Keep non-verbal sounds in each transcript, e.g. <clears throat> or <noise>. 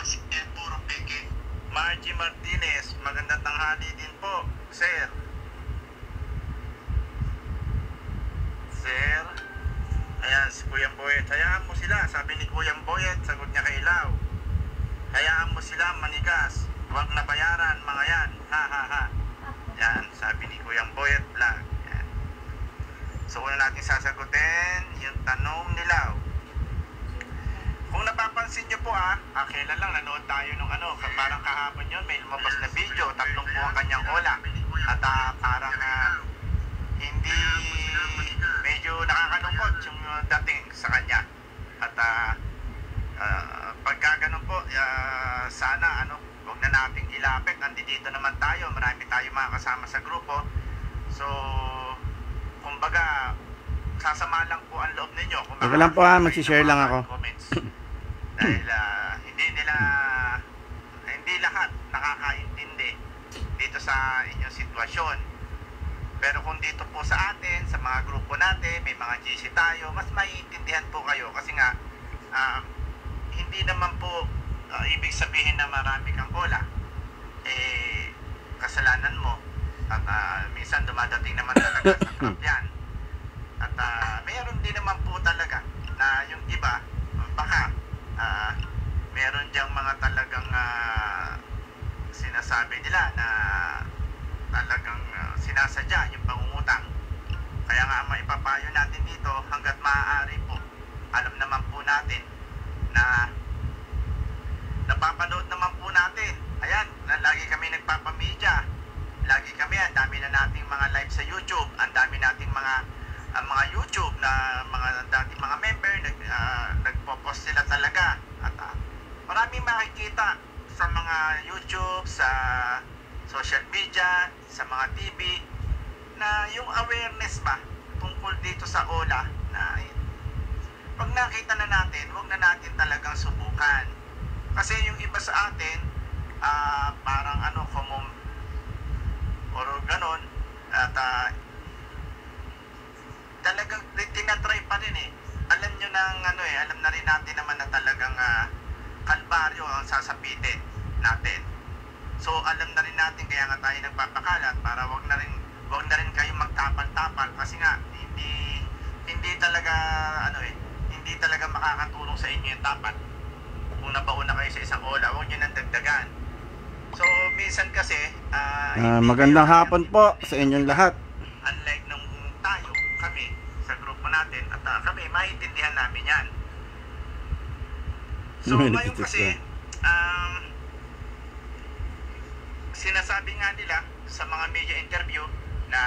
Washington, puro peke. Margie Martinez, magandang tanghali din po, sir. Sir, ayan si Kuya Boyet. Hayaan mo sila, sabi ni Kuya Boyet, sagot niya kay Lau. Hayaan mo sila manigas, huwag nabayaran mga yan, ha ha ha. Yan, sabi ni Kuya Boyet Vlog. So, una natin sasagutin yung tanong ni Lau. Kung napapansin nyo po ah, ah kailan lang nanood tayo nung ano, parang kahapon yun, may lumabas na video, tatlong po ang kanyang ola. At ah, parang ah, hindi medyo nakakalungkot yung ah, dating sa kanya. At ah, ah, pagka ganun po, ah, sana ano, huwag na nating ilapit. Nandito naman tayo, marami tayong mga kasama sa grupo. So, kumbaga, sasama lang po ang loob ninyo. Kung Wala lang po, ah, magsishare lang ako. Comments. Dahil uh, hindi nila, hindi lahat nakakaintindi dito sa inyong sitwasyon. Pero kung dito po sa atin, sa mga grupo natin, may mga GC tayo, mas maiintindihan po kayo. Kasi nga, uh, hindi naman po uh, ibig sabihin na marami kang kola. Eh, kasalanan mo. At uh, minsan dumadating naman talaga sa crap <coughs> yan. At uh, mayroon din naman po talaga na yung iba, baka uh, meron diyang mga talagang uh, sinasabi nila na talagang uh, sinasadya yung pangungutang. Kaya nga maipapayo natin dito hanggat maaari po. Alam naman po natin na napapanood naman po natin. Ayan, na lagi kami nagpapamedya. Lagi kami, ang dami na nating mga live sa YouTube, ang dami nating mga ang mga YouTube na mga dati mga member nag, uh, nagpo-post sila talaga at uh, ah, marami makikita sa mga YouTube sa social media sa mga TV na yung awareness ba tungkol dito sa OLA na pag nakita na natin huwag na natin talagang subukan kasi yung iba sa atin uh, parang ano common or ganon at uh, talagang tinatry pa rin eh. Alam nyo nang ano eh, alam na rin natin naman na talagang uh, kalbaryo ang sasapitin natin. So alam na rin natin kaya nga tayo nagpapakalat para wag na rin wag na rin kayong magtapal-tapal kasi nga hindi hindi talaga ano eh, hindi talaga makakatulong sa inyo yung tapat. Kung nabauna kayo sa isang ola, wag niyo nang dagdagan. So minsan kasi uh, uh magandang hapon po sa inyong lahat. Unlike nung kami sa grupo natin at uh, kami maintindihan namin yan. <laughs> So ngayon kasi um, sinasabi nga nila sa mga media interview na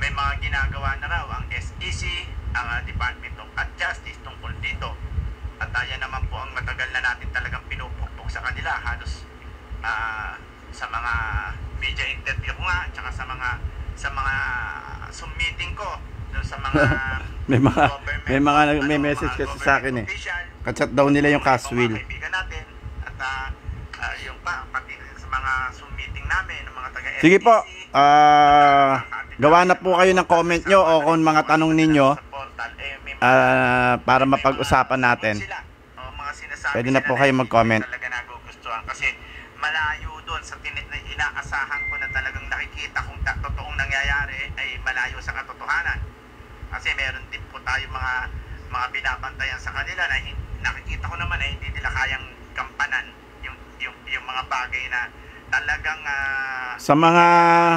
may mga ginagawa na raw ang SEC, ang uh, Department of Justice tungkol dito. At ayan ah, naman po ang matagal na natin talagang pinupukpok sa kanila halos uh, sa mga media interview ko nga at sa mga sa mga Zoom meeting ko doon sa mga <laughs> may mga may mga ano, may message kasi sa akin eh. Kachat daw nila yung Caswell. natin at uh, uh, yung pa pati sa mga Zoom meeting namin ng mga taga Sige po. uh, gawa na po kayo ng comment nyo o kung mga tanong eh, ninyo uh, para mapag-usapan natin. Pwede na po kayo mag-comment. nangyayari ay malayo sa katotohanan. Kasi meron din po tayo mga mga binabantayan sa kanila na nakikita ko naman eh, hindi nila kayang kampanan yung yung yung mga bagay na talagang uh, sa mga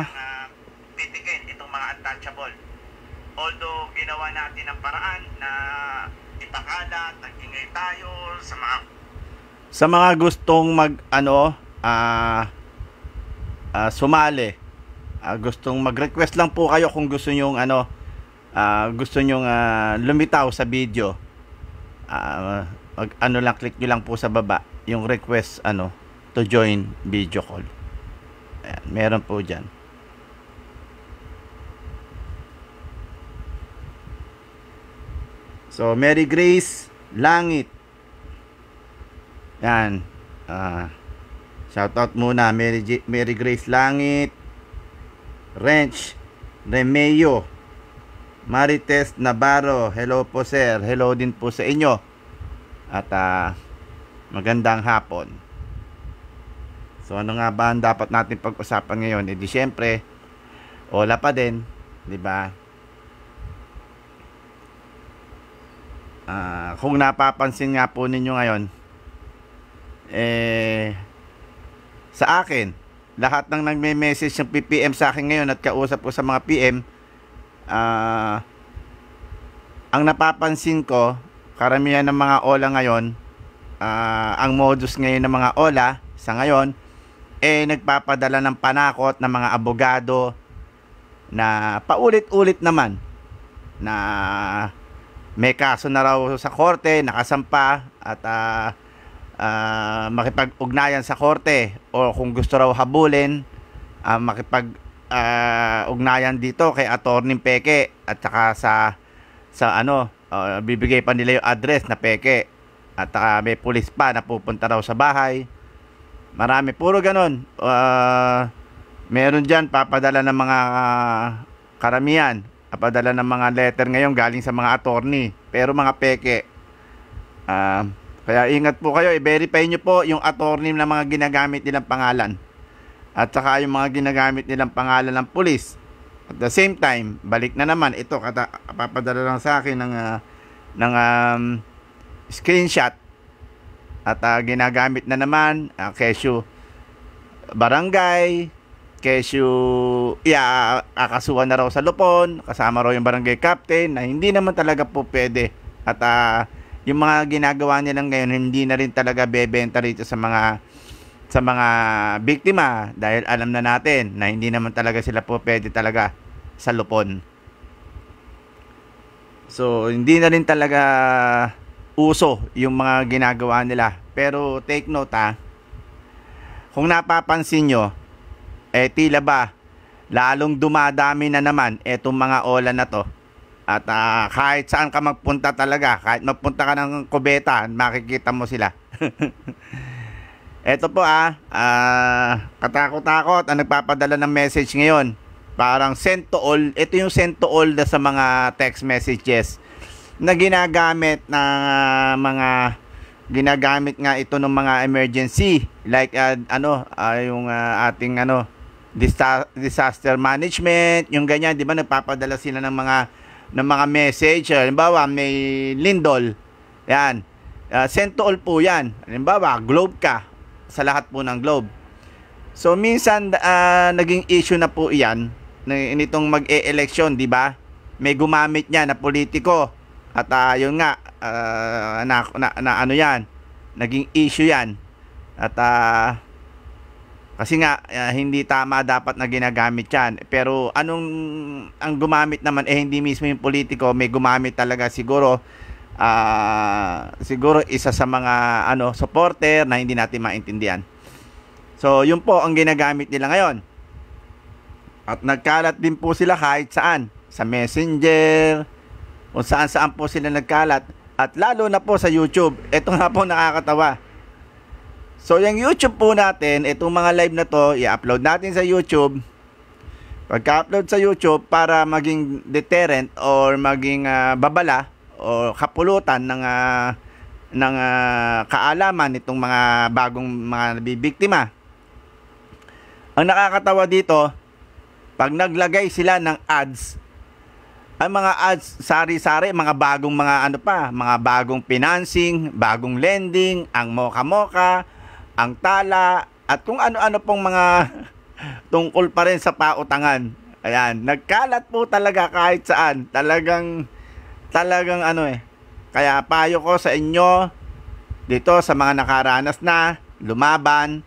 uh, itong mga untouchable. Although ginawa natin ang paraan na ipakalat, nagingay tayo sa mga sa mga gustong mag ano uh, uh, sumali uh, gustong mag-request lang po kayo kung gusto niyo ano uh, gusto niyo uh, ah, lumitaw sa video. Uh, mag, ano lang click niyo lang po sa baba yung request ano to join video call. Ayan, meron po diyan. So, Mary Grace Langit. Yan. Ah. Uh, shout out muna Mary Mary Grace Langit. Wrench Remeo Marites Navarro hello po sir hello din po sa inyo at uh, magandang hapon so ano nga ba ang dapat natin pag-usapan ngayon eh di syempre ola pa din di ba uh, kung napapansin nga po ninyo ngayon eh sa akin lahat ng nagme-message ng PPM sa akin ngayon at kausap ko sa mga PM, uh, ah, ang napapansin ko, karamihan ng mga OLA ngayon, uh, ang modus ngayon ng mga OLA sa ngayon, eh nagpapadala ng panakot ng mga abogado na paulit-ulit naman na may kaso na raw sa korte, nakasampa at uh, uh, makipag-ugnayan sa korte o kung gusto raw habulin uh, makipag uh, ugnayan dito kay Attorney Peke at saka sa sa ano uh, bibigay pa nila yung address na Peke at saka may pulis pa na pupunta raw sa bahay marami puro ganun uh, meron dyan papadala ng mga uh, karamihan papadala ng mga letter ngayon galing sa mga attorney pero mga peke uh, kaya ingat po kayo, i-verify nyo po yung attorney na mga ginagamit nilang pangalan. At saka yung mga ginagamit nilang pangalan ng pulis. At the same time, balik na naman ito kata papadala lang sa akin ng uh, ng um, screenshot at uh, ginagamit na naman uh, kesyo barangay kesyo yeah, akasuhan na raw sa Lupon kasama raw yung barangay captain na hindi naman talaga po pwede at uh, yung mga ginagawa nila ngayon hindi na rin talaga bebenta rito sa mga sa mga biktima dahil alam na natin na hindi naman talaga sila po pwede talaga sa lupon. So, hindi na rin talaga uso yung mga ginagawa nila. Pero take note ha, kung napapansin nyo, eh tila ba lalong dumadami na naman itong mga ola na to at uh, kahit saan ka magpunta talaga, kahit magpunta ka ng kubeta, makikita mo sila. Ito <laughs> po ah, uh, katakot-takot ang nagpapadala ng message ngayon. Parang send to all. Ito yung send to all na sa mga text messages na ginagamit ng mga ginagamit nga ito ng mga emergency like uh, ano uh, yung uh, ating ano disaster management yung ganyan di ba nagpapadala sila ng mga ng mga message. Halimbawa, may Lindol. Yan. Uh, ah, send to all po yan. Halimbawa, globe ka sa lahat po ng globe. So, minsan, uh, naging issue na po yan nitong mag-e-election, di ba? May gumamit niya na politiko. At uh, yun nga, uh, na, na, na ano yan, naging issue yan. At uh, kasi nga, uh, hindi tama dapat na ginagamit yan. Pero anong ang gumamit naman, eh hindi mismo yung politiko, may gumamit talaga siguro. Uh, siguro isa sa mga ano supporter na hindi natin maintindihan. So, yun po ang ginagamit nila ngayon. At nagkalat din po sila kahit saan. Sa Messenger, kung saan saan po sila nagkalat. At lalo na po sa YouTube. Ito nga po nakakatawa So, yung YouTube po natin, itong mga live na to, i-upload natin sa YouTube. Pagka-upload sa YouTube para maging deterrent or maging uh, babala o kapulutan ng uh, ng uh, kaalaman nitong mga bagong mga nabibiktima. Ang nakakatawa dito, pag naglagay sila ng ads, ang mga ads, sari-sari, mga bagong mga ano pa, mga bagong financing, bagong lending, ang moka-moka, ang tala, at kung ano-ano pong mga <laughs> tungkol pa rin sa pautangan. Ayan, nagkalat po talaga kahit saan. Talagang, talagang ano eh. Kaya payo ko sa inyo, dito sa mga nakaranas na, lumaban,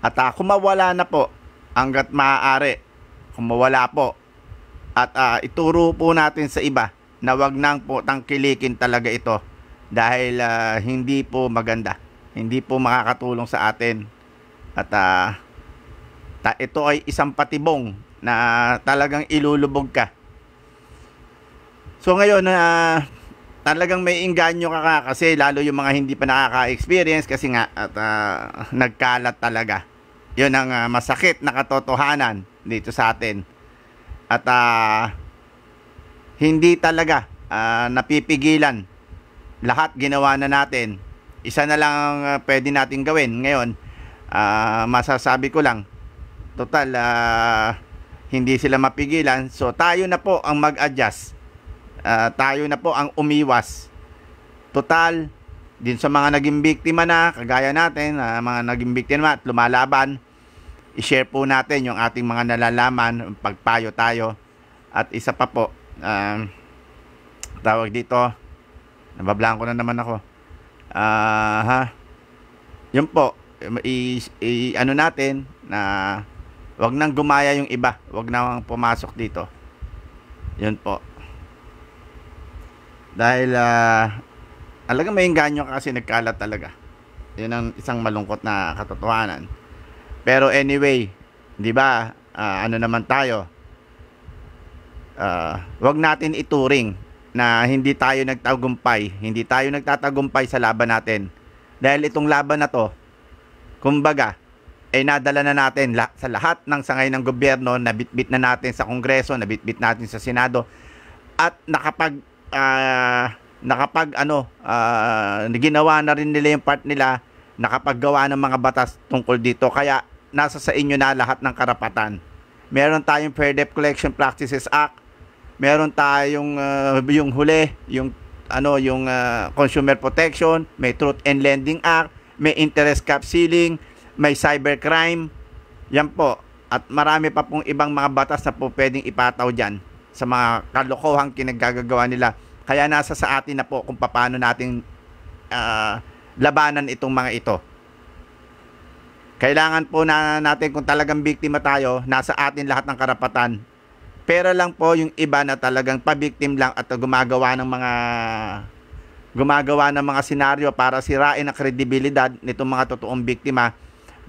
at uh, ah, kumawala na po hanggat maaari. Kumawala po. At uh, ituro po natin sa iba na wag nang po tangkilikin talaga ito dahil uh, hindi po maganda hindi po makakatulong sa atin at uh, ta- ito ay isang patibong na talagang ilulubog ka so ngayon na uh, talagang may inganyo ka, ka kasi lalo yung mga hindi pa nakaka-experience kasi nga at uh, nagkalat talaga yun ang uh, masakit na katotohanan dito sa atin at uh, hindi talaga uh, napipigilan lahat ginawa na natin isa na lang ang ah, pwede natin gawin ngayon uh, masasabi ko lang total uh, hindi sila mapigilan so tayo na po ang mag-adjust uh, tayo na po ang umiwas total din sa mga naging biktima na kagaya natin uh, mga naging biktima at lumalaban i-share po natin yung ating mga nalalaman pagpayo tayo at isa pa po um, uh, tawag dito nabablaan ko na naman ako Ah, uh, ha. Yun po. I, i, ano natin na wag nang gumaya yung iba. Wag nang pumasok dito. Yun po. Dahil uh, ah, alaga may engganyo kasi nagkalat talaga. Yun ang isang malungkot na katotohanan. Pero anyway, 'di ba? Uh, ano naman tayo? Uh, wag natin ituring na hindi tayo nagtagumpay, hindi tayo nagtatagumpay sa laban natin. Dahil itong laban na to, kumbaga, ay eh, nadala na natin lah sa lahat ng sangay ng gobyerno, nabitbit na natin sa Kongreso, nabitbit natin sa Senado, at nakapag, uh, nakapag ano, uh, ginawa na rin nila yung part nila, nakapaggawa ng mga batas tungkol dito. Kaya nasa sa inyo na lahat ng karapatan. Meron tayong Fair Debt Collection Practices Act, meron tayong uh, yung huli, yung ano, yung uh, consumer protection, may Truth and Lending Act, may interest cap ceiling, may cybercrime. Yan po. At marami pa pong ibang mga batas na po pwedeng ipataw dyan sa mga kalokohang kinagagawa nila. Kaya nasa sa atin na po kung paano natin uh, labanan itong mga ito. Kailangan po na natin kung talagang biktima tayo, nasa atin lahat ng karapatan pero lang po yung iba na talagang pabiktim lang at gumagawa ng mga gumagawa ng mga senaryo para sirain ang kredibilidad nitong mga totoong biktima.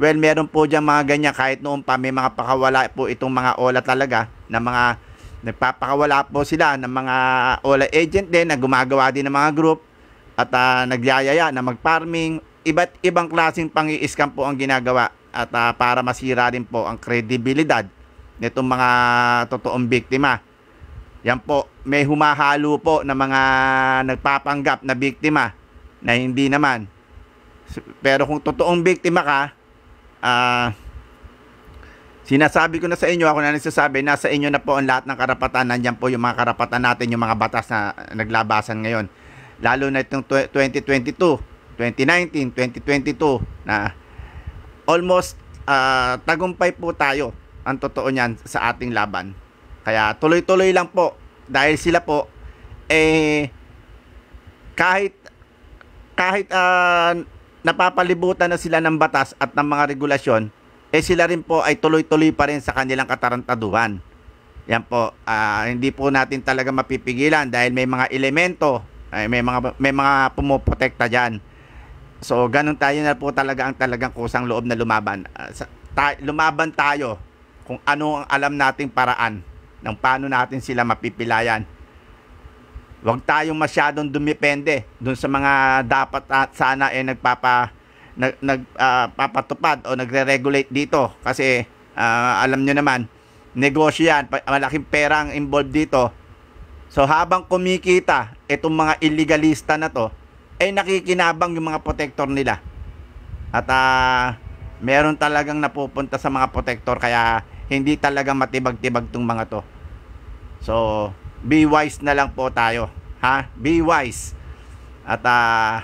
Well, meron po dyan mga ganyan kahit noon pa may mga pakawala po itong mga OLA talaga na mga nagpapakawala po sila ng mga OLA agent din na gumagawa din ng mga group at uh, nagyayaya na mag-farming. Iba't ibang klaseng pang-i-scam po ang ginagawa at uh, para masira din po ang kredibilidad nitong mga totoong biktima. Yan po, may humahalo po na mga nagpapanggap na biktima na hindi naman. Pero kung totoong biktima ka, ah, uh, sinasabi ko na sa inyo, ako na nagsasabi, nasa inyo na po ang lahat ng karapatan. Nandiyan po yung mga karapatan natin, yung mga batas na naglabasan ngayon. Lalo na itong 2022, 2019, 2022, na almost uh, tagumpay po tayo ang totoo niyan sa ating laban. Kaya tuloy-tuloy lang po dahil sila po eh kahit kahit uh, napapalibutan na sila ng batas at ng mga regulasyon, eh sila rin po ay tuloy-tuloy pa rin sa kanilang katarantaduhan. Yan po, uh, hindi po natin talaga mapipigilan dahil may mga elemento, ay may mga may mga pumoprotekta diyan. So ganun tayo na po talaga ang talagang kusang loob na lumaban. Uh, sa, ta, lumaban tayo kung ano ang alam nating paraan ng paano natin sila mapipilayan. Huwag tayong masyadong dumepende dun sa mga dapat at sana ay eh, nagpapa nag, nag uh, papatupad o nagre-regulate dito kasi uh, alam nyo naman negosyo yan malaking pera ang involved dito so habang kumikita itong mga illegalista na to ay eh, nakikinabang yung mga protector nila at uh, meron talagang napupunta sa mga protector kaya hindi talaga matibag-tibag tong mga to. So, be wise na lang po tayo. Ha? Be wise. At uh,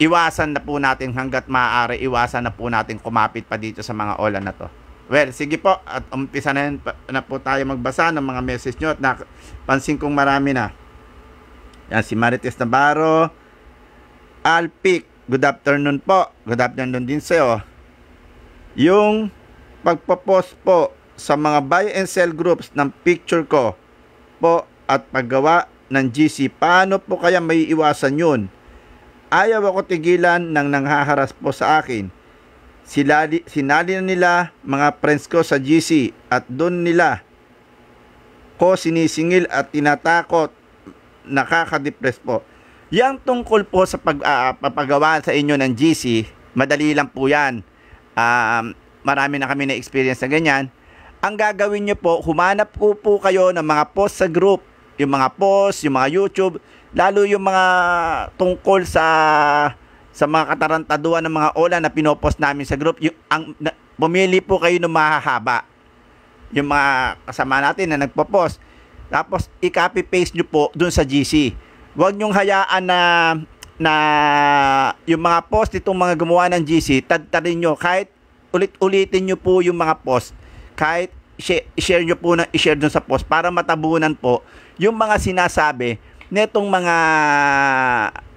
iwasan na po natin hanggat maaari, iwasan na po natin kumapit pa dito sa mga ola na to. Well, sige po, at umpisa na, yun, na po tayo magbasa ng mga message nyo at napansin kong marami na. Yan, si Marites Navarro, Alpic, good afternoon po. Good afternoon din sa'yo. Yung pagpo-post po sa mga buy and sell groups ng picture ko po at paggawa ng GC. Paano po kaya may iwasan yun? Ayaw ako tigilan ng nanghaharas po sa akin. Silali, sinali na nila mga friends ko sa GC at doon nila ko sinisingil at tinatakot. Nakaka-depress po. Yang tungkol po sa pag, uh, papagawa sa inyo ng GC, madali lang po yan. Um, marami na kami na experience na ganyan. Ang gagawin nyo po, humanap po po kayo ng mga post sa group. Yung mga post, yung mga YouTube, lalo yung mga tungkol sa sa mga katarantaduan ng mga ola na pinopost namin sa group, yung, ang, na, pumili po kayo ng mahahaba. Yung mga kasama natin na nagpo-post. Tapos, i-copy paste nyo po dun sa GC. Huwag nyong hayaan na na yung mga post itong mga gumawa ng GC, tagtarin nyo kahit ulit-ulitin nyo po yung mga post kahit share nyo po na i-share dun sa post para matabunan po yung mga sinasabi netong mga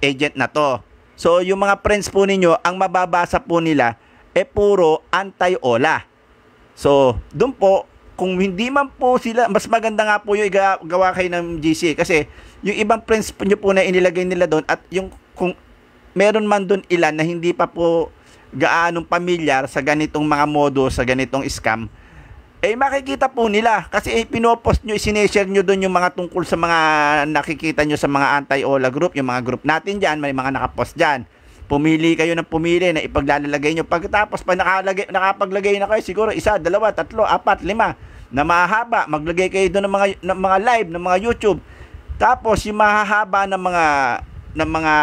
agent na to. So, yung mga friends po ninyo, ang mababasa po nila, e eh, puro anti-ola. So, dun po, kung hindi man po sila, mas maganda nga po yung gawa kayo ng GC. Kasi, yung ibang friends po nyo po na inilagay nila doon at yung kung meron man doon ilan na hindi pa po gaanong pamilyar sa ganitong mga modo, sa ganitong scam, eh makikita po nila kasi eh, pinopost nyo, isineshare nyo doon yung mga tungkol sa mga nakikita nyo sa mga anti-ola group, yung mga group natin dyan, may mga nakapost dyan. Pumili kayo ng pumili na ipaglalagay nyo. Pagkatapos, pag nakalagay, nakapaglagay na kayo, siguro isa, dalawa, tatlo, apat, lima, na mahaba, maglagay kayo doon ng mga, ng mga live, ng mga YouTube. Tapos, yung mahahaba ng mga ng mga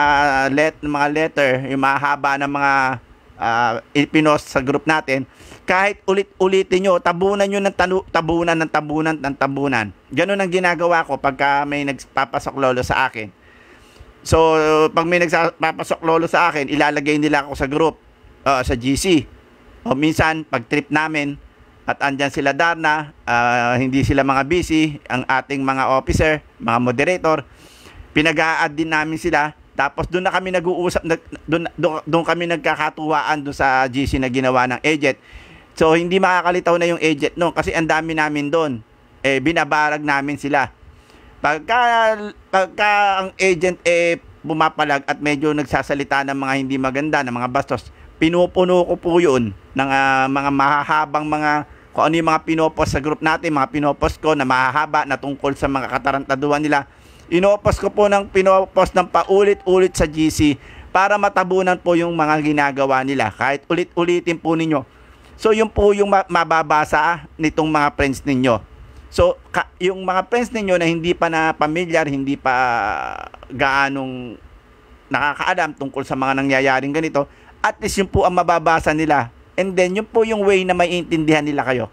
let ng mga letter, yung mahaba ng mga uh, ah, ipinost sa group natin, kahit ulit-ulitin nyo, tabunan nyo ng tanu- tabunan ng tabunan ng tabunan. Ganun ang ginagawa ko pagka may nagpapasok lolo sa akin. So, pag may nagpapasok lolo sa akin, ilalagay nila ako sa group, uh, sa GC. O minsan, pag trip namin, at andyan sila Darna, uh, hindi sila mga busy, ang ating mga officer, mga moderator, pinag-a-add din namin sila tapos doon na kami nag-uusap, doon, doon kami nagkakatuwaan doon sa GC na ginawa ng agent. So hindi makakalitaw na yung agent no kasi ang dami namin doon. Eh binabarag namin sila. Pagka pagka ang agent eh bumapalag at medyo nagsasalita ng mga hindi maganda, ng mga bastos, pinupuno ko po yun ng uh, mga mahahabang mga kung ano yung mga pinopos sa group natin, mga pinopos ko na mahahaba na tungkol sa mga katarantaduan nila Inopas ko po ng pinopost ng paulit-ulit sa GC para matabunan po yung mga ginagawa nila kahit ulit-ulitin po ninyo. So yun po yung mababasa nitong mga friends ninyo. So ka- yung mga friends ninyo na hindi pa na familiar, hindi pa gaanong nakakaalam tungkol sa mga nangyayaring ganito, at least yun po ang mababasa nila. And then yun po yung way na maiintindihan nila kayo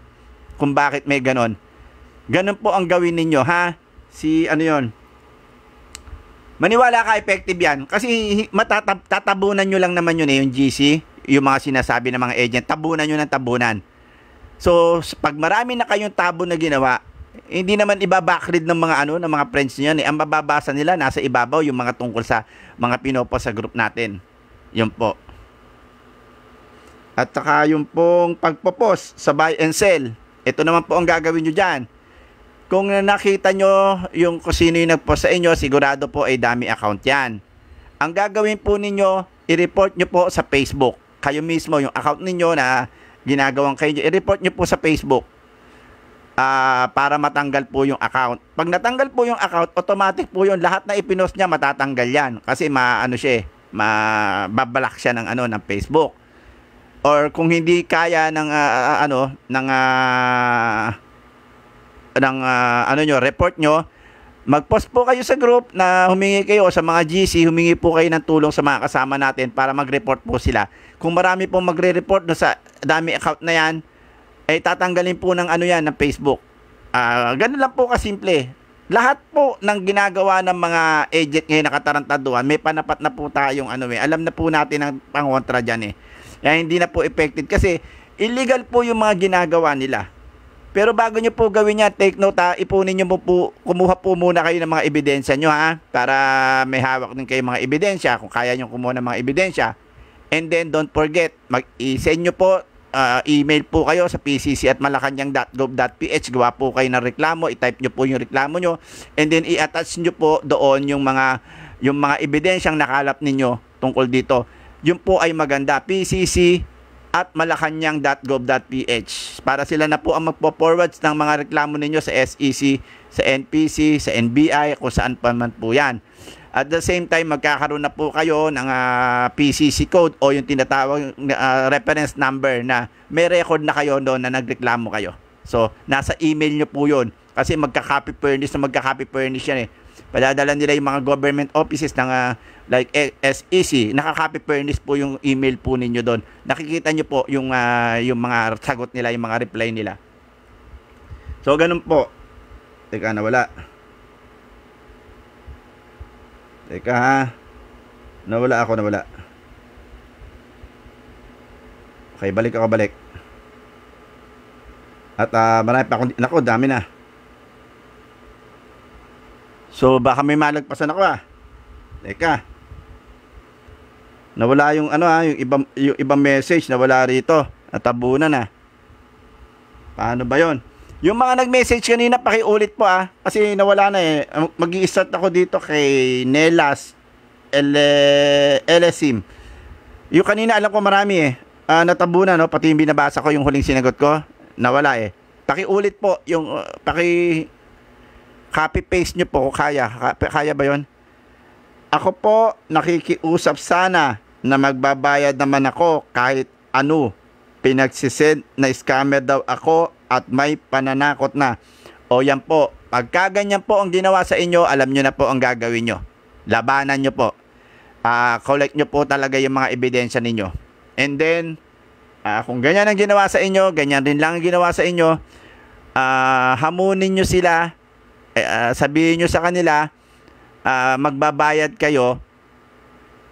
kung bakit may ganon. Ganon po ang gawin ninyo ha. Si ano yon Maniwala ka, effective yan. Kasi matatabunan nyo lang naman yun eh, yung GC, yung mga sinasabi ng mga agent. Tabunan nyo ng tabunan. So, pag marami na kayong tabo na ginawa, hindi naman ibabackread ng mga ano, ng mga friends niyo eh. Ang mababasa nila nasa ibabaw yung mga tungkol sa mga pinopo sa group natin. Yun po. At saka yung pong pagpo-post sa buy and sell. Ito naman po ang gagawin nyo dyan. Kung nakita nyo yung kung sino yung nagpost sa inyo, sigurado po ay dami account yan. Ang gagawin po ninyo, i-report nyo po sa Facebook. Kayo mismo, yung account ninyo na ginagawang kayo, i-report nyo po sa Facebook uh, para matanggal po yung account. Pag natanggal po yung account, automatic po yung Lahat na ipinost niya, matatanggal yan. Kasi maano siya eh, mababalak siya ng, ano, ng Facebook. Or kung hindi kaya ng uh, ano, ng uh, ng uh, ano nyo, report nyo, mag-post po kayo sa group na humingi kayo sa mga GC, humingi po kayo ng tulong sa mga kasama natin para mag-report po sila. Kung marami pong magre-report no, sa dami account na yan, ay eh, tatanggalin po ng ano yan, ng Facebook. Uh, ganun lang po kasimple. Lahat po ng ginagawa ng mga agent ngayon nakatarantaduhan, may panapat na po tayong ano eh. Alam na po natin ang pangontra dyan eh. Kaya hindi na po effective kasi illegal po yung mga ginagawa nila. Pero bago nyo po gawin yan, take note ha, ipunin nyo po, po, kumuha po muna kayo ng mga ebidensya nyo ha, para may hawak din kayo mga ebidensya, kung kaya nyo kumuha ng mga ebidensya. And then don't forget, mag-send nyo po, uh, email po kayo sa pcc at malacanang.gov.ph, gawa po kayo ng reklamo, itype nyo po yung reklamo nyo, and then i-attach nyo po doon yung mga, yung mga ebidensyang nakalap ninyo tungkol dito. Yun po ay maganda, pcc at malacanang.gov.ph para sila na po ang magpo forward ng mga reklamo ninyo sa SEC, sa NPC, sa NBI, kung saan pa man po yan. At the same time, magkakaroon na po kayo ng uh, ah, PCC code o yung tinatawag uh, reference number na may record na kayo doon na nagreklamo kayo. So, nasa email nyo po yun. Kasi magka-copy furnish na magka-copy furnish yan eh. Padadala nila yung mga government offices ng uh, like eh, SEC. Nakaka-copy furnish po yung email po ninyo doon. Nakikita nyo po yung, uh, yung mga sagot nila, yung mga reply nila. So, ganun po. Teka, nawala. Teka ha. Nawala ako, nawala. Okay, balik ako, balik. At uh, marami pa akong... Nako, dami na. So baka may malagpasan ako ah. Teka. Nawala yung ano ah, yung ibang yung ibang message nawala rito. Natabunan ah. Paano ba 'yon? Yung mga nag-message kanina, pakiulit po ah. Kasi nawala na eh. mag start ako dito kay Nelas Ele, Elesim. Yung kanina alam ko marami eh. Uh, natabunan no, pati yung binabasa ko yung huling sinagot ko. Nawala eh. Pakiulit po yung uh, paki Copy paste nyo po kaya. Kaya ba yon? Ako po nakikiusap sana na magbabayad naman ako kahit ano. Pinagsisend na scammer daw ako at may pananakot na. O yan po, pagka ganyan po ang ginawa sa inyo, alam nyo na po ang gagawin nyo. Labanan nyo po. Uh, collect nyo po talaga yung mga ebidensya ninyo. And then, uh, kung ganyan ang ginawa sa inyo, ganyan rin lang ang ginawa sa inyo, uh, hamunin nyo sila uh, sabihin nyo sa kanila, uh, magbabayad kayo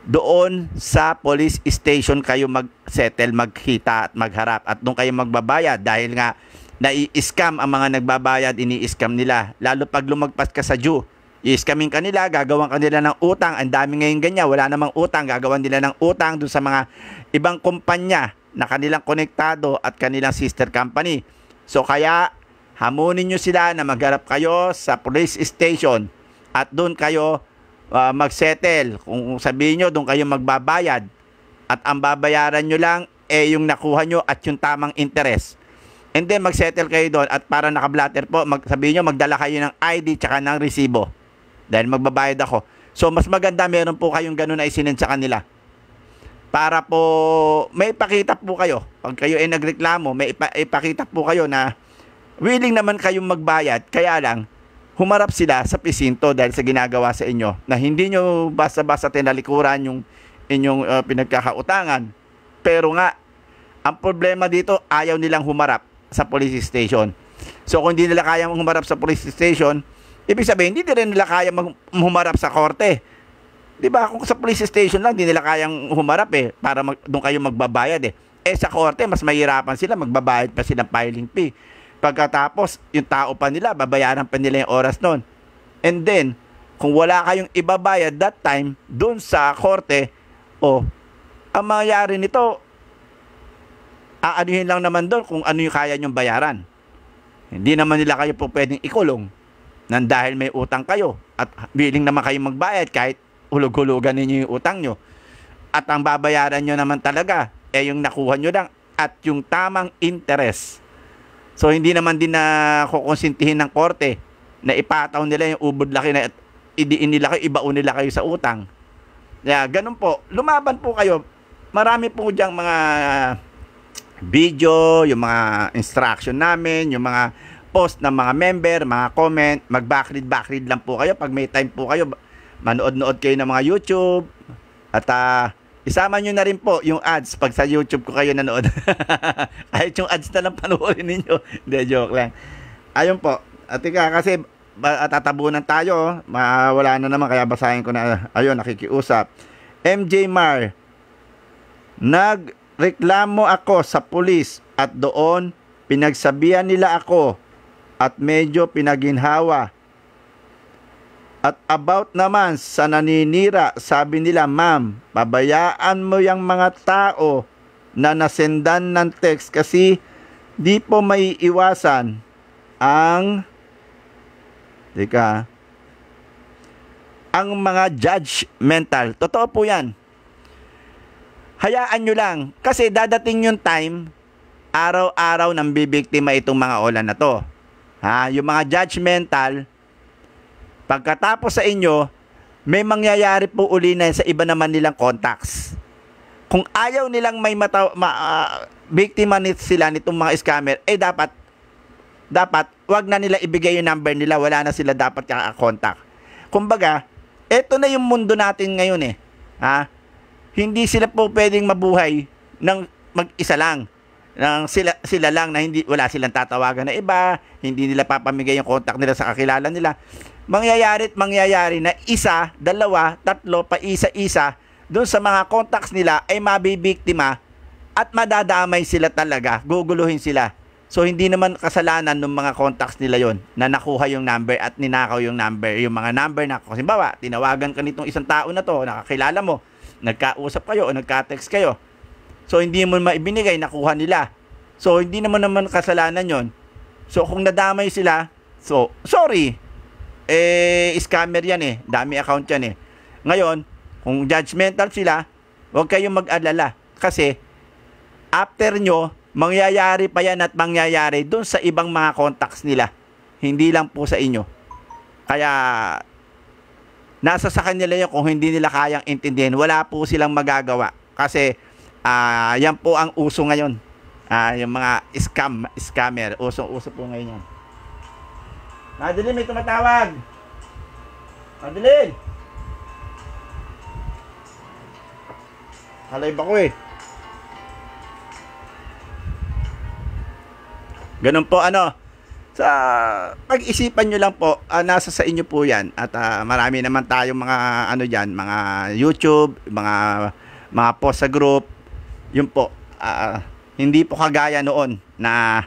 doon sa police station kayo mag-settle, magkita at magharap at doon kayo magbabayad dahil nga nai-scam ang mga nagbabayad, ini-scam nila. Lalo pag lumagpas ka sa due, i-scamming ka nila, gagawan ka nila ng utang. Ang dami ngayon ganyan, wala namang utang, gagawan nila ng utang doon sa mga ibang kumpanya na kanilang konektado at kanilang sister company. So kaya hamunin nyo sila na magharap kayo sa police station at doon kayo uh, magsettle. Kung sabihin nyo, doon kayo magbabayad. At ang babayaran nyo lang, eh yung nakuha nyo at yung tamang interest. And then, magsettle kayo doon at para nakablatter po, mag, sabihin nyo, magdala kayo ng ID tsaka ng resibo. Dahil magbabayad ako. So, mas maganda meron po kayong ganun na isinend sa kanila para po may ipakita po kayo. Pag kayo ay nagreklamo, may ipakita po kayo na willing naman kayong magbayad, kaya lang, humarap sila sa pisinto dahil sa ginagawa sa inyo na hindi nyo basta-basta tinalikuran yung inyong uh, pinagkakautangan. Pero nga, ang problema dito, ayaw nilang humarap sa police station. So kung hindi nila kaya humarap sa police station, ibig sabihin, hindi din nila kaya humarap sa korte. 'Di ba? Kung sa police station lang, hindi nila kayang humarap eh para mag, doon kayo magbabayad eh. Eh sa korte, mas mahirapan sila, magbabayad pa sila filing fee. Pagkatapos, yung tao pa nila, babayaran pa nila yung oras noon. And then, kung wala kayong ibabayad that time, dun sa korte, o, oh, ang mangyayari nito, aanuhin lang naman doon kung ano yung kaya nyong bayaran. Hindi naman nila kayo po pwedeng ikulong nang dahil may utang kayo at willing naman kayo magbayad kahit hulog-hulugan ninyo yung utang nyo. At ang babayaran nyo naman talaga, eh yung nakuha nyo lang at yung tamang interest So hindi naman din na kukonsintihin ng korte na ipataw nila yung ubod laki na idiin nila kayo, ibaon nila kayo sa utang. Kaya yeah, ganun po, lumaban po kayo. Marami po diyang mga video, yung mga instruction namin, yung mga post ng mga member, mga comment, mag-backread, backread lang po kayo pag may time po kayo. Manood-nood kayo ng mga YouTube at uh, Isama nyo na rin po yung ads pag sa YouTube ko kayo nanood. Kahit <laughs> yung ads na lang panoorin ninyo. <laughs> Hindi, joke lang. Ayun po. At ika, kasi tatabunan tayo. Oh. Mawala na naman kaya basahin ko na. Ayun, nakikiusap. MJ Mar. Nagreklamo ako sa pulis at doon pinagsabihan nila ako at medyo pinaginhawa at about naman sa naninira, sabi nila, Ma'am, pabayaan mo yung mga tao na nasendan ng text kasi di po may iwasan ang Teka ang mga judgmental. Totoo po yan. Hayaan nyo lang. Kasi dadating yung time, araw-araw nang bibiktima itong mga ola na to. Ha? Yung mga judgmental, Pagkatapos sa inyo, may mangyayari po uli na sa iba naman nilang contacts. Kung ayaw nilang may mata, ma, uh, biktima nit sila nitong mga scammer, eh dapat dapat wag na nila ibigay yung number nila, wala na sila dapat kaka-contact. Kumbaga, eto na yung mundo natin ngayon eh. Ha? Hindi sila po pwedeng mabuhay ng mag-isa lang nang sila sila lang na hindi wala silang tatawagan na iba, hindi nila papamigay yung contact nila sa kakilala nila mangyayari mangyayari't mangyayari na isa, dalawa, tatlo, pa isa-isa doon sa mga contacts nila ay mabibiktima at madadamay sila talaga, guguluhin sila. So hindi naman kasalanan ng mga contacts nila yon na nakuha yung number at ninakaw yung number, yung mga number na kasi bawa, tinawagan ka nitong isang tao na to, nakakilala mo, nagkausap kayo o nagka-text kayo. So hindi mo maibinigay, nakuha nila. So hindi naman naman kasalanan yon. So kung nadamay sila, so sorry, eh, scammer yan eh. Dami account yan eh. Ngayon, kung judgmental sila, huwag kayong mag-alala. Kasi, after nyo, mangyayari pa yan at mangyayari doon sa ibang mga contacts nila. Hindi lang po sa inyo. Kaya, nasa sa kanila yun kung hindi nila kayang intindihin. Wala po silang magagawa. Kasi, uh, yan po ang uso ngayon. Uh, yung mga scam, scammer. Uso-uso po ngayon yan. Madeline, may tumatawag. Madeline! Halay ba ko eh? Ganun po ano. Sa pag-isipan nyo lang po, uh, nasa sa inyo po 'yan at uh, marami naman tayong mga ano diyan, mga YouTube, mga mga post sa group. Yun po. Uh, hindi po kagaya noon na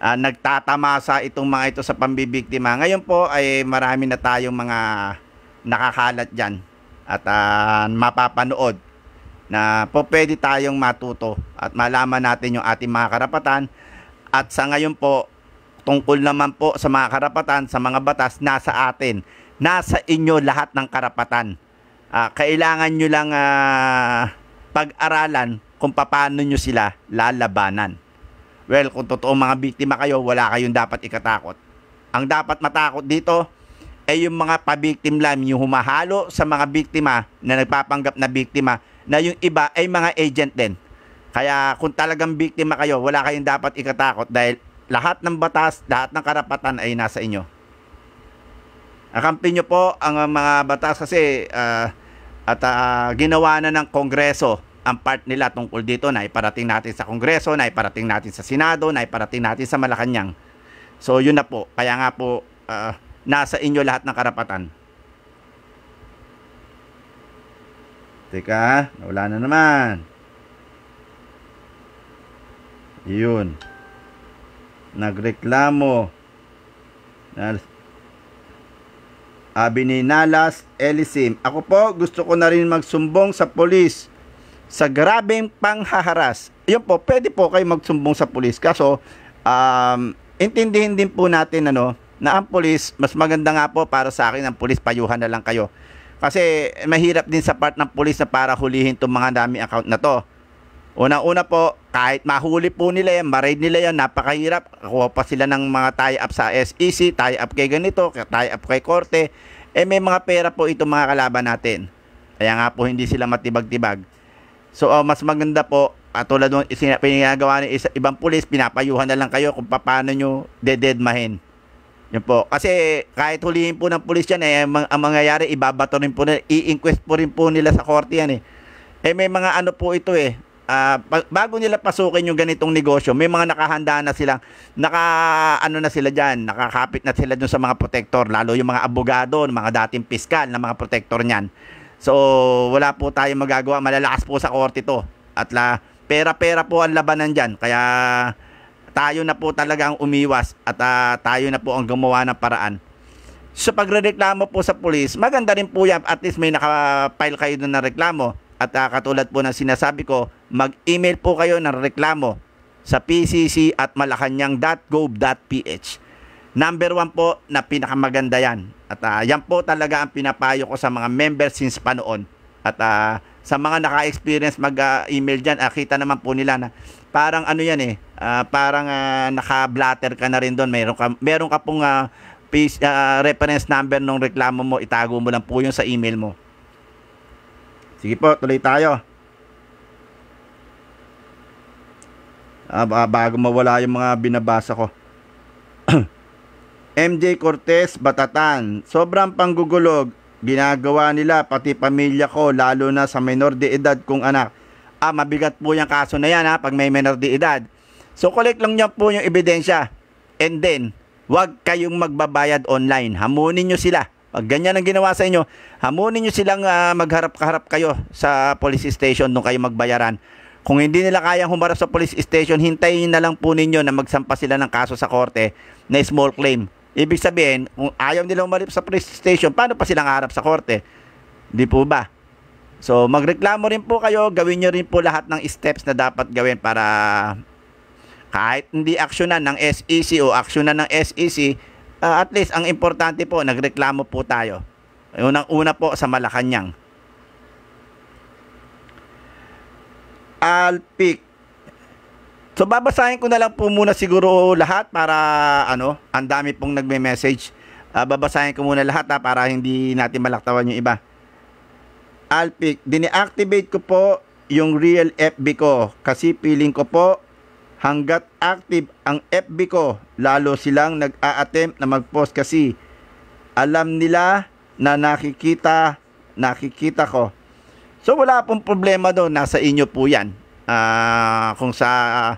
uh, nagtatamasa itong mga ito sa pambibiktima. Ngayon po ay marami na tayong mga nakakalat dyan at uh, mapapanood na po pwede tayong matuto at malaman natin yung ating mga karapatan at sa ngayon po tungkol naman po sa mga karapatan sa mga batas nasa atin nasa inyo lahat ng karapatan uh, kailangan nyo lang uh, pag-aralan kung paano nyo sila lalabanan Well, kung totoo mga biktima kayo, wala kayong dapat ikatakot. Ang dapat matakot dito ay yung mga pabiktim lang, yung humahalo sa mga biktima na nagpapanggap na biktima na yung iba ay mga agent din. Kaya kung talagang biktima kayo, wala kayong dapat ikatakot dahil lahat ng batas, lahat ng karapatan ay nasa inyo. Akampin nyo po ang mga batas kasi uh, at uh, ginawa na ng Kongreso ang part nila tungkol dito na iparating natin sa Kongreso, na iparating natin sa Senado, na iparating natin sa Malacanang. So yun na po. Kaya nga po uh, nasa inyo lahat ng karapatan. Teka, wala na naman. Yun. Nagreklamo. Abi ni Nalas Elisim. Ako po, gusto ko na rin magsumbong sa polis sa grabeng panghaharas. Yun po, pwede po kayo magsumbong sa pulis. Kaso, um, intindihin din po natin ano, na ang pulis, mas maganda nga po para sa akin ang pulis, payuhan na lang kayo. Kasi mahirap din sa part ng pulis na para hulihin itong mga dami account na to. Una-una po, kahit mahuli po nila yan, maraid nila yan, napakahirap. Kuha pa sila ng mga tie-up sa SEC, tie-up kay ganito, tie-up kay korte. Eh may mga pera po itong mga kalaban natin. Kaya nga po hindi sila matibag-tibag. So uh, mas maganda po at ah, tulad ng pinagagawa ng isa, ibang pulis, pinapayuhan na lang kayo kung paano nyo dededmahin. Yun po. Kasi kahit hulihin po ng pulis yan, eh, ang, ang mangyayari, ibabato rin po nila, i-inquest po rin po nila sa korte yan eh. Eh may mga ano po ito eh, uh, bago nila pasukin yung ganitong negosyo, may mga nakahanda na sila, naka ano na sila diyan, nakakapit na sila dun sa mga protector, lalo yung mga abogado, mga dating piskal na mga protector niyan So, wala po tayong magagawa. Malalakas po sa korte to. At la, pera-pera po ang labanan dyan. Kaya, tayo na po talaga ang umiwas at uh, tayo na po ang gumawa ng paraan. So, pagrereklamo po sa pulis, maganda rin po yan. At least may nakapile kayo na reklamo. At uh, katulad po ng sinasabi ko, mag-email po kayo ng reklamo sa pcc at malakanyang.gov.ph. Number one po na pinakamaganda yan. At uh, yan po talaga ang pinapayo ko sa mga members since pa noon. At uh, sa mga naka-experience mag-email uh, dyan, uh, kita naman po nila na parang ano yan eh, uh, parang uh, naka-blatter ka na rin doon. Meron ka, meron ka pong uh, page, uh, reference number nung reklamo mo, itago mo lang po yun sa email mo. Sige po, tuloy tayo. Uh, bago mawala yung mga binabasa ko. MJ Cortez, Batatan. Sobrang panggugulog, ginagawa nila pati pamilya ko lalo na sa minor de edad kong anak. Ah, mabigat po yung kaso na yan ha, pag may minor de edad. So collect lang niyo po yung ebidensya. And then, huwag kayong magbabayad online. Hamunin niyo sila. Pag ganyan ang ginawa sa inyo, hamunin niyo silang uh, magharap-harap kayo sa police station nung kayo magbayaran. Kung hindi nila kayang humarap sa police station, hintayin na lang po ninyo na magsampa sila ng kaso sa korte na small claim Ibig sabihin, kung ayaw nila umalip sa police station, paano pa silang harap sa korte? Hindi po ba? So, magreklamo rin po kayo. Gawin nyo rin po lahat ng steps na dapat gawin para kahit hindi aksyonan ng SEC o aksyonan ng SEC, uh, ah, at least ang importante po, nagreklamo po tayo. Unang-una po sa Malacanang. Alpic So babasahin ko na lang po muna siguro lahat para ano, ang dami pong nagme-message. Uh, babasahin ko muna lahat ha, para hindi natin malaktawan yung iba. Alpic, dine-activate ko po yung real FB ko kasi feeling ko po hanggat active ang FB ko lalo silang nag-a-attempt na mag-post kasi alam nila na nakikita nakikita ko. So wala pong problema doon, nasa inyo po 'yan. Uh, kung sa uh,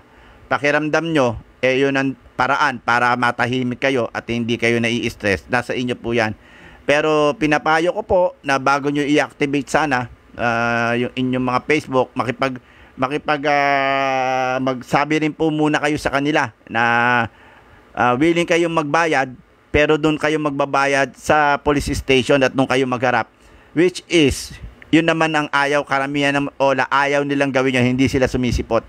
pakiramdam nyo, eh yun ang paraan para matahimik kayo at hindi kayo nai-stress. Nasa inyo po yan. Pero pinapayo ko po na bago nyo i-activate sana uh, yung inyong mga Facebook, makipag makipag uh, magsabi rin po muna kayo sa kanila na uh, willing kayong magbayad pero doon kayo magbabayad sa police station at doon kayo magharap which is yun naman ang ayaw karamihan ng ola ayaw nilang gawin yun hindi sila sumisipot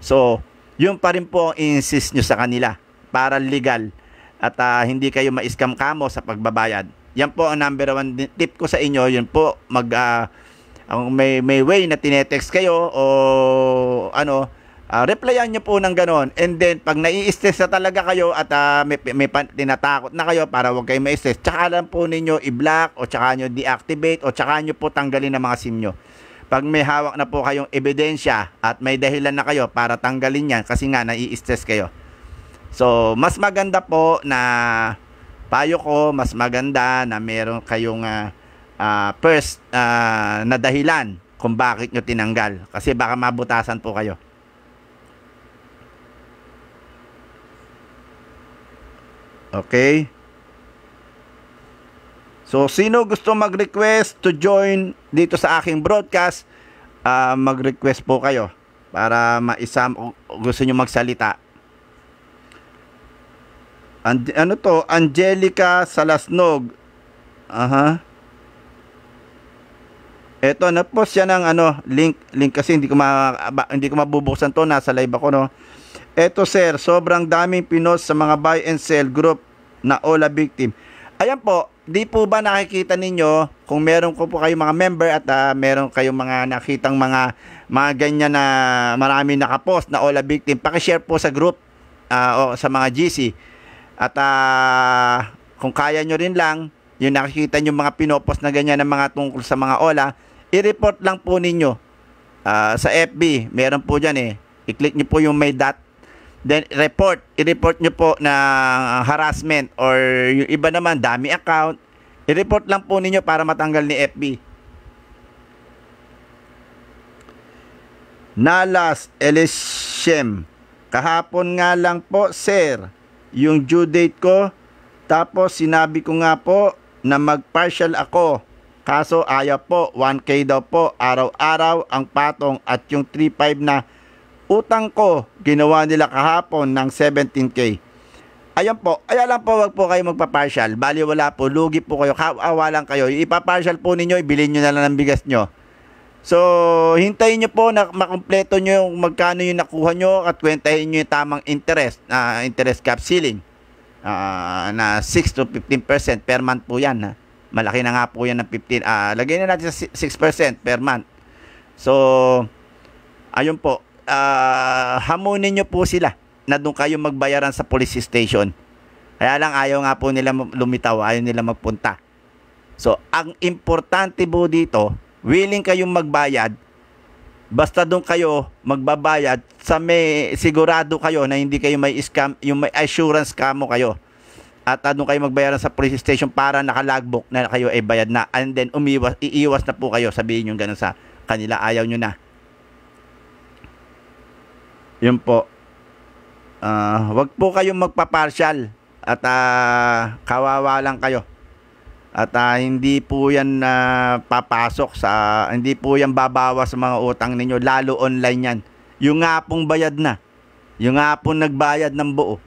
so yun pa rin po ang insist nyo sa kanila para legal at uh, hindi kayo ma-scam kamo sa pagbabayad. Yan po ang number one tip ko sa inyo. Yun po, mag, uh, may, may way na tinetext kayo o ano, uh, replyan nyo po ng ganon. And then, pag nai-stress na talaga kayo at uh, may, may tinatakot na kayo para huwag kayo ma-stress, tsaka lang po ninyo i-block o tsaka nyo deactivate o tsaka nyo po tanggalin ang mga SIM nyo. Pag may hawak na po kayong ebidensya at may dahilan na kayo para tanggalin yan kasi nga nai-stress kayo. So, mas maganda po na payo ko, mas maganda na meron kayong uh, uh, first uh, na dahilan kung bakit nyo tinanggal. Kasi baka mabutasan po kayo. Okay? So, sino gusto mag-request to join dito sa aking broadcast, uh, mag-request po kayo para maisam o gusto nyo magsalita. And, ano to? Angelica Salasnog. Aha. Uh-huh. Eto, na-post siya ng ano, link, link kasi hindi ko, ma, hindi ko mabubuksan to, nasa live ako, no? Eto, sir, sobrang daming pinos sa mga buy and sell group na all a victim. Ayan po, di po ba nakikita ninyo kung meron ko po kayong mga member at uh, meron kayong mga nakitang mga mga ganyan na marami nakapost na Ola victim, paki-share po sa group uh, o sa mga GC. At uh, kung kaya nyo rin lang, yung nakikita nyo mga pinopost na ganyan ng mga tungkol sa mga ola, i-report lang po ninyo uh, sa FB. Meron po dyan eh. I-click nyo po yung may dot Then report, i-report nyo po na harassment or yung iba naman dami account, i-report lang po ninyo para matanggal ni FB. Nalas Elishem. Kahapon nga lang po, sir, yung due date ko. Tapos sinabi ko nga po na mag-partial ako. Kaso ayaw po, 1K daw po, araw-araw ang patong at yung 3.5 na utang ko, ginawa nila kahapon ng 17K. Ayan po, ayan lang po, wag po kayo magpa-partial. Bali wala po, lugi po kayo, kawawa lang kayo. Ipa-partial po ninyo, ibilin nyo na lang ng bigas nyo. So, hintayin nyo po na makumpleto nyo yung magkano yung nakuha nyo at kwentahin nyo yung tamang interest, uh, interest cap ceiling uh, na 6 to 15% per month po yan. Ha? Malaki na nga po yan ng 15. Uh, ah, lagay na natin sa 6% per month. So, ayun po uh, hamunin nyo po sila na doon kayo magbayaran sa police station. Kaya lang ayaw nga po nila lumitaw, ayaw nila magpunta. So, ang importante po dito, willing kayong magbayad, basta doon kayo magbabayad sa may sigurado kayo na hindi kayo may scam, yung may assurance kamo kayo. At ah, doon kayo magbayaran sa police station para nakalagbook na kayo ay bayad na. And then umiwas, iiwas na po kayo. Sabihin nyo ganun sa kanila, ayaw nyo na. Yun po. Uh, wag po kayong magpa-partial at uh, kawawa lang kayo. At uh, hindi po yan uh, papasok sa, hindi po yan babawas sa mga utang ninyo, lalo online yan. Yung nga pong bayad na, yung nga pong nagbayad ng buo,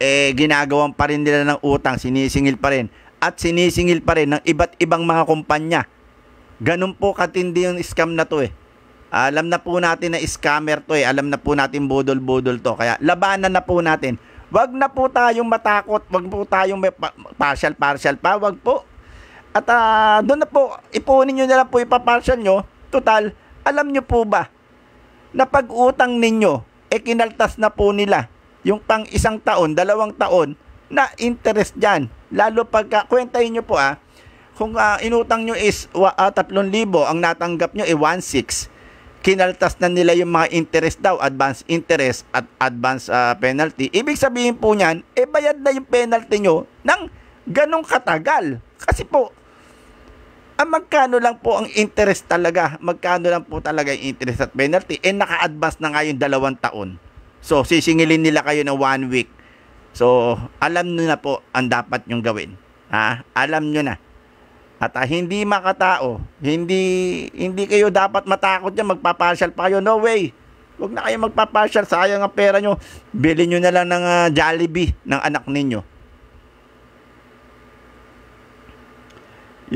eh ginagawan pa rin nila ng utang, sinisingil pa rin. At sinisingil pa rin ng iba't ibang mga kumpanya. Ganun po katindi yung scam na to eh. Alam na po natin na scammer to eh. Alam na po natin budol-budol to. Kaya labanan na po natin. Huwag na po tayong matakot. Huwag po tayong may partial, partial pa. Huwag po. At uh, doon na po, ipunin nyo na lang po ipapartial nyo. Total, alam nyo po ba na pag-utang ninyo, e eh, kinaltas na po nila yung pang isang taon, dalawang taon na interest dyan. Lalo pagka, kwentahin nyo po ah, kung uh, inutang nyo is uh, ah, 3,000, ang natanggap nyo ay eh, 1,600 kinaltas na nila yung mga interest daw, advance interest at advance uh, penalty. Ibig sabihin po niyan, e bayad na yung penalty nyo ng ganong katagal. Kasi po, ang ah, magkano lang po ang interest talaga, magkano lang po talaga yung interest at penalty, eh naka-advance na nga yung dalawang taon. So, sisingilin nila kayo ng one week. So, alam nyo na po ang dapat nyong gawin. Ha? Alam nyo na. At ah, hindi makatao, hindi hindi kayo dapat matakot diyan magpapasyal pa kayo. No way. Huwag na kayo magpapasyal, sayang ang pera nyo. Bilhin nyo na lang ng uh, Jollibee ng anak ninyo.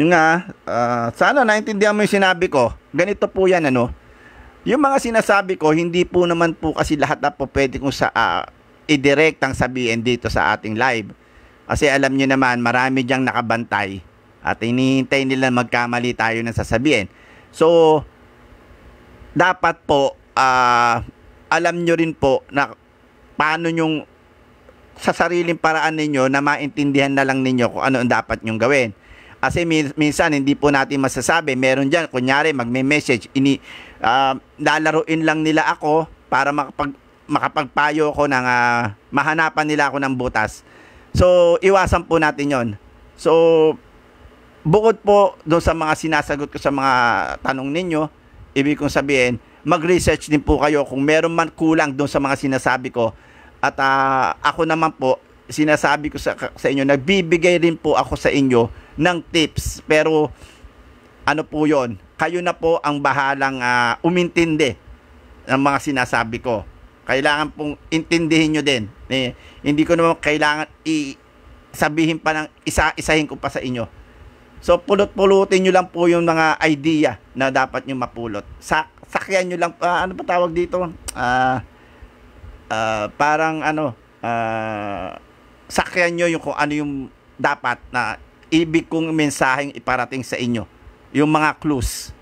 Yung nga, uh, sana naintindihan mo yung sinabi ko. Ganito po yan, ano. Yung mga sinasabi ko, hindi po naman po kasi lahat na po pwede kong sa, uh, ah, idirektang sabihin dito sa ating live. Kasi alam nyo naman, marami diyang nakabantay at hinihintay nila magkamali tayo ng sasabihin. So, dapat po, uh, alam nyo rin po na paano yung sa sariling paraan ninyo na maintindihan na lang ninyo kung ano ang dapat nyong gawin. Kasi minsan hindi po natin masasabi, meron diyan kunyari magme-message ini uh, lalaruin lang nila ako para makapag makapagpayo ko ng uh, mahanapan nila ako ng butas. So iwasan po natin 'yon. So bukod po doon sa mga sinasagot ko sa mga tanong ninyo, ibig kong sabihin, mag-research din po kayo kung meron man kulang doon sa mga sinasabi ko. At uh, ako naman po, sinasabi ko sa, sa inyo, nagbibigay rin po ako sa inyo ng tips. Pero ano po yon kayo na po ang bahalang uh, umintindi ng mga sinasabi ko. Kailangan pong intindihin nyo din. Eh, hindi ko naman kailangan i- sabihin pa ng isa-isahin ko pa sa inyo So pulot-pulutin nyo lang po yung mga idea na dapat nyo mapulot. Sa sakyan nyo lang, uh, ano ba tawag dito? Uh, uh, parang ano, uh, sakyan nyo yung kung ano yung dapat na ibig kong mensaheng iparating sa inyo. Yung mga clues.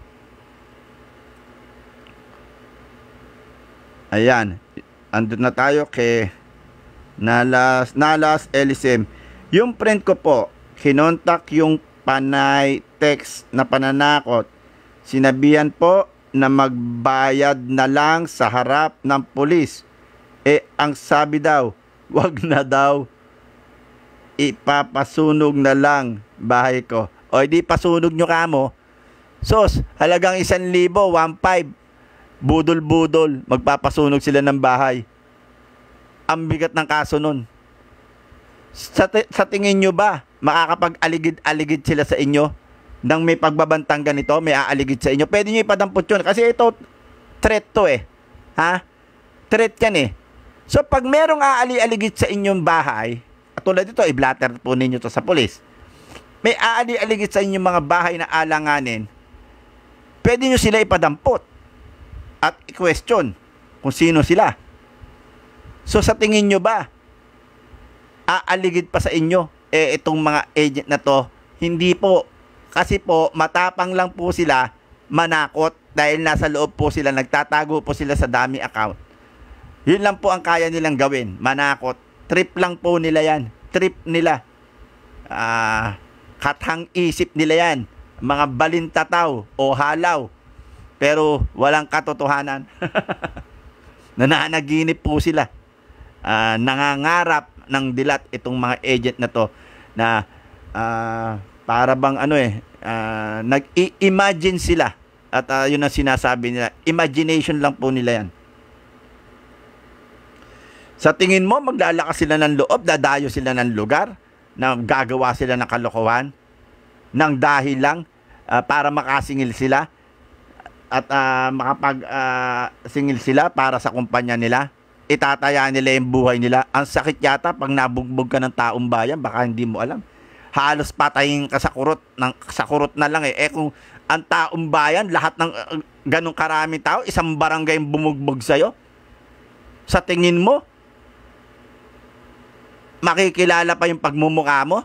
Ayan. Andun na tayo kay Nalas, Nalas LSM. Yung friend ko po, kinontak yung panay text na pananakot. Sinabihan po na magbayad na lang sa harap ng pulis. Eh, ang sabi daw, <laughs> wag na daw, ipapasunog na lang bahay ko. O, di pasunog nyo kamo. Sos, halagang isan libo, one five. Budol-budol, magpapasunog sila ng bahay. Ang bigat ng kaso nun. Sa, sa tingin nyo ba, makakapag-aligid-aligid sila sa inyo? Nang may pagbabantang ganito, may aaligid sa inyo. Pwede nyo ipadampot yun. Kasi ito, threat to eh. Ha? Threat yan eh. So, pag merong aali-aligid sa inyong bahay, at tulad dito, i-blatter po ninyo to sa polis. May aali-aligid sa inyong mga bahay na alanganin, pwede nyo sila ipadampot at i-question kung sino sila. So, sa tingin nyo ba, aaligid pa sa inyo eh itong mga agent na to. Hindi po kasi po matapang lang po sila manakot dahil nasa loob po sila nagtatago po sila sa dami account. Yun lang po ang kaya nilang gawin, manakot. Trip lang po nila 'yan. Trip nila. Ah, uh, kathang isip nila 'yan. Mga balintataw o halaw. Pero walang katotohanan. <laughs> Nananaginip po sila. Uh, nangangarap ng dilat itong mga agent na to na uh, para bang ano eh uh, ah, nag-imagine sila at uh, yun ang sinasabi nila imagination lang po nila yan sa tingin mo maglalakas sila ng loob dadayo sila ng lugar na gagawa sila ng kalokohan ng dahil lang uh, para makasingil sila at uh, makapag uh, singil sila para sa kumpanya nila itataya nila yung buhay nila. Ang sakit yata pag nabugbog ka ng taong bayan, baka hindi mo alam. Halos patayin ka sa kurot, ng, sa kurot na lang eh. Eh kung ang taong bayan, lahat ng uh, ganong karami tao, isang barangay yung bumugbog sa'yo, sa tingin mo, makikilala pa yung pagmumukha mo?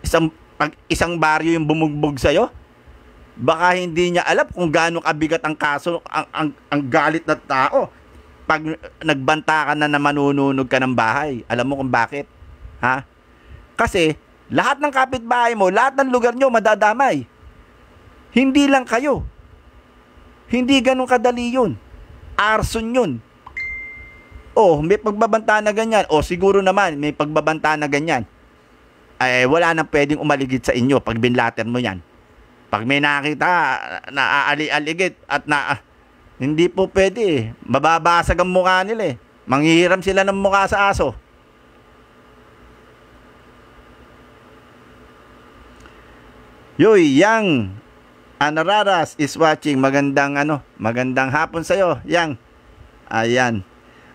Isang, pag, isang baryo yung bumugbog sa'yo? Baka hindi niya alam kung gaano kabigat ang kaso, ang, ang, ang galit na tao pag nagbanta ka na na manununog ka ng bahay, alam mo kung bakit? Ha? Kasi, lahat ng kapitbahay mo, lahat ng lugar nyo, madadamay. Hindi lang kayo. Hindi ganun kadali yun. Arson yun. Oh, may pagbabanta na ganyan. O oh, siguro naman, may pagbabanta na ganyan. Eh, wala nang pwedeng umaligid sa inyo pag binlatter mo yan. Pag may nakita naaali aali-aligid at na hindi po pwede eh. Mababasag ang mukha nila eh. Manghihiram sila ng mukha sa aso. Yoy, Yang Anararas is watching. Magandang ano, magandang hapon sa'yo, Yang. Ayan.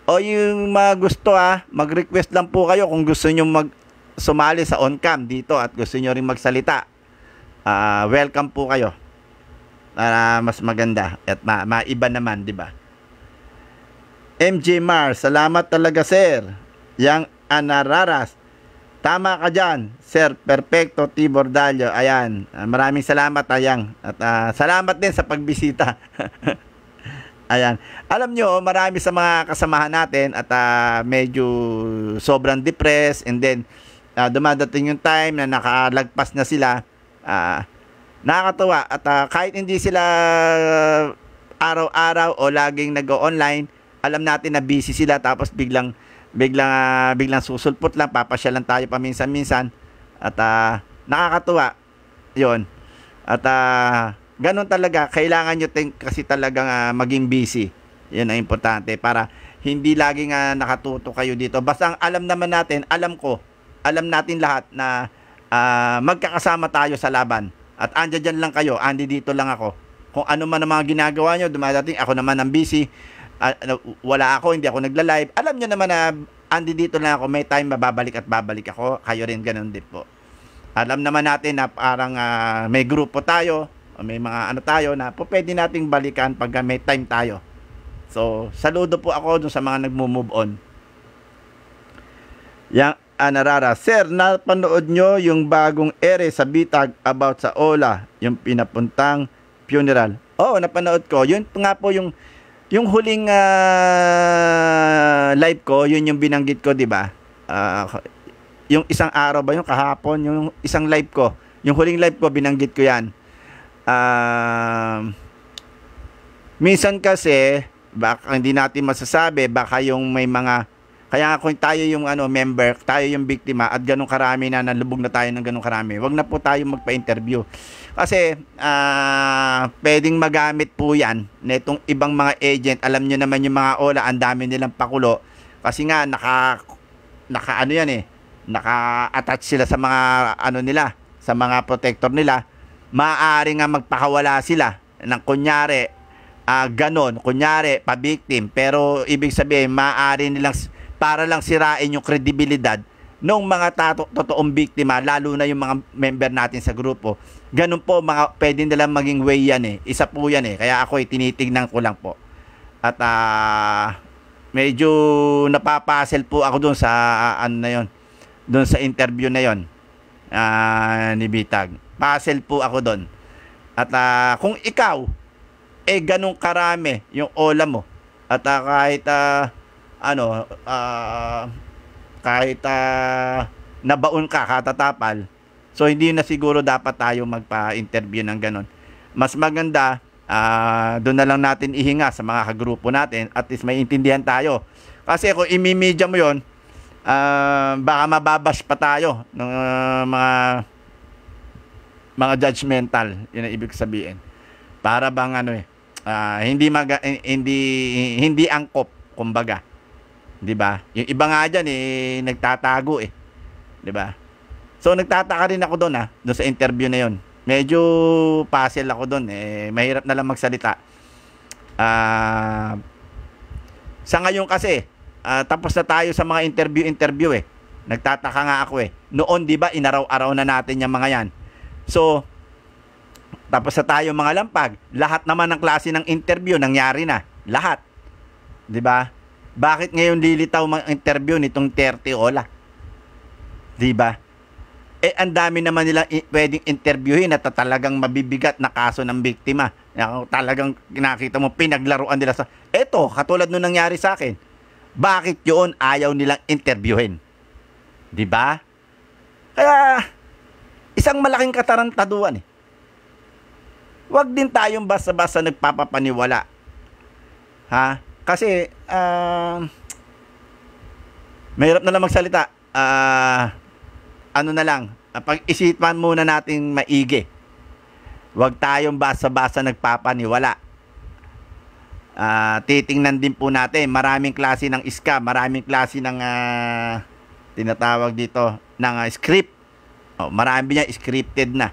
O yung mga gusto ah, mag-request lang po kayo kung gusto nyo mag sumali sa on-cam dito at gusto nyo rin magsalita. Uh, welcome po kayo para mas maganda at ma maiba naman, 'di ba? MJ Mar, salamat talaga sir. Yang Anararas. Tama ka dyan, sir. Perfecto, Tibor Dalio. Ayan. Ah, maraming salamat, Ayang. Ah, at uh, salamat din sa pagbisita. <laughs> Ayan. Alam nyo, oh, marami sa mga kasamahan natin at uh, medyo sobrang depressed and then uh, dumadating yung time na nakalagpas na sila. Uh, nakakatuwa at uh, kahit hindi sila ah, araw-araw o laging nag-online, alam natin na busy sila tapos biglang biglang uh, biglang susulpot lang, lang tayo paminsan-minsan at uh, nakakatuwa 'yon. At uh, ganun talaga kailangan nyo think kasi talagang uh, maging busy. 'Yan ang importante para hindi laging uh, nakatuto kayo dito. Basta ang alam naman natin, alam ko, alam natin lahat na uh, magkakasama tayo sa laban at andyan dyan lang kayo, andi dito lang ako. Kung ano man ang mga ginagawa nyo, dumadating, ako naman ang busy, uh, wala ako, hindi ako nagla-live. Alam nyo naman na andi dito lang ako, may time mababalik at babalik ako. Kayo rin ganun din po. Alam naman natin na parang uh, may grupo tayo, o may mga ano tayo na po pwede nating balikan pag may time tayo. So, saludo po ako dun sa mga nagmo-move on. Yang Anarara. Ah, Sir, napanood nyo yung bagong ere sa Bitag about sa Ola, yung pinapuntang funeral. Oo, napanood ko. Yun nga po yung yung huling uh, live ko, yun yung binanggit ko, 'di ba? Uh, yung isang araw ba yung kahapon, yung isang live ko, yung huling live ko binanggit ko 'yan. Uh, minsan kasi baka hindi natin masasabi, baka yung may mga kaya kung tayo yung ano, member, tayo yung biktima at ganun karami na nalubog na tayo ng ganun karami, wag na po tayo magpa-interview. Kasi uh, pwedeng magamit po yan nitong ibang mga agent. Alam nyo naman yung mga ola, ang dami nilang pakulo. Kasi nga, naka, naka ano yan eh, naka-attach sila sa mga ano nila, sa mga protector nila. Maaari nga magpakawala sila ng kunyari uh, ganun, kunyari, pa-victim, pero ibig sabihin, maaari nilang para lang sirain yung kredibilidad ng mga tato, totoong biktima, lalo na yung mga member natin sa grupo. Ganun po, mga, pwede nilang maging way yan eh. Isa po yan eh. Kaya ako eh, tinitignan ko lang po. At uh, medyo napapasel po ako doon sa uh, ano na yon doon sa interview na yon uh, ah, ni Bitag. Puzzle po ako doon. At uh, kung ikaw, eh ganong karami yung ola mo. At uh, kahit uh, ano uh, kahit uh, nabaon ka katatapal so hindi na siguro dapat tayo magpa-interview ng ganon mas maganda uh, doon na lang natin ihinga sa mga kagrupo natin at least may intindihan tayo kasi kung imimedya mo yon uh, baka mababash pa tayo ng uh, mga mga judgmental yun ang ibig sabihin para bang ano eh uh, hindi maga, eh, hindi hindi angkop kumbaga 'Di ba? Yung iba nga diyan eh nagtatago eh. 'Di ba? So nagtataka rin ako doon ah, doon sa interview na 'yon. Medyo puzzle ako doon eh, mahirap na lang magsalita. Ah uh, sa ngayon kasi, uh, tapos na tayo sa mga interview-interview eh. Nagtataka nga ako eh. Noon 'di ba inaraw-araw na natin yung mga 'yan. So tapos sa tayo mga lampag, lahat naman ng klase ng interview nangyari na. Lahat. 'Di ba? Bakit ngayon lilitaw mag interview nitong 30 Ola? 'Di ba? Eh ang dami naman nilang pwedeng interviewin at talagang mabibigat na kaso ng biktima. Talagang nakita mo pinaglaruan nila sa Eto, katulad nung nangyari sa akin. Bakit 'yon ayaw nilang interviewin? 'Di ba? Kaya isang malaking katarantaduan eh. Huwag din tayong basta-basta nagpapapaniwala. Ha? Kasi, uh, mahirap na lang magsalita. Uh, ano na lang, ah, pag-isipan muna natin maigi. Huwag tayong basa-basa nagpapaniwala. Uh, titingnan din po natin, maraming klase ng scam, maraming klase ng uh, tinatawag dito ng uh, script. Oh, marami niya scripted na.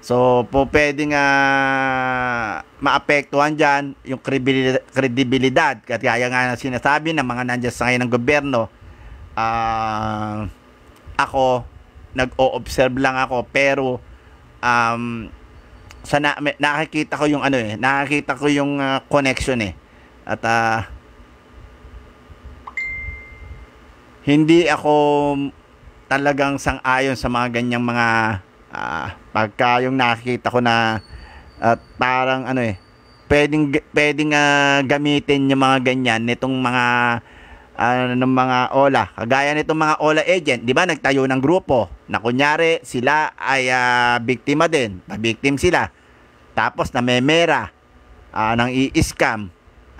So, po pwedeng uh, maapektuhan dyan yung kredibilidad, kredibilidad. At kaya nga sinasabi ng mga nandiyan sa ngayon ng gobyerno, uh, ako, nag-o-observe lang ako, pero um, sa na, nakikita ko yung ano eh, nakikita ko yung uh, connection eh. At uh, hindi ako talagang sang-ayon sa mga ganyang mga uh, Pagka yung nakikita ko na at uh, parang ano eh, pwedeng pwedeng uh, gamitin yung mga ganyan nitong mga ano uh, ng mga Ola. Kagaya nitong mga Ola agent, 'di ba? Nagtayo ng grupo na kunyari sila ay uh, biktima din. Na-victim sila. Tapos namemera uh, ng i-scam.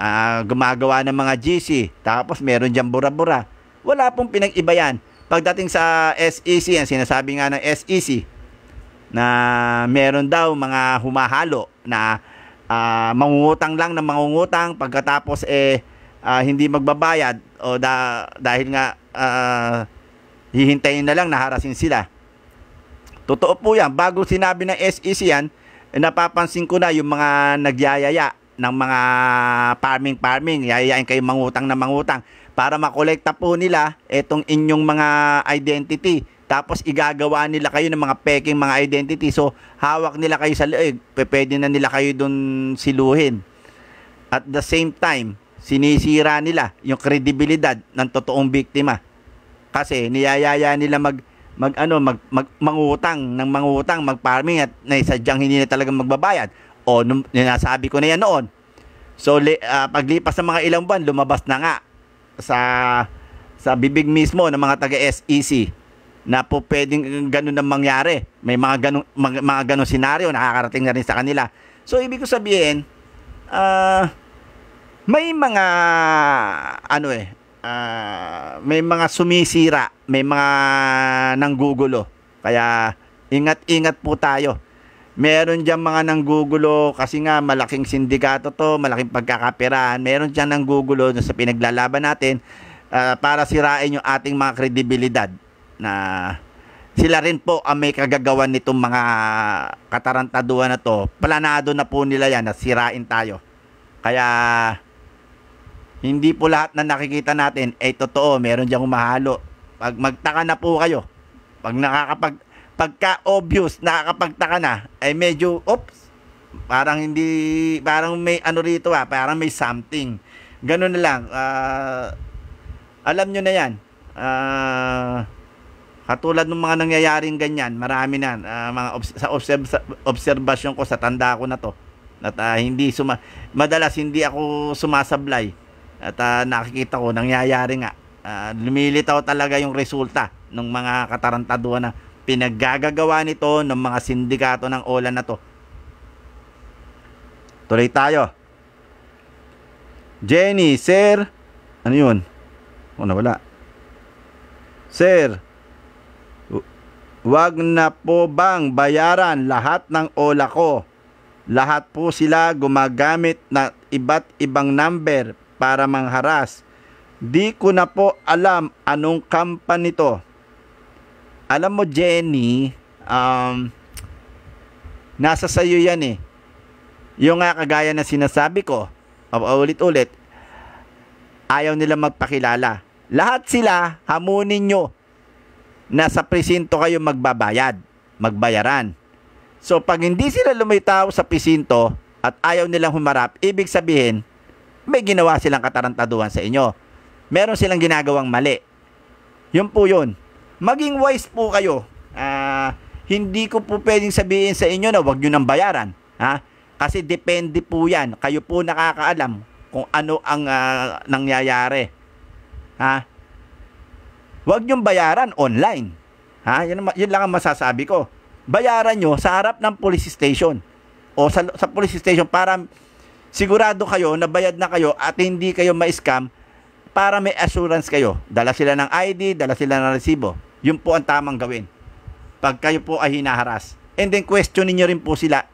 Uh, gumagawa ng mga GC. Tapos meron diyang bura-bura. Wala pong pinag-iba yan. Pagdating sa SEC, ang sinasabi nga ng SEC, na meron daw mga humahalo na uh, mangungutang lang ng mangungutang pagkatapos eh uh, hindi magbabayad o da, dahil nga uh, hihintayin na lang naharasin sila. Totoo po yan. Bago sinabi ng SEC yan, eh, napapansin ko na yung mga nagyayaya ng mga farming-farming. Yayayain kayo mangutang na mangutang para makolekta po nila itong inyong mga identity tapos igagawa nila kayo ng mga peking mga identity. So, hawak nila kayo sa eh, Pwede na nila kayo dun siluhin. At the same time, sinisira nila yung kredibilidad ng totoong biktima. Kasi niyayaya nila mag mag ano mag, mag mangutang ng mangutang magfarming at naisadyang hindi na talaga magbabayad o nung, nasabi ko na yan noon so li, uh, ah, paglipas ng mga ilang buwan lumabas na nga sa sa bibig mismo ng mga taga SEC na po pwedeng ganun ang mangyari. May mga ganung mga, mga ganung senaryo nakakarating na rin sa kanila. So ibig ko sabihin, uh, may mga ano eh, uh, may mga sumisira, may mga nanggugulo. Kaya ingat-ingat po tayo. Meron dyan mga nanggugulo kasi nga malaking sindikato to, malaking pagkakapirahan. Meron dyan nanggugulo sa pinaglalaban natin uh, para sirain yung ating mga kredibilidad na sila rin po ang may kagagawan nitong mga katarantaduan na to. Planado na po nila yan, na sirain tayo. Kaya, hindi po lahat na nakikita natin, eh totoo, meron diyang humahalo. Pag magtaka na po kayo, pag nakakapag, pagka obvious, nakakapagtaka na, ay eh medyo, oops, parang hindi, parang may ano rito ah, parang may something. Ganun na lang, uh, alam nyo na yan. Ah, uh, Katulad ng mga nangyayaring ganyan, marami na uh, mga obs- sa observ- sa obserbasyon ko sa tanda ko na to. At uh, hindi suma madalas hindi ako sumasablay. At uh, nakikita ko nangyayari nga uh, lumilitaw talaga yung resulta ng mga katarantaduhan na pinaggagawa nito ng mga sindikato ng OLA na to. Tuloy tayo. Jenny, sir. Ano yun? O, oh, nawala. Sir, Wag na po bang bayaran lahat ng ola ko? Lahat po sila gumagamit na iba't ibang number para mangharas. Di ko na po alam anong company nito. Alam mo Jenny, um, nasa sayo yan eh. Yung nga kagaya na sinasabi ko, ulit-ulit, ayaw nila magpakilala. Lahat sila, hamunin nyo nasa presinto kayo magbabayad, magbayaran. So pag hindi sila lumitaw sa presinto at ayaw nilang humarap, ibig sabihin may ginawa silang katarantaduhan sa inyo. Meron silang ginagawang mali. Yun po yun. Maging wise po kayo. Uh, hindi ko po pwedeng sabihin sa inyo na huwag nyo nang bayaran. Ha? Kasi depende po yan. Kayo po nakakaalam kung ano ang uh, nangyayari. Ha? Huwag niyong bayaran online. Ha? Yan, yan lang ang masasabi ko. Bayaran nyo sa harap ng police station o sa, sa police station para sigurado kayo na bayad na kayo at hindi kayo ma-scam para may assurance kayo. Dala sila ng ID, dala sila ng resibo. Yun po ang tamang gawin. Pag kayo po ay hinaharas. And then questionin nyo rin po sila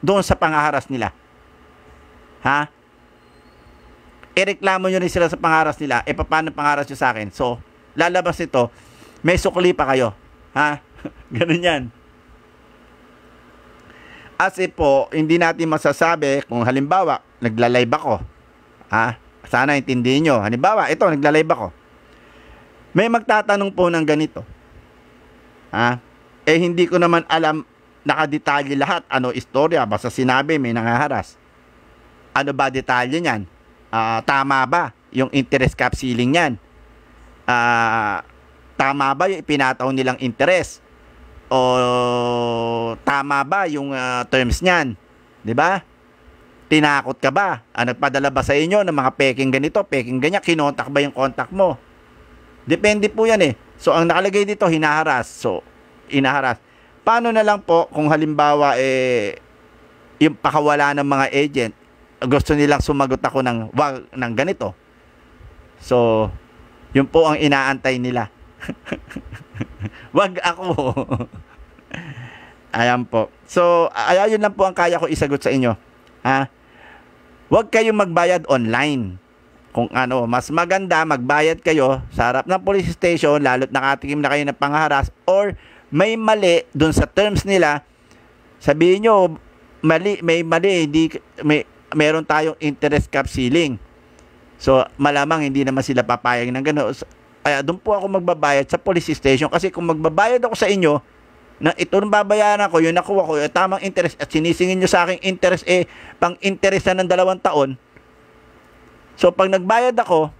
doon sa pangaharas nila. Ha? Ireklamo nyo rin sila sa pangaras nila. E paano pangaras nyo sa akin? So, lalabas ito, may sukli pa kayo. Ha? <laughs> Ganun yan. As if po, hindi natin masasabi kung halimbawa, naglalive ako. Ha? Sana intindihin nyo. Halimbawa, ito, naglalive ako. May magtatanong po ng ganito. Ha? Eh, hindi ko naman alam nakadetalye lahat. Ano istorya? Basta sinabi, may nangaharas. Ano ba detalye niyan? Uh, tama ba yung interest cap ceiling niyan? uh, tama ba yung ipinataw nilang interest? O tama ba yung uh, terms niyan? 'Di ba? Tinakot ka ba? Ah, nagpadala ba sa inyo ng mga peking ganito, peking ganya? kinontak ba yung contact mo? Depende po 'yan eh. So ang nakalagay dito hinaharas. So inaharas. Paano na lang po kung halimbawa eh yung pakawala ng mga agent gusto nilang sumagot ako ng wag ng ganito. So yun po ang inaantay nila. <laughs> Wag ako. <laughs> Ayan po. So, ayan yun lang po ang kaya ko isagot sa inyo. Ha? Huwag kayong magbayad online. Kung ano, mas maganda magbayad kayo sa harap ng police station, lalo't nakatikim na kayo ng pangharas or may mali dun sa terms nila. Sabihin nyo, mali, may mali, hindi, may, meron tayong interest cap ceiling So, malamang hindi naman sila papayag ng gano'n. Kaya doon po ako magbabayad sa police station kasi kung magbabayad ako sa inyo, na ito nang babayaran ko, yun nakuha ko, yung tamang interest at sinisingin nyo sa akin interest eh, pang interest na ng dalawang taon. So, pag nagbayad ako,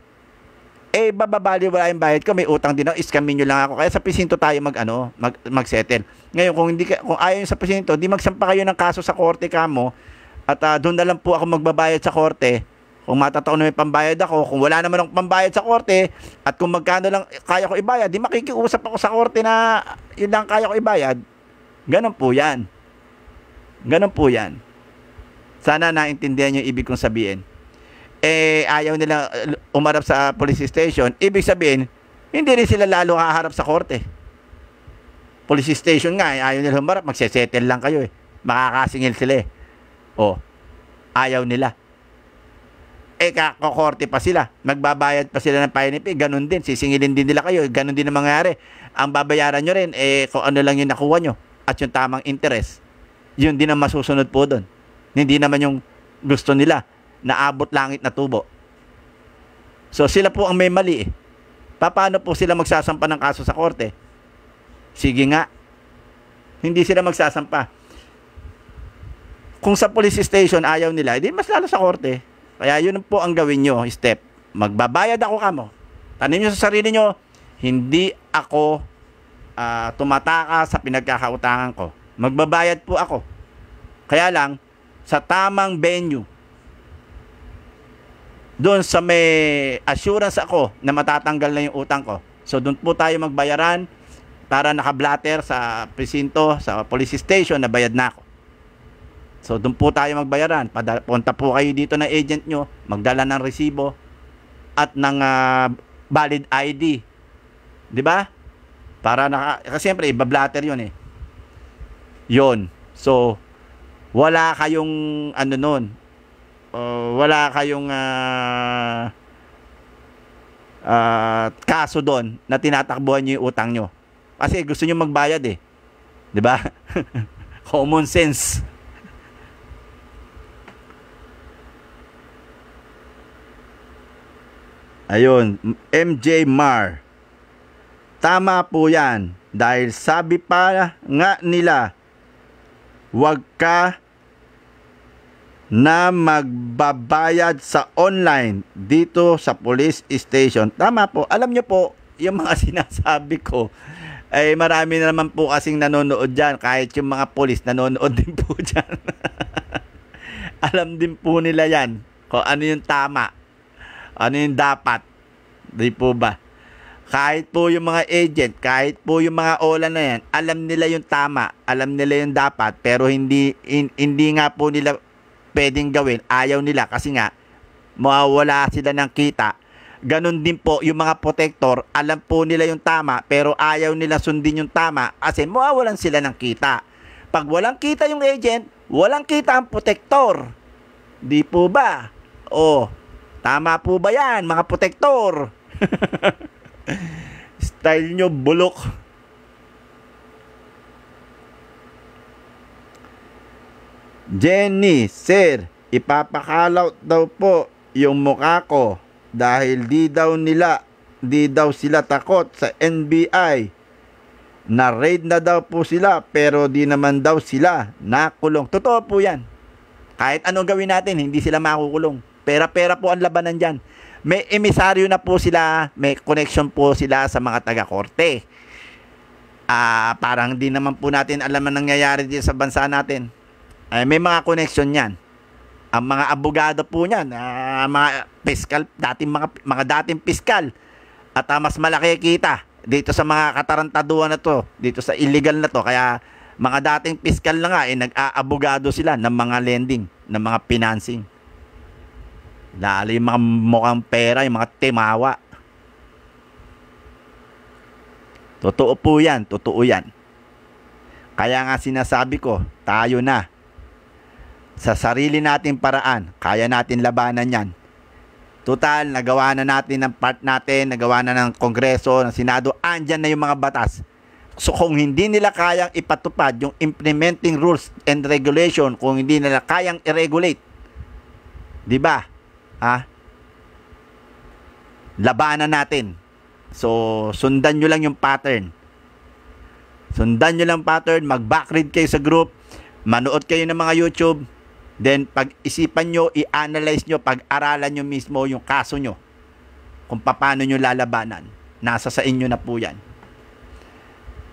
eh, bababali wala yung bayad ko, may utang din ako, iskamin nyo lang ako. Kaya sa presinto tayo mag, ano, mag, mag-settle. Ngayon, kung, hindi, kung ayaw sa presinto, di magsampa kayo ng kaso sa korte ka mo, at uh, doon na lang po ako magbabayad sa korte, kung matataon na may pambayad ako, kung wala naman akong pambayad sa korte, at kung magkano lang kaya ko ibayad, di makikiusap ako sa korte na yun lang kaya ko ibayad. Ganon po yan. Ganon po yan. Sana naintindihan yung ibig kong sabihin. Eh, ayaw nila uh, umarap sa police station. Ibig sabihin, hindi rin sila lalo haharap sa korte. Police station nga, eh, ayaw nila humarap, magsesettle lang kayo eh. Makakasingil sila eh. O, oh, ayaw nila eh kakokorte pa sila. Magbabayad pa sila ng pioneer fee. Ganun din. Sisingilin din nila kayo. Ganun din ang mangyayari. Ang babayaran nyo rin, eh kung ano lang yung nakuha nyo at yung tamang interest. Yun din ang masusunod po doon. Hindi naman yung gusto nila na abot langit na tubo. So sila po ang may mali eh. Paano po sila magsasampa ng kaso sa korte? Sige nga. Hindi sila magsasampa. Kung sa police station ayaw nila, hindi eh, mas lalo sa korte kaya yun po ang gawin nyo, step. Magbabayad ako kamo. Tanim nyo sa sarili nyo, hindi ako uh, tumataka sa pinagkakautangan ko. Magbabayad po ako. Kaya lang, sa tamang venue, doon sa may assurance ako na matatanggal na yung utang ko. So doon po tayo magbayaran para nakablatter sa presinto, sa police station na bayad na ako. So doon po tayo magbayaran. Pada, punta po kayo dito na agent nyo, magdala ng resibo at ng uh, valid ID. 'Di ba? Para na kasi siyempre ibablatter 'yon eh. 'Yon. So wala kayong ano noon. Uh, oh, wala kayong uh, uh, kaso doon na tinatakbuhan niyo yung utang nyo. Kasi gusto niyo magbayad eh. 'Di ba? <laughs> Common sense. Ayun, MJ Mar. Tama po yan. Dahil sabi pa nga nila, huwag ka na magbabayad sa online dito sa police station. Tama po. Alam niyo po, yung mga <laughs> sinasabi ko, ay marami na naman po kasing nanonood dyan. Kahit yung mga police, nanonood <laughs> din po dyan. Alam din po nila yan kung ano yung tama. Ano yung dapat? Di po ba? Kahit po yung mga agent, kahit po yung mga ola na yan, alam nila yung tama, alam nila yung dapat, pero hindi, in, hindi nga po nila pwedeng gawin. Ayaw nila kasi nga, mawawala sila ng kita. Ganon din po yung mga protector, alam po nila yung tama pero ayaw nila sundin yung tama kasi mawawalan sila ng kita. Pag walang kita yung agent, walang kita ang protector. Di po ba? O, Tama po ba yan, mga protektor? <laughs> Style nyo bulok. Jenny, sir, ipapakalaw daw po yung mukha ko dahil di daw nila, di daw sila takot sa NBI. Na-raid na daw po sila pero di naman daw sila nakulong. Totoo po yan. Kahit anong gawin natin, hindi sila makukulong. Pera-pera po ang labanan dyan. May emisaryo na po sila, may connection po sila sa mga taga-korte. Uh, parang di naman po natin alam ang nangyayari dito sa bansa natin. Uh, may mga connection yan. Ang mga abogado po niyan, uh, mga fiscal, dating mga, mga dating fiscal. At uh, mas malaki kita dito sa mga katarantaduan na to, dito sa illegal na to. Kaya mga dating fiscal na nga, eh, nag-aabogado sila ng mga lending, ng mga financing. Lalo yung mga mukhang pera, yung mga timawa. Totoo po yan, totoo yan. Kaya nga sinasabi ko, tayo na. Sa sarili nating paraan, kaya natin labanan yan. Total, nagawa na natin ng part natin, nagawa na ng Kongreso, ng Senado, andyan na yung mga batas. So kung hindi nila kayang ipatupad yung implementing rules and regulation, kung hindi nila kayang i-regulate, 'di ba? Ah, labanan natin. So, sundan nyo lang yung pattern. Sundan nyo lang pattern, mag-backread kayo sa group, manood kayo ng mga YouTube, then pag-isipan nyo, i-analyze nyo, pag-aralan nyo mismo yung kaso nyo, kung paano nyo lalabanan. Nasa sa inyo na po yan.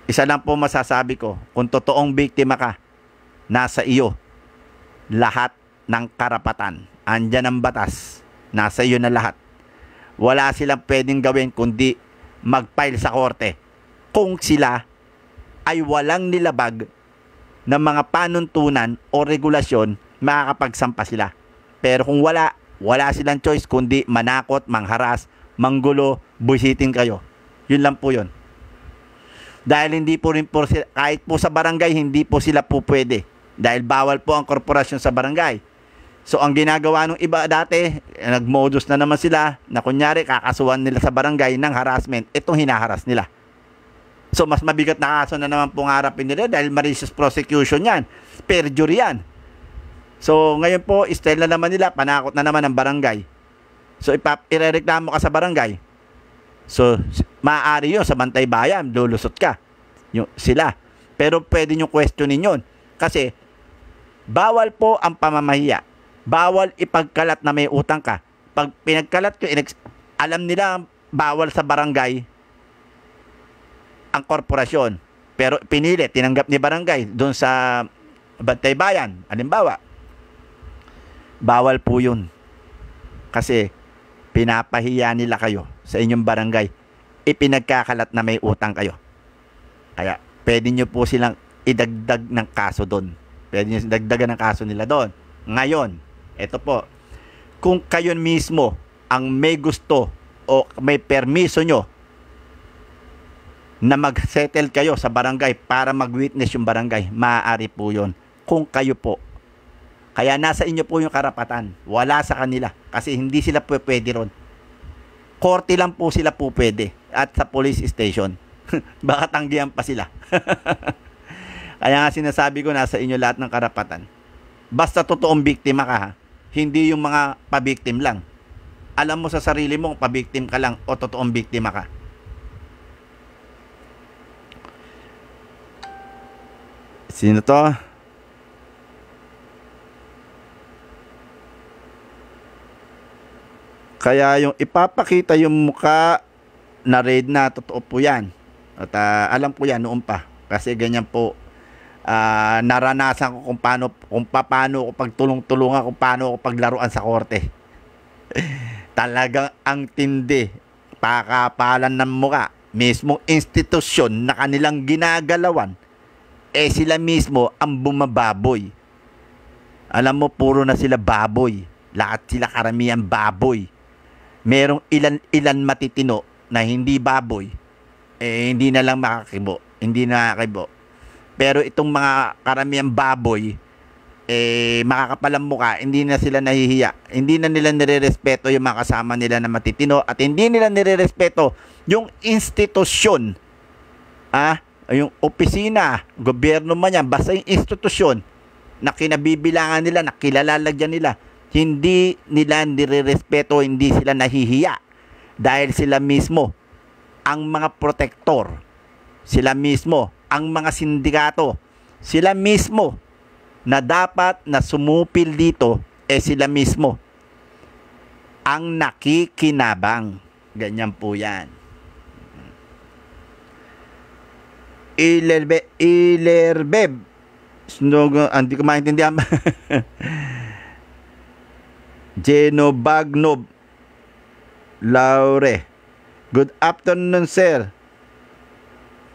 Isa lang po masasabi ko, kung totoong biktima ka, nasa iyo lahat ng karapatan andyan ang batas. Nasa iyo na lahat. Wala silang pwedeng gawin kundi mag-file sa korte kung sila ay walang nilabag ng mga panuntunan o regulasyon makakapagsampa sila. Pero kung wala, wala silang choice kundi manakot, mangharas, manggulo, busitin kayo. Yun lang po yun. Dahil hindi po rin po sila, kahit po sa barangay, hindi po sila po pwede. Dahil bawal po ang korporasyon sa barangay So ang ginagawa ng iba dati, nagmodus na naman sila na kunyari kakasuhan nila sa barangay ng harassment, itong hinaharas nila. So mas mabigat na kaso na naman pong harapin nila dahil malicious prosecution yan. Perjury yan. So ngayon po, style na naman nila, panakot na naman ng barangay. So ipap, irereklamo ka sa barangay. So maaari yun, sa bantay bayan, lulusot ka. Yung, sila. Pero pwede nyo questionin yun. Kasi bawal po ang pamamahiya bawal ipagkalat na may utang ka. Pag pinagkalat ko, alam nila bawal sa barangay ang korporasyon. Pero pinili, tinanggap ni barangay doon sa Bantay Bayan. Alimbawa, bawal po yun. Kasi pinapahiya nila kayo sa inyong barangay. Ipinagkakalat na may utang kayo. Kaya pwede nyo po silang idagdag ng kaso doon. Pwede nyo dagdagan ng kaso nila doon. Ngayon, ito po, kung kayo mismo ang may gusto o may permiso nyo na mag-settle kayo sa barangay para mag-witness yung barangay, maaari po yon kung kayo po. Kaya nasa inyo po yung karapatan. Wala sa kanila kasi hindi sila po pwede ron. Korte lang po sila po pwede at sa police station. <laughs> Baka tanggihan pa sila. <laughs> Kaya nga sinasabi ko, nasa inyo lahat ng karapatan. Basta totoong biktima ka ha. Hindi yung mga pabiktim lang. Alam mo sa sarili mo kung pabiktim ka lang o totoong biktima ka. Sino to? Kaya yung ipapakita yung mukha na red na totoo po yan. At uh, alam po yan noon pa. Kasi ganyan po uh, naranasan ko kung paano kung paano ko pagtulong-tulungan kung paano ako paglaruan sa korte. <laughs> Talagang ang tindi, pakapalan ng mukha mismong institusyon na kanilang ginagalawan, eh sila mismo ang bumababoy. Alam mo, puro na sila baboy. Lahat sila karamihan baboy. Merong ilan-ilan matitino na hindi baboy, eh hindi na lang makakibo. Hindi na makakibo pero itong mga karamihan baboy, eh, makakapalang muka, hindi na sila nahihiya. Hindi na nila nirerespeto yung mga kasama nila na matitino at hindi nila nirerespeto yung institusyon. Ah, yung opisina, gobyerno man yan, basta yung institusyon na kinabibilangan nila, na kilalalagyan nila, hindi nila nirerespeto, hindi sila nahihiya dahil sila mismo ang mga protector. Sila mismo ang mga sindikato. Sila mismo na dapat na sumupil dito eh sila mismo ang nakikinabang. Ganyan po yan. Ilerbe, ilerbeb. Snog, ah, hindi ko maintindihan. <laughs> Genobagnov. Laure. Good afternoon, sir.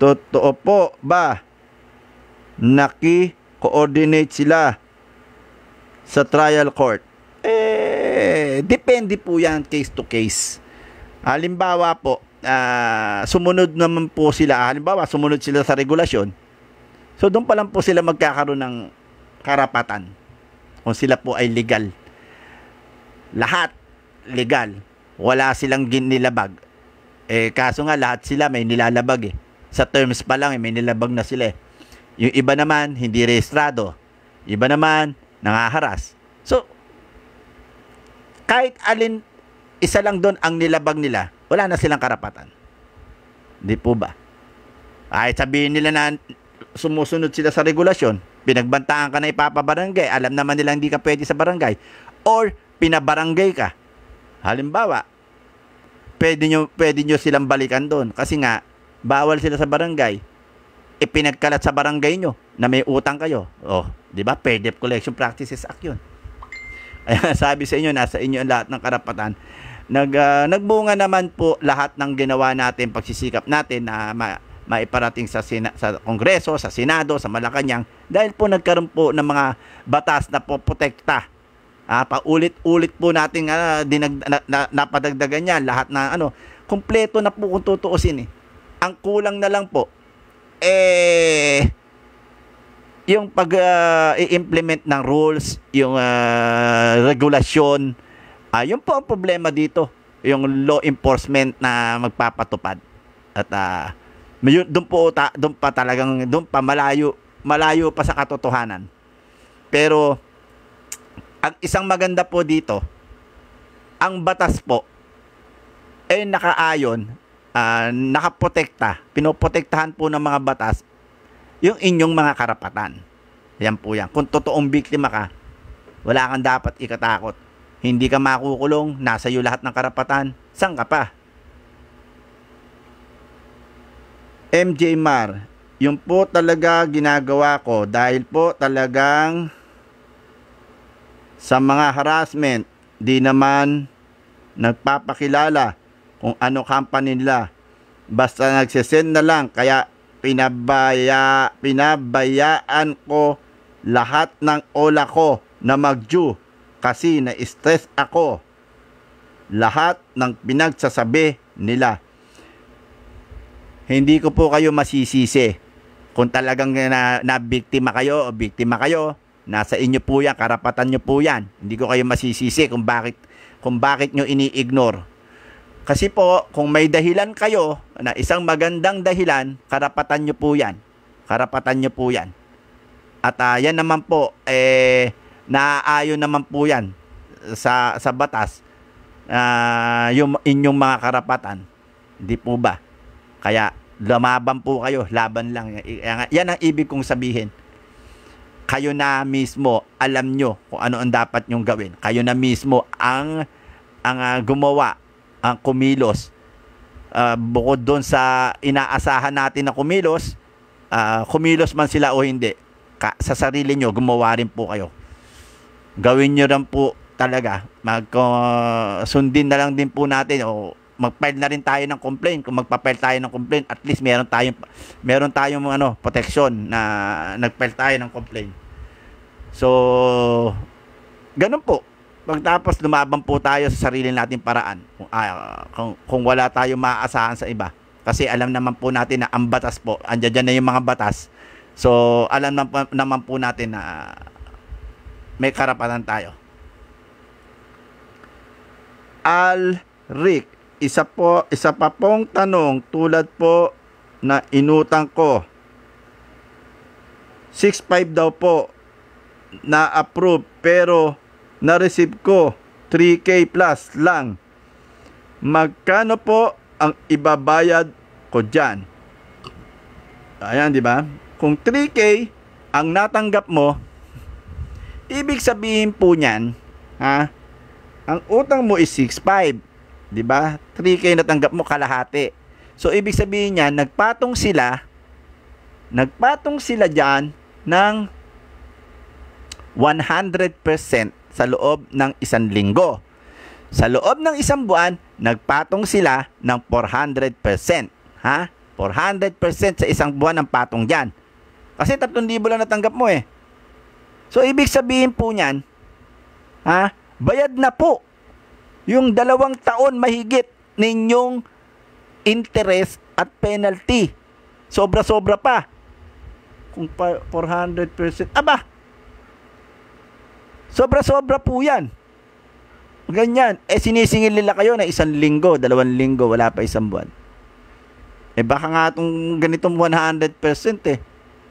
Totoo po ba? Naki-coordinate sila sa trial court. Eh, depende po yan case to case. Halimbawa po, uh, sumunod naman po sila. Halimbawa, sumunod sila sa regulasyon. So, doon pa lang po sila magkakaroon ng karapatan kung sila po ay legal. Lahat legal. Wala silang ginilabag. Eh, kaso nga, lahat sila may nilalabag eh sa terms pa lang, eh, may nilabag na sila eh. Yung iba naman, hindi rehistrado. Iba naman, nangaharas. So, kahit alin isa lang doon ang nilabag nila, wala na silang karapatan. Hindi po ba? Kahit sabihin nila na sumusunod sila sa regulasyon, pinagbantaan ka na ipapabarangay, alam naman nila hindi ka pwede sa barangay, or pinabarangay ka. Halimbawa, pwede nyo, pwede nyo silang balikan doon kasi nga, bawal sila sa barangay, ipinagkalat sa barangay nyo na may utang kayo. Oh, di ba? Fair Debt Collection Practices Act yun. <laughs> Ay, sabi sa inyo, nasa inyo ang lahat ng karapatan. Nag, uh, nagbunga naman po lahat ng ginawa natin, pagsisikap natin na ma maiparating sa, sina- sa Kongreso, sa Senado, sa Malacanang dahil po nagkaroon po ng mga batas na po protekta. Ah, paulit-ulit po natin uh, ah, dinag- na, na, napadagdagan yan lahat na ano, kumpleto na po kung tutuusin eh. Ang kulang na lang po, eh, yung pag-implement ah, ng rules, yung uh, regulasyon, uh, po ang problema dito, yung law enforcement na magpapatupad. At uh, doon po ta, doon pa talagang doon pa malayo malayo pa sa katotohanan. Pero ang isang maganda po dito, ang batas po ay nakaayon uh, nakaprotekta, pinoprotektahan po ng mga batas yung inyong mga karapatan. Ayan po yan. Kung totoong biktima ka, wala kang dapat ikatakot. Hindi ka makukulong, nasa iyo lahat ng karapatan. Saan ka pa? MJ Mar, yung po talaga ginagawa ko dahil po talagang sa mga harassment, di naman nagpapakilala kung ano company nila. Basta nagsesend na lang. Kaya pinabaya, pinabayaan ko lahat ng ola ko na mag kasi na-stress ako. Lahat ng pinagsasabi nila. Hindi ko po kayo masisisi. Kung talagang na, na biktima kayo o biktima kayo, nasa inyo po yan, karapatan nyo po yan. Hindi ko kayo masisisi kung bakit, kung bakit nyo ini-ignore kasi po, kung may dahilan kayo, na isang magandang dahilan, karapatan nyo po yan. Karapatan nyo po yan. At uh, yan naman po, eh, naaayon naman po yan sa, sa batas uh, yung inyong mga karapatan. Hindi po ba? Kaya lumaban po kayo, laban lang. Yan ang ibig kong sabihin. Kayo na mismo alam nyo kung ano ang dapat nyong gawin. Kayo na mismo ang ang uh, gumawa ang kumilos. Uh, bukod doon sa inaasahan natin na kumilos, uh, kumilos man sila o hindi, ka, sa sarili nyo, gumawa rin po kayo. Gawin nyo rin po talaga. Mag, uh, sundin na lang din po natin o mag-file na rin tayo ng complaint. Kung magpa tayo ng complaint, at least meron tayong meron tayong ano, protection na nag tayo ng complaint. So, ganun po. Pagtapos lumabang po tayo sa sarili nating paraan kung, uh, kung, kung wala tayong maaasahan sa iba. Kasi alam naman po natin na ang batas po, andyan dyan na yung mga batas. So, alam naman, naman po natin na may karapatan tayo. Al Rick, isa po, isa pa pong tanong tulad po na inutang ko. 6.5 daw po na approve pero na-receive ko 3K plus lang. Magkano po ang ibabayad ko dyan? Ayan, di ba? Kung 3K ang natanggap mo, ibig sabihin po niyan, ha? Ang utang mo is 6.5, di ba? 3K natanggap mo kalahati. So, ibig sabihin niyan, nagpatong sila, nagpatong sila dyan ng 100% sa loob ng isang linggo. Sa loob ng isang buwan, nagpatong sila ng 400%. Ha? 400% sa isang buwan ang patong dyan. Kasi 3,000 lang natanggap mo eh. So, ibig sabihin po niyan, ha? Bayad na po yung dalawang taon mahigit ninyong interest at penalty. Sobra-sobra pa. Kung 400%, aba, Sobra-sobra po yan. Ganyan. Eh, sinisingil nila kayo na isang linggo, dalawang linggo, wala pa isang buwan. Eh, baka nga itong ganitong 100% eh.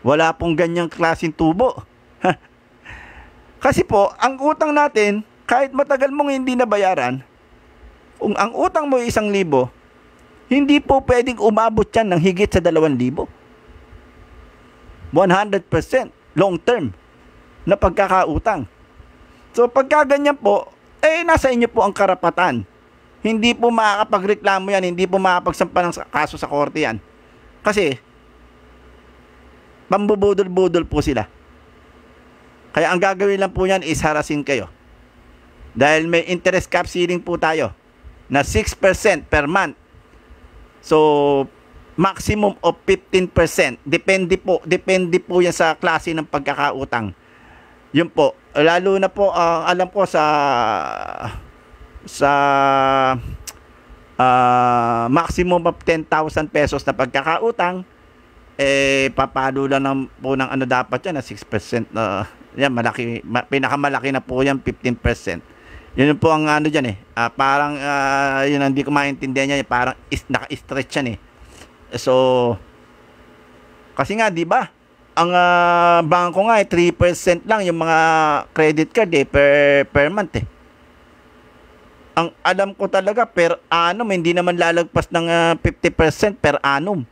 Wala pong ganyang klaseng tubo. <laughs> Kasi po, ang utang natin, kahit matagal mong hindi nabayaran, kung ang utang mo ay isang libo, hindi po pwedeng umabot yan ng higit sa dalawang libo. 100% long term na pagkakautang. So pagka ganyan po, eh nasa inyo po ang karapatan. Hindi po makakapagreklamo yan, hindi po makakapagsampa ng kaso sa korte yan. Kasi, pambubudol-budol po sila. Kaya ang gagawin lang po yan is harasin kayo. Dahil may interest cap ceiling po tayo na 6% per month. So, maximum of 15%. Depende po, depende po yan sa klase ng pagkakautang. Yun po, lalo na po uh, alam ko sa sa uh, maximum of 10,000 pesos na pagkakautang eh papalo lang ng, po ng ano dapat yan na 6% na uh, yan malaki ma, pinakamalaki na po yan 15%. Yun po ang ano diyan eh uh, parang uh, yun hindi ko maintindihan niya parang is, naka-stretch yan eh. So kasi nga 'di ba? ang uh, bangko nga ay 3% lang yung mga credit card eh, per, per month eh. Ang alam ko talaga per annum, hindi naman lalagpas ng uh, ah, 50% per annum.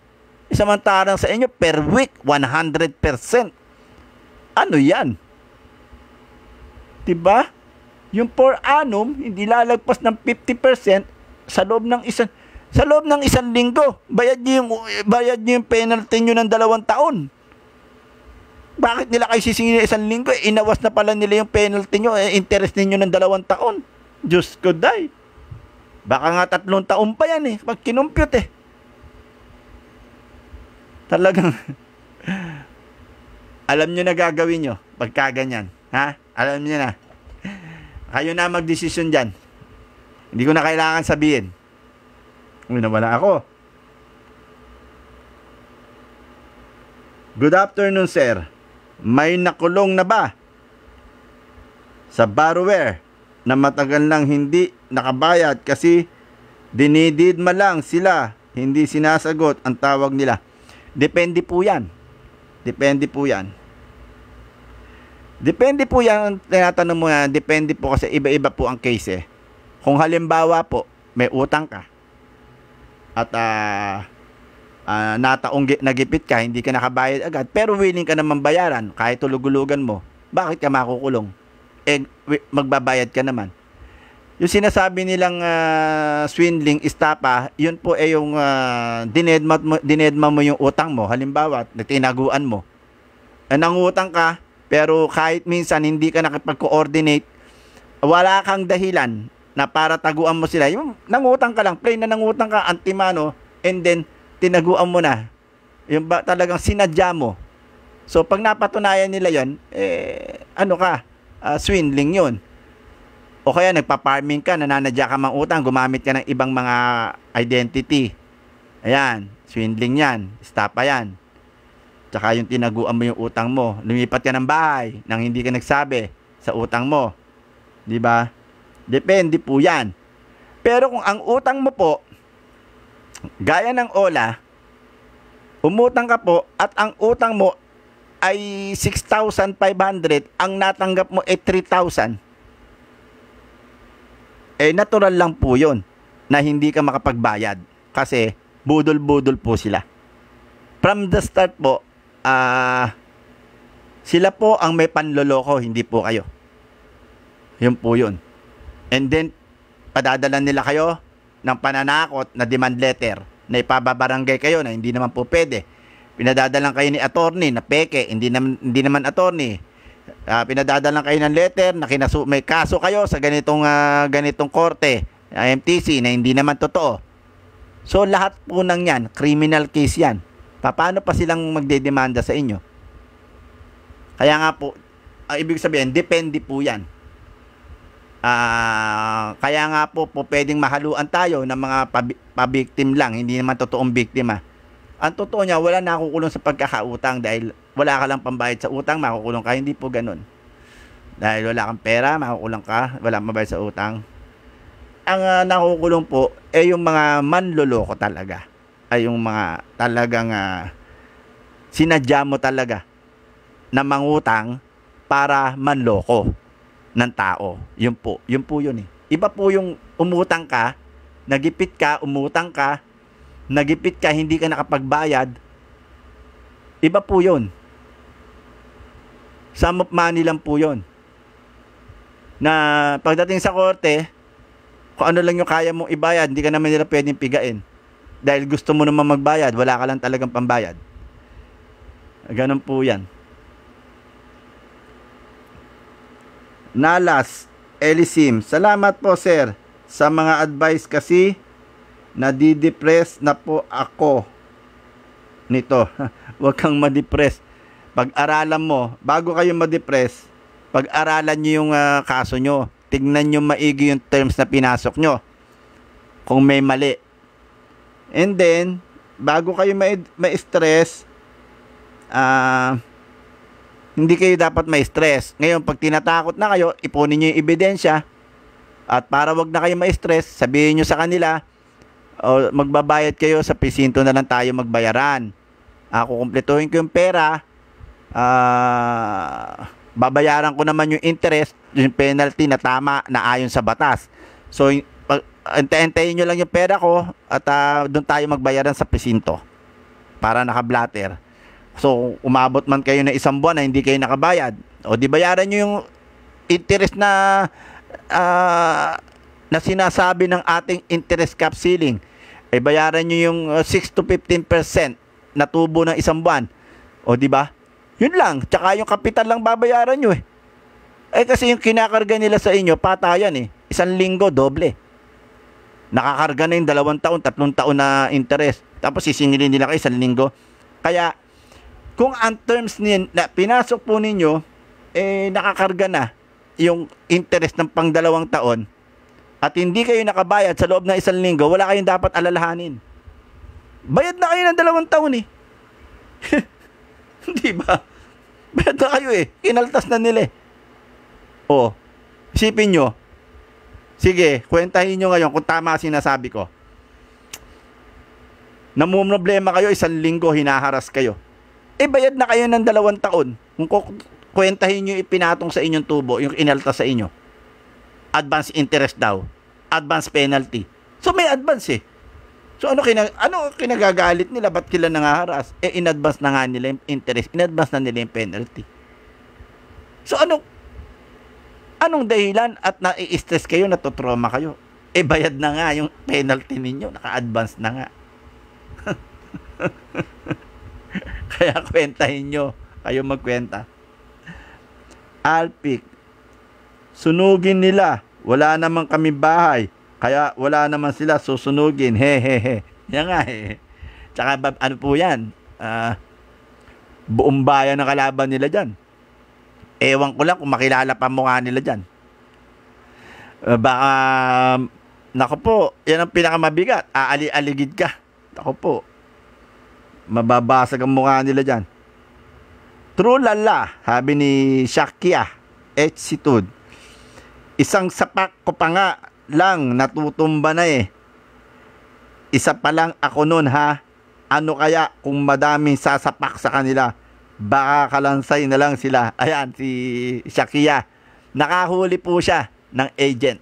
E, samantarang sa inyo, per week, 100%. Ano yan? Diba? Yung per annum, hindi lalagpas ng 50% sa loob ng isang sa loob ng isang linggo. Bayad niyo yung bayad niyo yung penalty niyo ng dalawang taon bakit nila kayo sisingin isang linggo? Eh, inawas na pala nila yung penalty nyo, eh, interest ninyo ng dalawang taon. Diyos ko, die. Baka nga tatlong taon pa yan eh, pag kinumpyot eh. Talagang, <laughs> alam nyo na gagawin nyo, pagkaganyan. Ha? Alam nyo na. Kayo na magdesisyon dyan. Hindi ko na kailangan sabihin. Uy, nawala ako. Good afternoon, sir. May nakulong na ba sa borrower na matagal nang hindi nakabayad kasi ma lang sila, hindi sinasagot ang tawag nila. Depende po yan. Depende po yan. Depende po yan, tinatanong mo yan depende po kasi iba-iba po ang case eh. Kung halimbawa po, may utang ka, at uh, uh, ah, nataong nagipit ka, hindi ka nakabayad agad, pero willing ka naman bayaran, kahit tulugulugan mo, bakit ka makukulong? Eh, magbabayad ka naman. Yung sinasabi nilang uh, swindling, estafa, yun po ay eh yung uh, dinedma, mo, dinedma mo yung utang mo. Halimbawa, tinaguan mo. Eh, nangutang ka, pero kahit minsan hindi ka nakipag-coordinate, wala kang dahilan na para taguan mo sila. Yung nangutang ka lang, plain na nangutang ka, antimano, and then tinaguan mo na. Yung ba, talagang sinadya mo. So, pag napatunayan nila yon eh, ano ka, uh, swindling yon O kaya nagpa-farming ka, nananadya ka mang utang, gumamit ka ng ibang mga identity. Ayan, swindling yan, estapa yan. Tsaka yung tinaguan mo yung utang mo, lumipat ka ng bahay nang hindi ka nagsabi sa utang mo. 'Di ba? Depende po 'yan. Pero kung ang utang mo po Gaya ng Ola, umutang ka po at ang utang mo ay 6,500, ang natanggap mo ay 3,000. Eh natural lang po 'yon na hindi ka makapagbayad kasi budol-budol po sila. From the start po, ah uh, sila po ang may panloloko, hindi po kayo. Yun po yun. And then, padadala nila kayo ng pananakot na demand letter na ipababarangay kayo na hindi naman po pwede. Pinadadalang kayo ni attorney na peke, hindi naman, hindi naman attorney. Uh, pinadadalang kayo ng letter na kinasu may kaso kayo sa ganitong uh, ganitong korte, MTC, na hindi naman totoo. So lahat po ng 'yan, criminal case 'yan. Paano pa silang magdedemanda sa inyo? Kaya nga po, uh, ibig sabihin, depende po 'yan Uh, kaya nga po, po pwedeng mahaluan tayo ng mga pabiktim lang, hindi naman totoong biktima. Ang totoo niya, wala nakukulong sa pagkakautang dahil wala ka lang pambayad sa utang, makukulong ka. Hindi po ganun. Dahil wala kang pera, makukulong ka, wala mabayad sa utang. Ang uh, nakukulong po, eh yung mga manloloko talaga. Ay yung mga talagang uh, sinadya mo talaga na mangutang para manloko ng tao. Yun po. Yun po yun eh. Iba po yung umutang ka, nagipit ka, umutang ka, nagipit ka, hindi ka nakapagbayad. Iba po yun. Some of money lang po yun. Na pagdating sa korte, kung ano lang yung kaya mong ibayad, hindi ka naman nila pwedeng pigain. Dahil gusto mo naman magbayad, wala ka lang talagang pambayad. Ganun po yan. Nalas, Elisim. Salamat po sir sa mga advice kasi nadidepress na po ako nito. <laughs> Huwag kang madepress. Pag-aralan mo, bago kayo madepress, pag-aralan nyo yung uh, kaso nyo. Tignan nyo maigi yung terms na pinasok nyo. Kung may mali. And then, bago kayo ma-stress, ah, uh, hindi kayo dapat ma-stress. Ngayon, pag tinatakot na kayo, ipunin niyo yung ebidensya. At para wag na kayo ma-stress, sabihin niyo sa kanila, o magbabayad kayo sa pisinto na lang tayo magbayaran. Ako kumpletuhin ko yung pera. Uh, babayaran ko naman yung interest, yung penalty na tama na ayon sa batas. So, ante-antayin nyo lang yung pera ko at uh, ah, doon tayo magbayaran sa pisinto para naka-blatter. So, umabot man kayo na isang buwan na hindi kayo nakabayad, o di bayaran nyo yung interest na uh, na sinasabi ng ating interest cap ceiling. Ay eh, bayaran nyo yung 6 ah, to 15% na tubo ng isang buwan. O di ba? Yun lang. Tsaka yung kapital lang babayaran nyo eh. Eh kasi yung kinakarga nila sa inyo, patayan eh. Isang linggo, doble. Nakakarga na yung dalawang taon, tatlong taon na interest. Tapos sisingilin nila kayo sa linggo. Kaya kung ang terms niyan na pinasok po ninyo, eh nakakarga na yung interest ng pangdalawang taon at hindi kayo nakabayad sa loob ng isang linggo, wala kayong dapat alalahanin. Bayad na kayo ng dalawang taon eh. <laughs> Di ba? Bayad na kayo eh. Kinaltas na nila eh. O, isipin nyo. Sige, kwentahin nyo ngayon kung tama sinasabi ko. Namumroblema kayo, isang linggo hinaharas kayo eh bayad na kayo ng dalawang taon. Kung kwentahin nyo ipinatong sa inyong tubo, yung inalta sa inyo. Advance interest daw. Advance penalty. So may advance eh. So ano kina ano kinagagalit nila ba't sila nangaharas? Eh in advance na nga nila yung interest, in advance na nila yung penalty. So ano anong dahilan at nai-stress kayo, natotroma kayo? Eh bayad na nga yung penalty ninyo, naka-advance na nga. <laughs> <laughs> Kaya kwentahin nyo. Kayo magkwenta. Alpik. Sunugin nila. Wala naman kami bahay. Kaya wala naman sila susunugin. He he he. Yan nga he. Tsaka ano po yan? Uh, buong bayan ng kalaban nila dyan. Ewan ko lang kung makilala pa mukha nila dyan. Uh, baka, nako po, yan ang pinakamabigat. Aali-aligid ka. Nako po. Mababasag ang mukha nila dyan. True lala, habi ni Shakya, Etsitude. Isang sapak ko pa nga lang natutumba na eh. Isa pa lang ako nun ha. Ano kaya kung madaming sasapak sa kanila? Baka kalansay na lang sila. Ayan, si Shakya. Nakahuli po siya ng agent.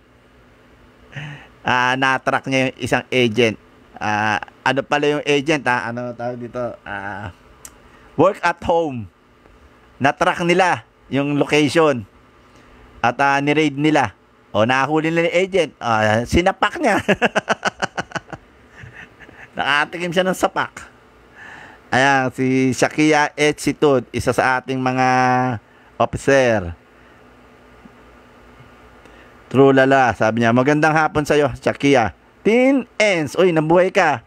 Uh, na-track niya yung isang agent. Uh, ano pala yung agent ha, ano tawag dito, uh, work at home. Na-track nila yung location at uh, ni-raid nila. O nahuli nila ni agent, uh, sinapak niya. <laughs> Nakatikim siya ng sapak. Ayan, si Shakia H. Situd, isa sa ating mga officer. True lala, sabi niya. Magandang hapon sa iyo Shakia. Tin ends. Uy, nabuhay ka.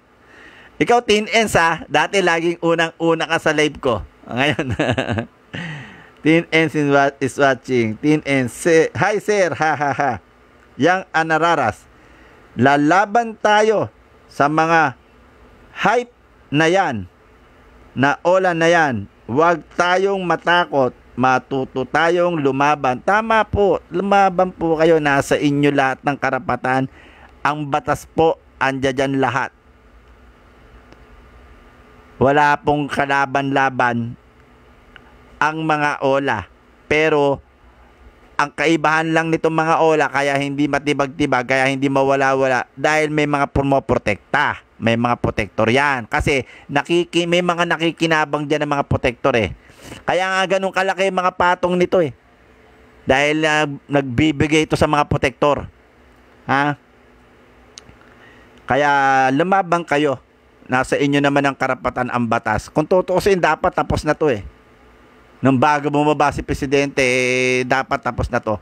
Ikaw, Teen Ens, ha? Dati laging unang-una ka sa live ko. <laughs> Ngayon. teen Ens is watching. Tin Ends. Hi, sir. Ha, ha, ha. Yang Anararas. Lalaban tayo sa mga hype na yan. Na ola na yan. Huwag tayong matakot. Matuto tayong lumaban. Tama po. Lumaban po kayo. Nasa inyo lahat ng karapatan. Ang batas po, andyan lahat wala pong kalaban-laban ang mga ola. Pero, ang kaibahan lang nitong mga ola, kaya hindi matibag-tibag, kaya hindi mawala-wala, dahil may mga pumoprotekta. May mga protektor yan. Kasi, nakiki, may mga nakikinabang dyan ng mga protektor eh. Kaya nga ganun kalaki mga patong nito eh. Dahil uh, nagbibigay ito sa mga protektor. Ha? Kaya lumabang kayo Nasa inyo naman ang karapatan ang batas. Kung tutuusin, dapat tapos na to eh. Nung bago bumaba si Presidente, eh, dapat tapos na to.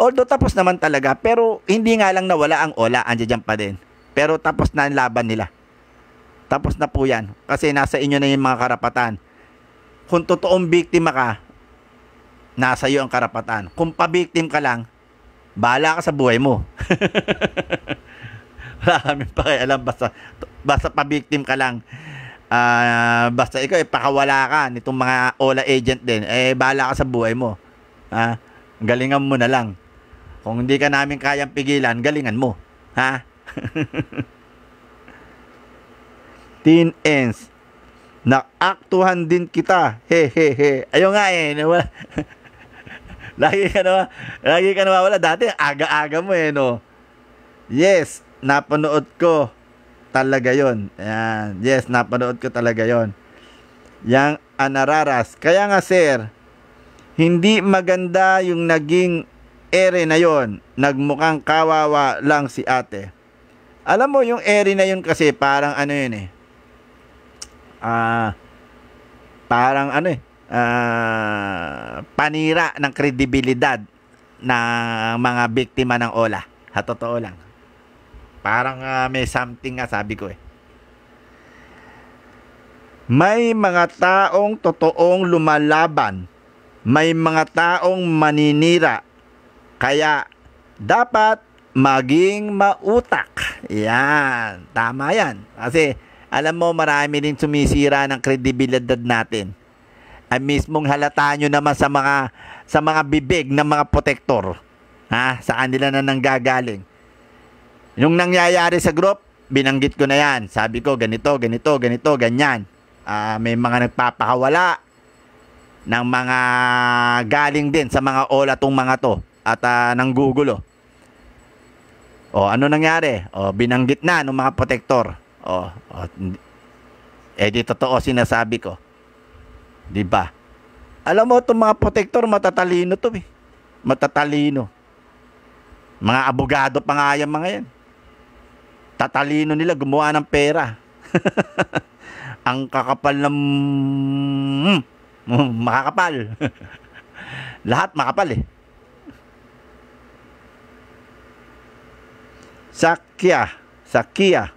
Although tapos naman talaga, pero hindi nga lang nawala ang ola, andiyan pa din. Pero tapos na ang laban nila. Tapos na po yan. Kasi nasa inyo na yung mga karapatan. Kung totoong biktima ka, nasa iyo ang karapatan. Kung pabiktim ka lang, bala ka sa buhay mo. <laughs> wala kami pakialam basta basta pa-victim ka lang uh, basta ikaw ipakawala eh, ka nitong mga OLA agent din eh bala ka sa buhay mo ha galingan mo na lang kung hindi ka namin kayang pigilan galingan mo ha <laughs> Tin ends Naaktuhan din kita. He, he, he. Ayun nga eh. Nawala. <laughs> lagi ka nawa, lagi ka nawawala. Dati, aga-aga mo eh, no? Yes, napanood ko talaga yon. Yan. Yes, napanood ko talaga yon. Yang Anararas. Kaya nga sir, hindi maganda yung naging ere na yon. Nagmukhang kawawa lang si ate. Alam mo yung ere na yon kasi parang ano yun eh. Ah, uh, parang ano eh. Uh, panira ng kredibilidad ng mga biktima ng OLA. Ha, totoo lang. Parang uh, may something nga sabi ko eh. May mga taong totoong lumalaban. May mga taong maninira. Kaya dapat maging mautak. Yan. Tama yan. Kasi alam mo marami din sumisira ng kredibilidad natin. Ang mismong halata nyo naman sa mga sa mga bibig ng mga protektor. Ha? Saan nila na nanggagaling? Yung nangyayari sa group, binanggit ko na yan. Sabi ko, ganito, ganito, ganito, ganyan. Uh, may mga nagpapakawala ng mga galing din sa mga ola tong mga to at uh, ah, ng gugulo. O ano nangyari? O binanggit na ng mga protector. O, o eh di totoo sinasabi ko. 'Di ba? Alam mo tong mga protector matatalino to eh. Matatalino. Mga abogado pa nga yan mga yan tatalino nila gumawa ng pera. <laughs> ang kakapal ng mm, mm makakapal. <laughs> Lahat makapal eh. Sakya, sakya.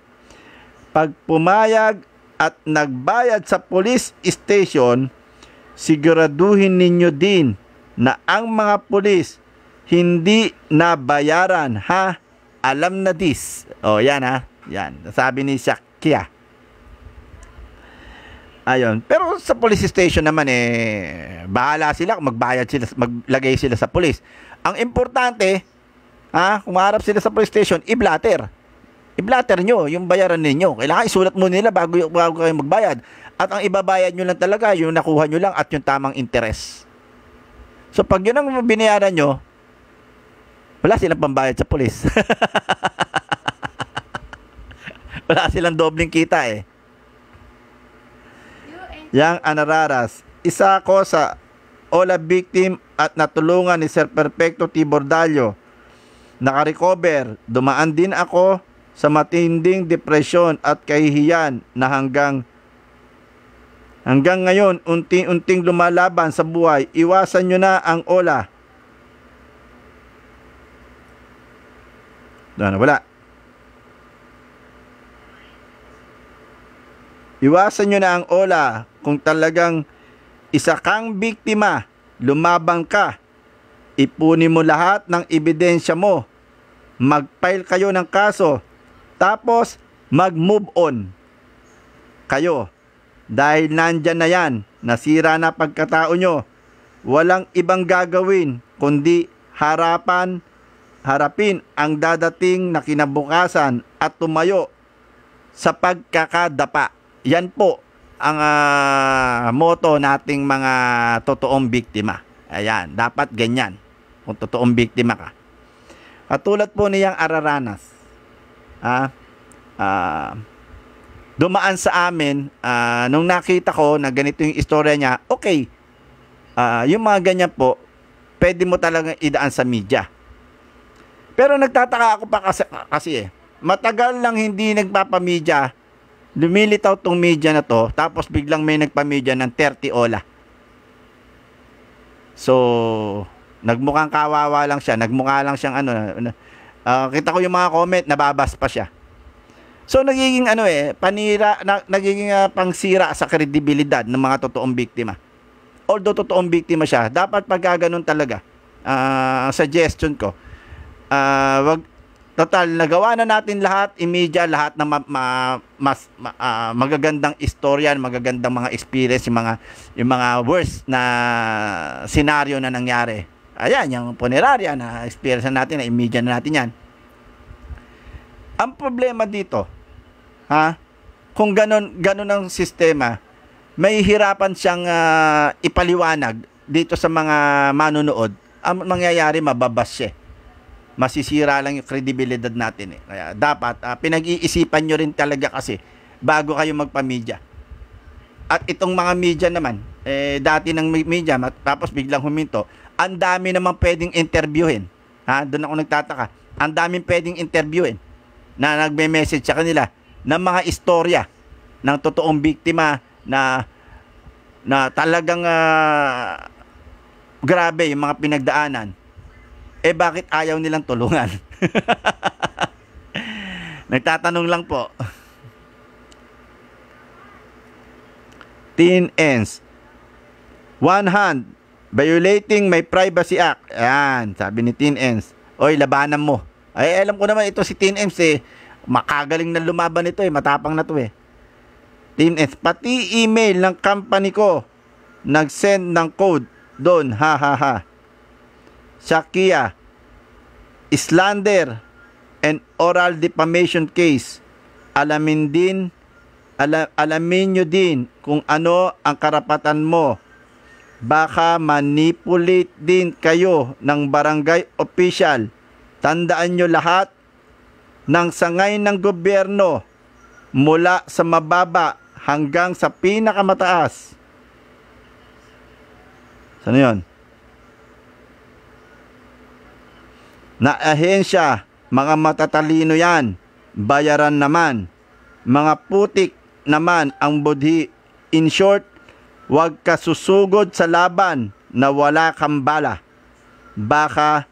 Pag pumayag at nagbayad sa police station, siguraduhin ninyo din na ang mga pulis hindi nabayaran ha alam na this. O, oh, yan ha. Yan. Sabi ni Shakya. Ayun. Pero sa police station naman eh, bahala sila kung magbayad sila, maglagay sila sa police. Ang importante, ha, kung maharap sila sa police station, i-blatter. I-blatter nyo yung bayaran ninyo. Kailangan isulat mo nila bago, bago kayo magbayad. At ang ibabayad nyo lang talaga, yung nakuha nyo lang at yung tamang interest. So pag yun ang binayaran nyo, wala silang pambayad sa pulis. <laughs> Wala silang dobling kita eh. Yang Anararas, isa ako sa Ola victim at natulungan ni Sir Perfecto Tibordalio. Nakarecover, dumaan din ako sa matinding depresyon at kahihiyan na hanggang hanggang ngayon unti-unting lumalaban sa buhay. Iwasan nyo na ang Ola. na wala. Iwasan nyo na ang ola kung talagang isa kang biktima, lumabang ka. Ipunin mo lahat ng ebidensya mo. Mag-file kayo ng kaso. Tapos, mag-move on. Kayo. Dahil nandyan na yan, nasira na pagkatao nyo. Walang ibang gagawin kundi harapan harapin ang dadating na kinabukasan at tumayo sa pagkakadapa. Yan po ang uh, ah, motto nating mga totoong biktima. Ayan, dapat ganyan kung totoong biktima ka. At tulad po niyang Araranas, ah, ah, dumaan sa amin, ah, nung nakita ko na ganito yung istorya niya, okay, ah, yung mga ganyan po, pwede mo talaga idaan sa media pero nagtataka ako pa kasi, kasi eh. Matagal lang hindi nagpapamedya. Lumilitaw tong media na to. Tapos biglang may nagpamedya ng 30 ola. So, nagmukhang kawawa lang siya. Nagmukha lang siyang ano. Uh, kita ko yung mga comment, nababas pa siya. So, nagiging ano eh, panira, na, nagiging uh, pangsira sa kredibilidad ng mga totoong biktima. Although totoong biktima siya, dapat pag ganun talaga, uh, suggestion ko, uh, wag, total nagawa na natin lahat imedya eh, lahat ng ma, ma, mas ma, uh, magagandang istorya magagandang mga experience yung mga yung mga worst na scenario na nangyari ayan yung punerarya na experience na natin na imedya na natin yan ang problema dito ha kung ganun ganun ang sistema may hirapan siyang uh, ipaliwanag dito sa mga manonood ang mangyayari mababas siya masisira lang yung credibility natin eh. Kaya dapat uh, pinag-iisipan nyo rin talaga kasi bago kayo magpamedya. At itong mga media naman, eh, dati ng media, tapos biglang huminto, ang dami naman pwedeng interviewin. Ha? Doon ako nagtataka. Ang daming pwedeng interviewin na nagme-message sa kanila ng mga istorya ng totoong biktima na na talagang uh, grabe yung mga pinagdaanan eh bakit ayaw nilang tulungan? <laughs> Nagtatanong lang po. Tin ends. One hand, violating my privacy act. Ayan, sabi ni Tin ends. Oy, labanan mo. Ay, alam ko naman ito si Tin ends eh. Makagaling na lumaban ito eh. Matapang na to eh. Tin ends. Pati email ng company ko. Nag-send ng code doon. Ha ha ha. Shakia, slander, and oral defamation case. Alamin din, ala, alamin nyo din kung ano ang karapatan mo. Baka manipulate din kayo ng barangay official. Tandaan nyo lahat ng sangay ng gobyerno mula sa mababa hanggang sa pinakamataas. Saan yun? na ahensya, mga matatalino yan, bayaran naman. Mga putik naman ang budhi. In short, huwag ka susugod sa laban na wala kang bala. Baka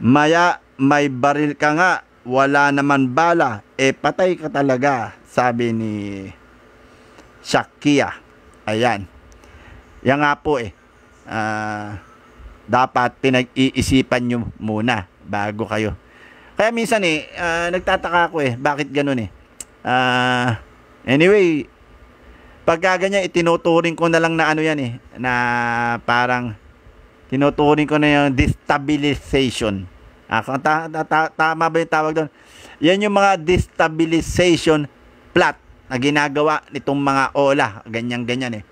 maya may baril ka nga, wala naman bala, eh patay ka talaga, sabi ni Shakia. Ayan. Yan nga po eh. Uh, dapat pinag-iisipan nyo muna bago kayo. Kaya minsan eh, uh, nagtataka ako eh, bakit ganun eh. Uh, anyway, pagka ganyan, itinuturing eh, ko na lang na ano yan eh, na parang tinuturing ko na yung destabilization. Ah, ta- ta- ta- tama ba yung tawag doon? Yan yung mga destabilization plot na ginagawa nitong mga ola, ganyan-ganyan eh.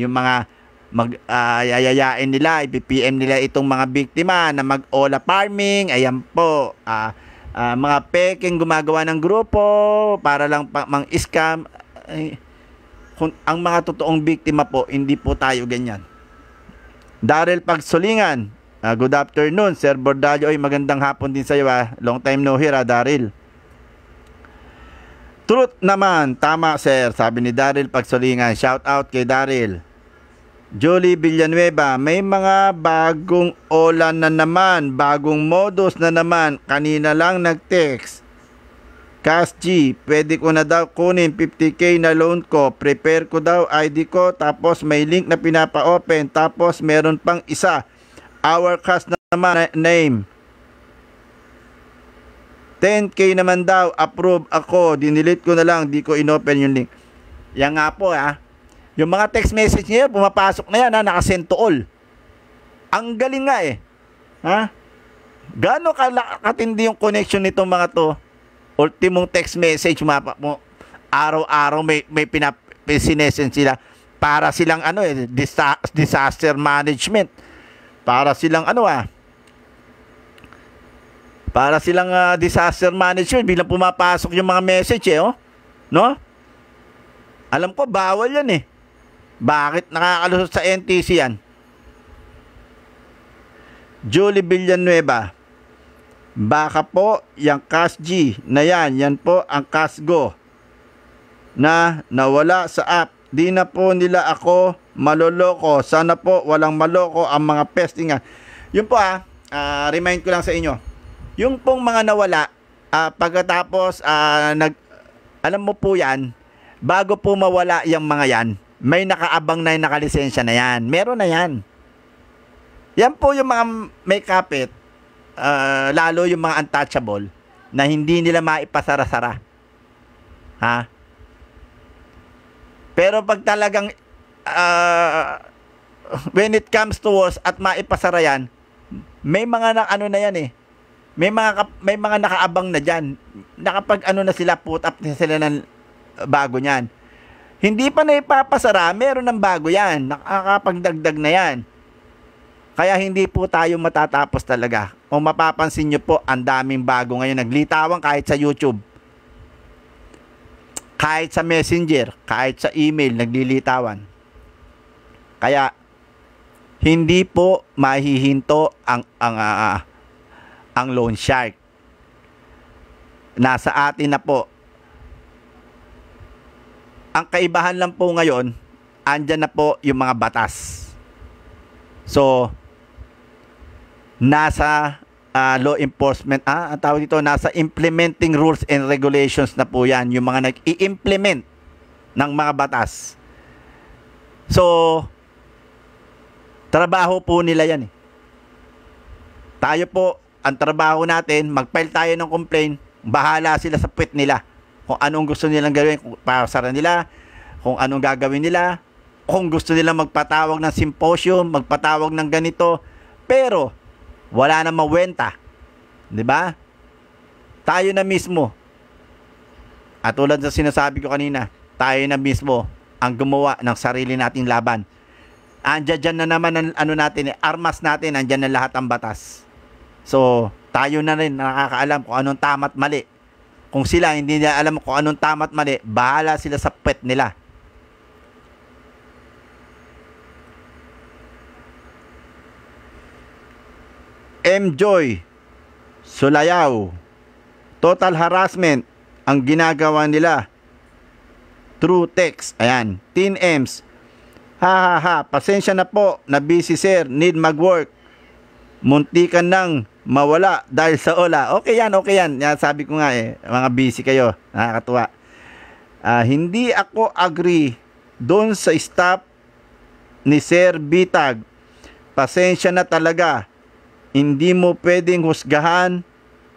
Yung mga mag uh, yayayain nila, ipipm nila itong mga biktima na mag-ola farming. Ayan po. Uh, uh, mga peking gumagawa ng grupo para lang pa, mang-scam. Ay, kung, ang mga totoong biktima po, hindi po tayo ganyan. Daryl Pagsulingan, uh, good afternoon, Sir Bordalio. Oy, magandang hapon din sa iyo. Ah. Long time no here, ah, Daryl. Truth naman, tama sir, sabi ni Daryl Pagsulingan. Shout out kay Daryl. Jolie Villanueva, may mga bagong ola na naman, bagong modus na naman. Kanina lang nag-text. Cash G, pwede ko na daw kunin 50k na loan ko. Prepare ko daw ID ko tapos may link na pinapa-open tapos meron pang isa. Our cast na naman name. 10k naman daw, approve ako. Dinilit ko na lang, di ko inopen yung link. Yan nga po ah. Yung mga text message niya, pumapasok na yan, ha? nakasend to all. Ang galing nga eh. Ha? Gaano katindi yung connection nitong mga to? Ultimong text message, mapa mo, araw-araw may, may pinap, sinesen sila para silang ano eh, disa- disaster management. Para silang ano ah, para silang uh, disaster management bilang pumapasok yung mga message eh, oh. No? Alam ko bawal 'yan eh. Bakit nakakalusot sa NTC yan? Julie Villanueva, baka po yung cash G na yan, yan po ang cash go na nawala sa app. Di na po nila ako maloloko. Sana po walang maloko ang mga pestingan. Yun po ah, uh, remind ko lang sa inyo. Yung pong mga nawala, uh, pagkatapos uh, nag, alam mo po yan, bago po mawala yung mga yan, may nakaabang na yung nakalisensya na yan. Meron na yan. Yan po yung mga may kapit, uh, lalo yung mga untouchable, na hindi nila maipasara-sara. Ha? Pero pag talagang uh, when it comes to us at maipasara yan, may mga na, ano na yan eh. May mga may mga nakaabang na diyan. Nakapag ano na sila put up na sila ng bago niyan. Hindi pa na ipapasara, meron ng bago yan. Nakakapagdagdag na yan. Kaya hindi po tayo matatapos talaga. O mapapansin nyo po, ang daming bago ngayon. Naglitawan kahit sa YouTube. Kahit sa messenger, kahit sa email, naglilitawan. Kaya, hindi po mahihinto ang, ang, uh, ang loan shark. Nasa atin na po ang kaibahan lang po ngayon, andyan na po yung mga batas. So, nasa uh, law enforcement, ah, ang tawag dito, nasa implementing rules and regulations na po yan, yung mga nag-i-implement ng mga batas. So, trabaho po nila yan eh. Tayo po, ang trabaho natin, mag-file tayo ng complaint, bahala sila sa puwit nila kung anong gusto nilang gawin para sa nila, kung anong gagawin nila, kung gusto nilang magpatawag ng symposium, magpatawag ng ganito, pero wala nang mawenta. 'Di ba? Tayo na mismo. At tulad sa sinasabi ko kanina, tayo na mismo ang gumawa ng sarili nating laban. Andiyan dyan na naman ang ano natin, armas natin, andiyan na lahat ang batas. So, tayo na rin nakakaalam kung anong tama at mali. Kung sila hindi nila alam kung anong tama at mali, bahala sila sa pet nila. M. Joy, Sulayaw, total harassment ang ginagawa nila. True text, ayan, teen M's, ha ha ha, pasensya na po, na busy sir, need mag-work. Muntikan nang mawala dahil sa ola. Okay yan, okay yan. yan sabi ko nga eh, mga busy kayo. Nakakatuwa. Uh, hindi ako agree doon sa stop ni Sir Bitag. Pasensya na talaga. Hindi mo pwedeng husgahan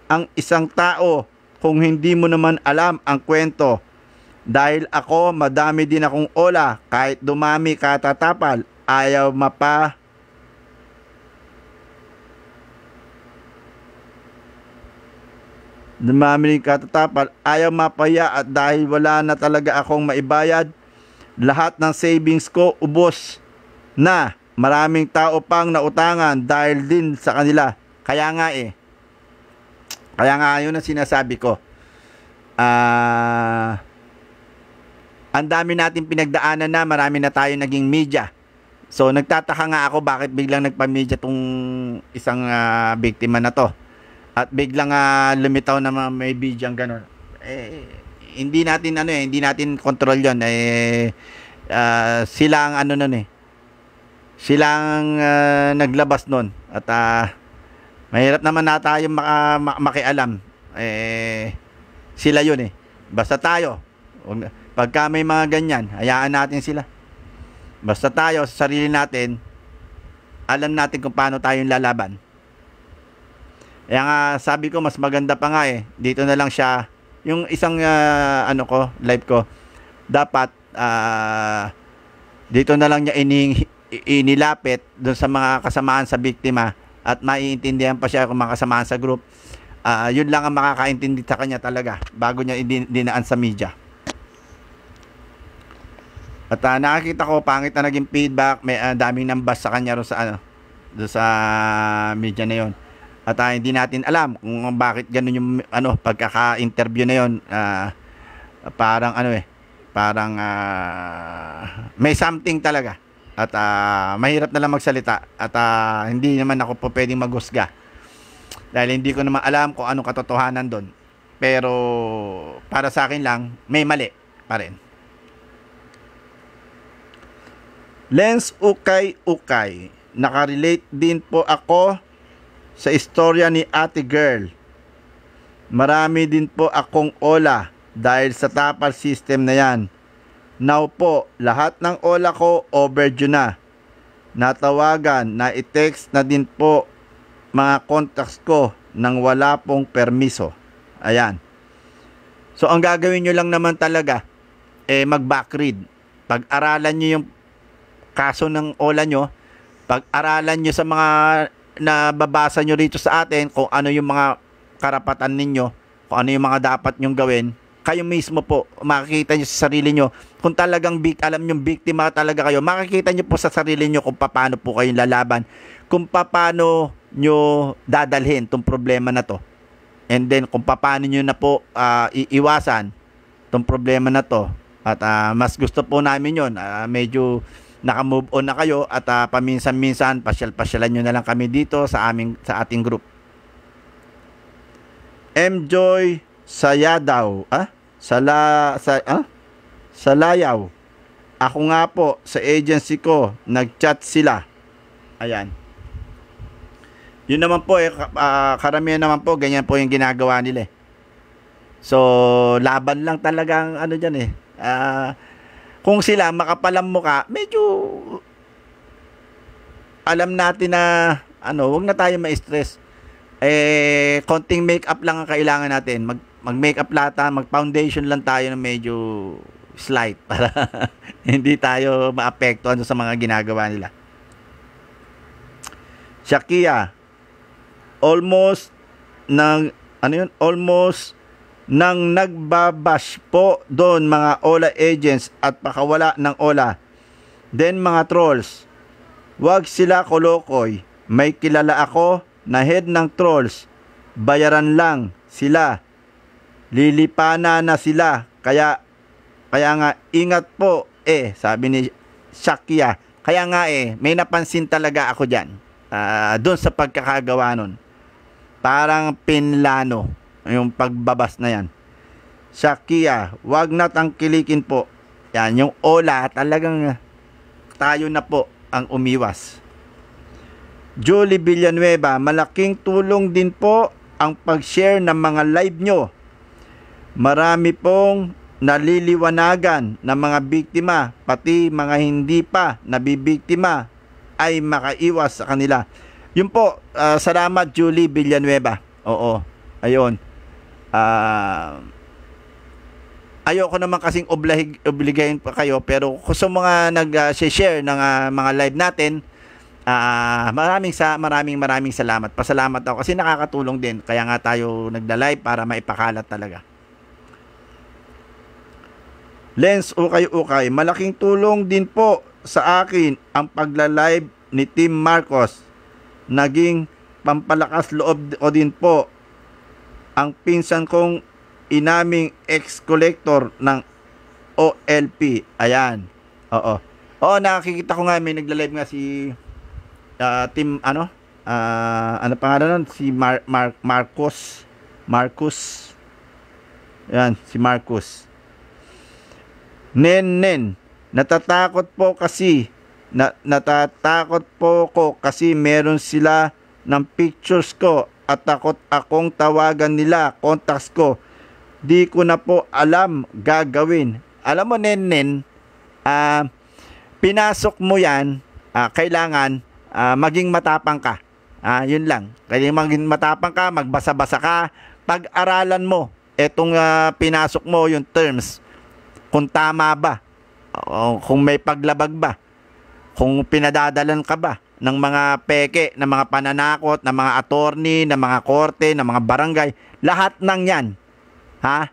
ang isang tao kung hindi mo naman alam ang kwento. Dahil ako, madami din akong ola. Kahit dumami katatapal, ayaw mapa namamili katatapat, ayaw mapaya at dahil wala na talaga akong maibayad, lahat ng savings ko ubos na maraming tao pang nautangan dahil din sa kanila. Kaya nga eh. Kaya nga yun ang sinasabi ko. Ah... Uh, ang dami natin pinagdaanan na, marami na tayo naging media. So nagtataka nga ako bakit biglang nagpa-media tong isang uh, biktima na to at biglang uh, lumitaw na may bidyang ganun. Eh, hindi natin ano eh, hindi natin control 'yon. Eh uh, sila ang ano noon eh. Sila ang uh, naglabas noon at uh, mahirap naman na tayong maka, makialam. Eh sila 'yon eh. Basta tayo. Pagka may mga ganyan, hayaan natin sila. Basta tayo sa sarili natin, alam natin kung paano tayong lalaban. Kaya nga sabi ko mas maganda pa nga eh. Dito na lang siya. Yung isang uh, ano ko, live ko, dapat uh, dito na lang niya ining, inilapit doon sa mga kasamaan sa biktima at maiintindihan pa siya kung mga kasamaan sa group. Uh, yun lang ang makakaintindi sa kanya talaga bago niya dinaan sa media. At uh, nakakita ko pangit na naging feedback, may uh, daming nambas sa kanya ro sa ano, do sa media na 'yon. At uh, hindi natin alam kung bakit ganun yung ano pagkaka-interview na yon uh, ah, parang ano eh parang uh, may something talaga at uh, mahirap na lang magsalita at uh, hindi naman ako po pwedeng maghusga dahil hindi ko naman alam kung anong katotohanan doon pero para sa akin lang may mali pa rin Lens Ukay Ukay nakarelate din po ako sa istorya ni Ate Girl. Marami din po akong ola dahil sa tapal system na yan. Now po, lahat ng ola ko overdue na. Natawagan na i-text na din po mga contacts ko nang wala pong permiso. Ayan. So ang gagawin nyo lang naman talaga, eh mag-backread. Pag-aralan nyo yung kaso ng ola nyo, pag-aralan nyo sa mga na babasa nyo rito sa atin kung ano yung mga karapatan ninyo, kung ano yung mga dapat nyong gawin, kayo mismo po, makikita nyo sa sarili nyo, kung talagang big, alam nyo biktima talaga kayo, makikita nyo po sa sarili nyo kung paano po kayong lalaban, kung paano nyo dadalhin tong problema na to. And then kung paano nyo na po uh, ah, iiwasan tong problema na to. At uh, mas gusto po namin yon uh, ah, medyo naka-move on na kayo at uh, paminsan-minsan pasyal-pasyalan nyo na lang kami dito sa aming sa ating group. M Joy Sayadaw, ah? Sala sa ah? Salayaw. Ako nga po sa agency ko nag-chat sila. Ayan. Yun naman po eh uh, karamihan naman po ganyan po yung ginagawa nila. Eh. So laban lang talaga ang ano diyan eh. Ah uh, kung sila makapalang muka, medyo alam natin na ano, wag na tayo ma-stress. Eh, konting makeup lang ang kailangan natin. Mag mag-makeup lata, mag-foundation lang tayo ng medyo slight <laughs> para hindi tayo maapektuhan sa mga ginagawa nila. Shakia almost ng ano yun almost nang nagbabash po doon mga OLA agents at pakawala ng OLA. Then mga trolls, wag sila kolokoy. May kilala ako na head ng trolls. Bayaran lang sila. Lilipana na sila. Kaya kaya nga ingat po eh sabi ni Shakya. Kaya nga eh may napansin talaga ako diyan. Uh, ah, doon sa pagkakagawa nun. Parang pinlano yung pagbabas na yan. Shakia, wag na tangkilikin po. Yan, yung ola, talagang tayo na po ang umiwas. Julie Villanueva, malaking tulong din po ang pag-share ng mga live nyo. Marami pong naliliwanagan na mga biktima, pati mga hindi pa nabibiktima ay makaiwas sa kanila. Yun po, uh, salamat Julie Villanueva. Oo, ayun uh, ayoko naman kasing oblig obligahin pa kayo pero kung sa mga nag-share ng uh, mga live natin uh, maraming sa maraming maraming salamat. Pasalamat ako kasi nakakatulong din kaya nga tayo nagda-live para maipakalat talaga. Lens ukay-ukay, malaking tulong din po sa akin ang pagla-live ni Team Marcos. Naging pampalakas loob ko din po ang pinsan kong inaming ex-collector ng OLP. Ayan. Oo. Oo, nakikita ko nga may nagla-live nga si uh, Tim ano? Uh, ano pangalan nun? Si Mar Mar Marcos. Marcus. Ayan, si Marcos. Nen, nen. Natatakot po kasi na, natatakot po ko kasi meron sila ng pictures ko at takot akong tawagan nila, contacts ko. Di ko na po alam gagawin. Alam mo, Nenen, uh, ah, pinasok mo yan, uh, kailangan uh, maging matapang ka. Ah, uh, yun lang. Kailangan maging matapang ka, magbasa-basa ka, pag-aralan mo itong uh, pinasok mo yung terms kung tama ba o kung may paglabag ba kung pinadadalan ka ba ng mga peke, ng mga pananakot, ng mga attorney, ng mga korte, ng mga barangay, lahat ng yan, ha?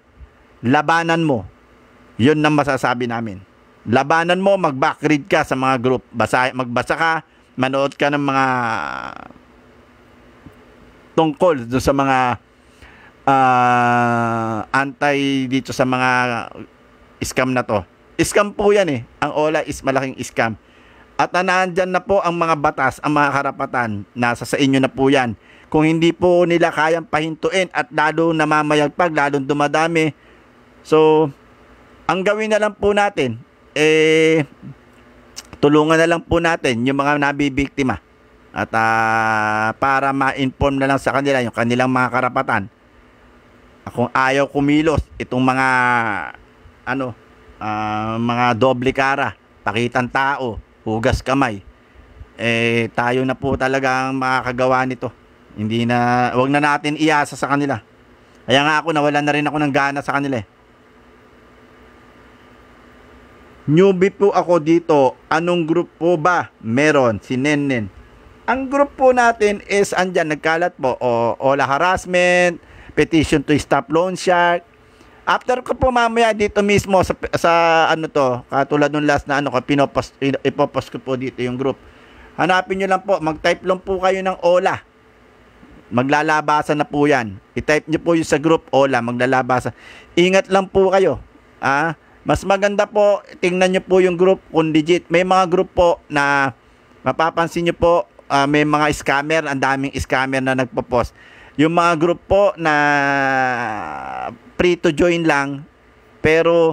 Labanan mo. Yun ang masasabi namin. Labanan mo, mag-backread ka sa mga group. Basa, magbasa ka, manood ka ng mga tungkol do sa mga uh, antay dito sa mga scam na to. Scam po yan eh. Ang Ola is malaking scam. At nanaandyan na po ang mga batas, ang mga karapatan. Nasa sa inyo na po yan. Kung hindi po nila kayang pahintuin at lalo namamayagpag, lalong dumadami. So, ang gawin na lang po natin, eh, tulungan na lang po natin yung mga nabibiktima. At uh, para ma-inform na lang sa kanila yung kanilang mga karapatan. Kung ayaw kumilos itong mga ano, uh, mga doble kara, pakitang tao, hugas kamay. Eh, tayo na po talaga ang makakagawa nito. Hindi na, wag na natin iasa sa kanila. Kaya nga ako, nawalan na rin ako ng gana sa kanila eh. Newbie po ako dito. Anong group po ba? Meron, si Nenen. Ang group po natin is andyan, nagkalat po. O, Ola Harassment, Petition to Stop Loan Shark, After ko po mamaya dito mismo sa, sa ano to, katulad nung last na ano ko, pinopost, ipopost ko po dito yung group. Hanapin nyo lang po, mag-type lang po kayo ng OLA. Maglalabasan na po yan. I-type nyo po yung sa group OLA, maglalabasan. Ingat lang po kayo. Ah, mas maganda po, tingnan nyo po yung group kung legit. May mga group po na mapapansin nyo po, uh, may mga scammer, ang daming scammer na nagpo-post. Yung mga group po na free to join lang pero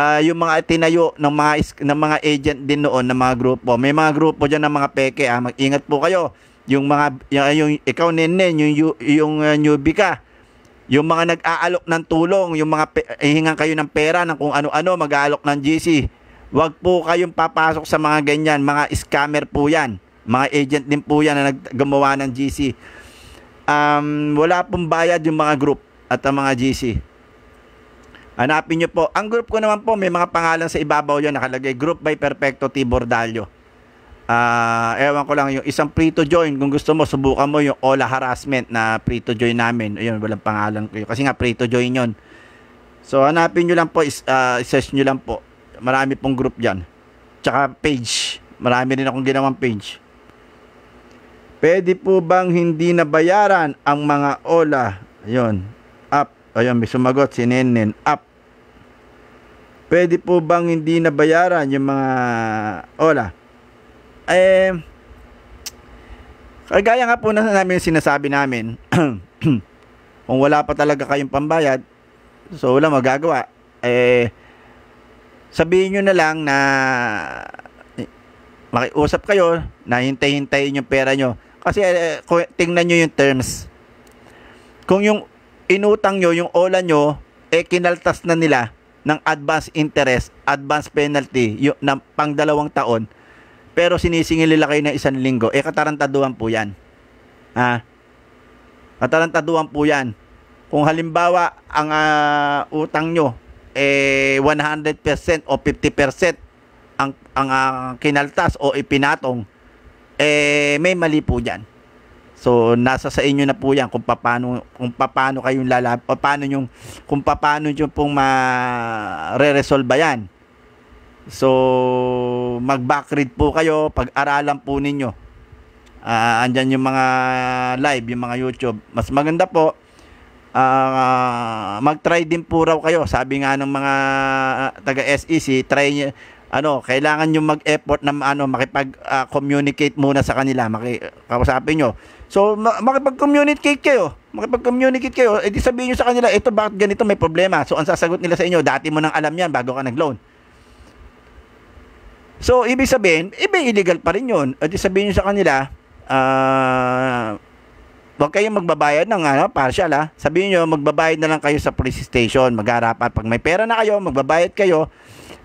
uh, yung mga tinayo ng mga ng mga agent din noon ng mga grupo. May mga grupo diyan ng mga peke ah, mag-ingat po kayo. Yung mga yung, ah, yung ikaw nenen, yung yung, yung uh, ah, newbie ka. Yung mga nag-aalok ng tulong, yung mga hihingan eh, kayo ng pera ng kung ano-ano mag-aalok ng GC. wag po kayong papasok sa mga ganyan, mga scammer po 'yan. Mga agent din po 'yan na naggumawa ng GC. Um, wala pong bayad yung mga group at ang mga GC Hanapin nyo po. Ang group ko naman po, may mga pangalan sa ibabaw yan. nakalagay. Group by Perfecto T. Bordalio. Uh, ewan ko lang, yung isang free to join, kung gusto mo, subukan mo yung Ola Harassment na free to join namin. Ayun, walang pangalan ko Kasi nga, free to join yon So, hanapin nyo lang po, is, uh, ah, search nyo lang po. Marami pong group dyan. Tsaka page. Marami rin akong ginawang page. Pwede po bang hindi nabayaran ang mga Ola? Ayun, up. Ayun, may sumagot si Nenen, up. Pwede po bang hindi nabayaran yung mga ola? Eh, kagaya nga po na namin sinasabi namin, <clears throat> kung wala pa talaga kayong pambayad, so wala magagawa. Eh, sabihin nyo na lang na makiusap kayo na hintay-hintayin yung pera nyo. Kasi eh, tingnan nyo yung terms. Kung yung inutang nyo, yung ola nyo, eh kinaltas na nila, ng advance interest, advance penalty yung, na, pang dalawang taon, pero sinisingil nila kayo ng isang linggo, eh katarantaduhan po yan. Ha? Katarantaduhan po yan. Kung halimbawa, ang uh, utang nyo, eh 100% o 50% ang, ang uh, kinaltas o ipinatong, eh may mali po dyan So nasa sa inyo na po 'yan kung paano kung paano kayong lalab paano yung kung paano niyo pong ma-resolve 'yan. So mag-backread po kayo, pag-aralan po ninyo. Uh, andyan yung mga live, yung mga YouTube. Mas maganda po uh, mag-try din po raw kayo. Sabi nga ng mga ah, taga SEC, try ano, kailangan yung mag-effort na ano, makipag-communicate uh, muna sa kanila. Maki, kausapin nyo So, ma- makipag-communicate kayo. Makipag-communicate kayo. Eh, di sabihin nyo sa kanila, ito bakit ganito may problema. So, ang sasagot nila sa inyo, dati mo nang alam yan bago ka nag-loan. So, ibig sabihin, ibig illegal pa rin yun. At sabihin nyo sa kanila, ah, uh, Huwag kayong magbabayad ng ano, partial ha. Ah. Sabihin nyo, magbabayad na lang kayo sa police station. Magharapan. Pag may pera na kayo, magbabayad kayo.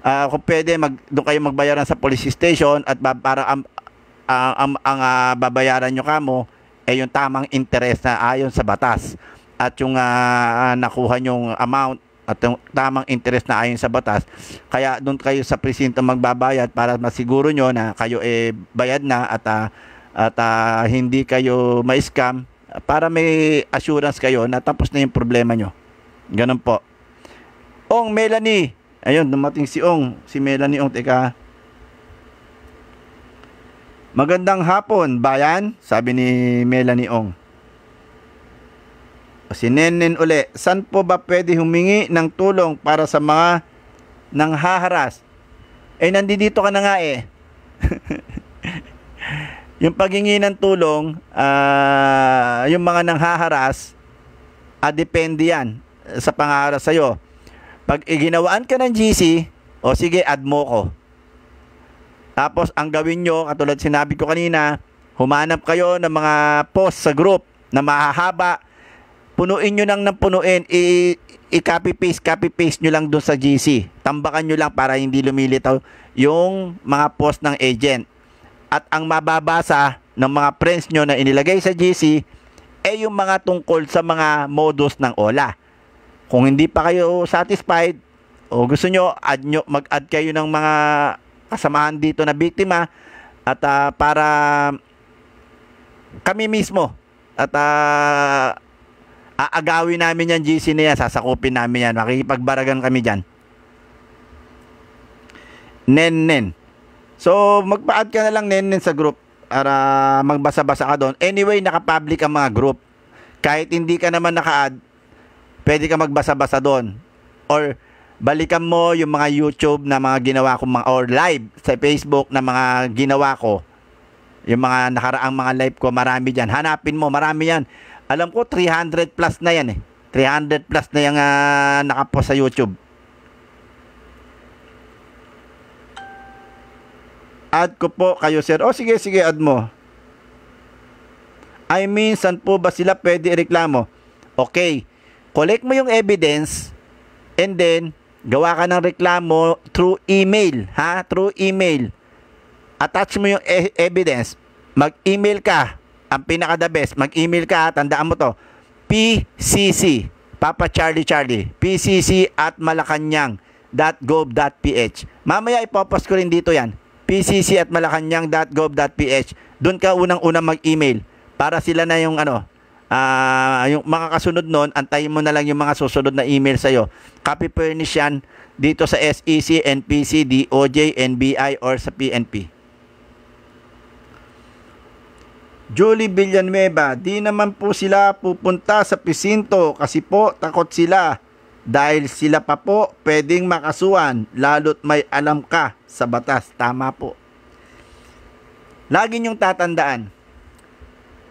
Uh, kung pwede, mag, doon kayo magbayaran sa police station at ba, para ang, um, ang, ang uh, babayaran nyo kamo eh yung tamang interest na ayon sa batas at yung uh, nakuha nyong amount at yung tamang interest na ayon sa batas. Kaya doon kayo sa presinto magbabayad para masiguro nyo na kayo eh bayad na at uh, at uh, hindi kayo ma-scam para may assurance kayo na tapos na yung problema nyo. Ganun po. Ong Melanie. Ayun, dumating si Ong. Si Melanie Ong, teka. Magandang hapon, bayan, sabi ni Melanie Ong. O si Nenen uli, saan po ba pwede humingi ng tulong para sa mga nang haharas? Eh, nandito ka na nga eh. <laughs> yung paghingi ng tulong, uh, yung mga nang haharas, uh, ah, depende yan sa pangaras sa'yo. Pag iginawaan ka ng GC, o sige, add mo ko tapos ang gawin nyo, katulad sinabi ko kanina, humanap kayo ng mga post sa group na mahahaba. Punuin nyo lang ng punuin. I- i-copy paste, copy paste nyo lang doon sa GC. Tambakan nyo lang para hindi lumilitaw yung mga post ng agent. At ang mababasa ng mga friends nyo na inilagay sa GC, eh yung mga tungkol sa mga modus ng OLA. Kung hindi pa kayo satisfied, o gusto nyo, add nyo mag-add kayo ng mga kasamahan dito na biktima at uh, para kami mismo at uh, aagawin namin yan GC na yan sasakupin namin yan makikipagbaragan kami dyan nen nen so magpa-add ka na lang nen nen sa group para magbasa-basa ka doon anyway nakapublic ang mga group kahit hindi ka naman naka-add pwede ka magbasa-basa doon or balikan mo yung mga YouTube na mga ginawa ko mga, or live sa Facebook na mga ginawa ko. Yung mga nakaraang mga live ko, marami diyan. Hanapin mo, marami yan. Alam ko, 300 plus na yan eh. 300 plus na yung uh, nakapost sa YouTube. Add ko po kayo, sir. O, oh, sige, sige, add mo. I mean, saan po ba sila pwede reklamo? Okay. Collect mo yung evidence and then gawa ka ng reklamo through email, ha? Through email. Attach mo yung e- evidence. Mag-email ka. Ang pinaka the best, mag-email ka, tandaan mo to. PCC, Papa Charlie Charlie, PCC at malacanang.gov.ph. Mamaya ipopost ko rin dito yan. PCC at malacanang.gov.ph. Doon ka unang-unang mag-email para sila na yung ano, Uh, yung mga kasunod nun, antayin mo na lang yung mga susunod na email sa'yo. Copy furnish yan dito sa SEC, NPC, DOJ, NBI, or sa PNP. Julie Villanueva, di naman po sila pupunta sa pisinto kasi po takot sila dahil sila pa po pwedeng makasuan lalo't may alam ka sa batas. Tama po. Lagi niyong tatandaan,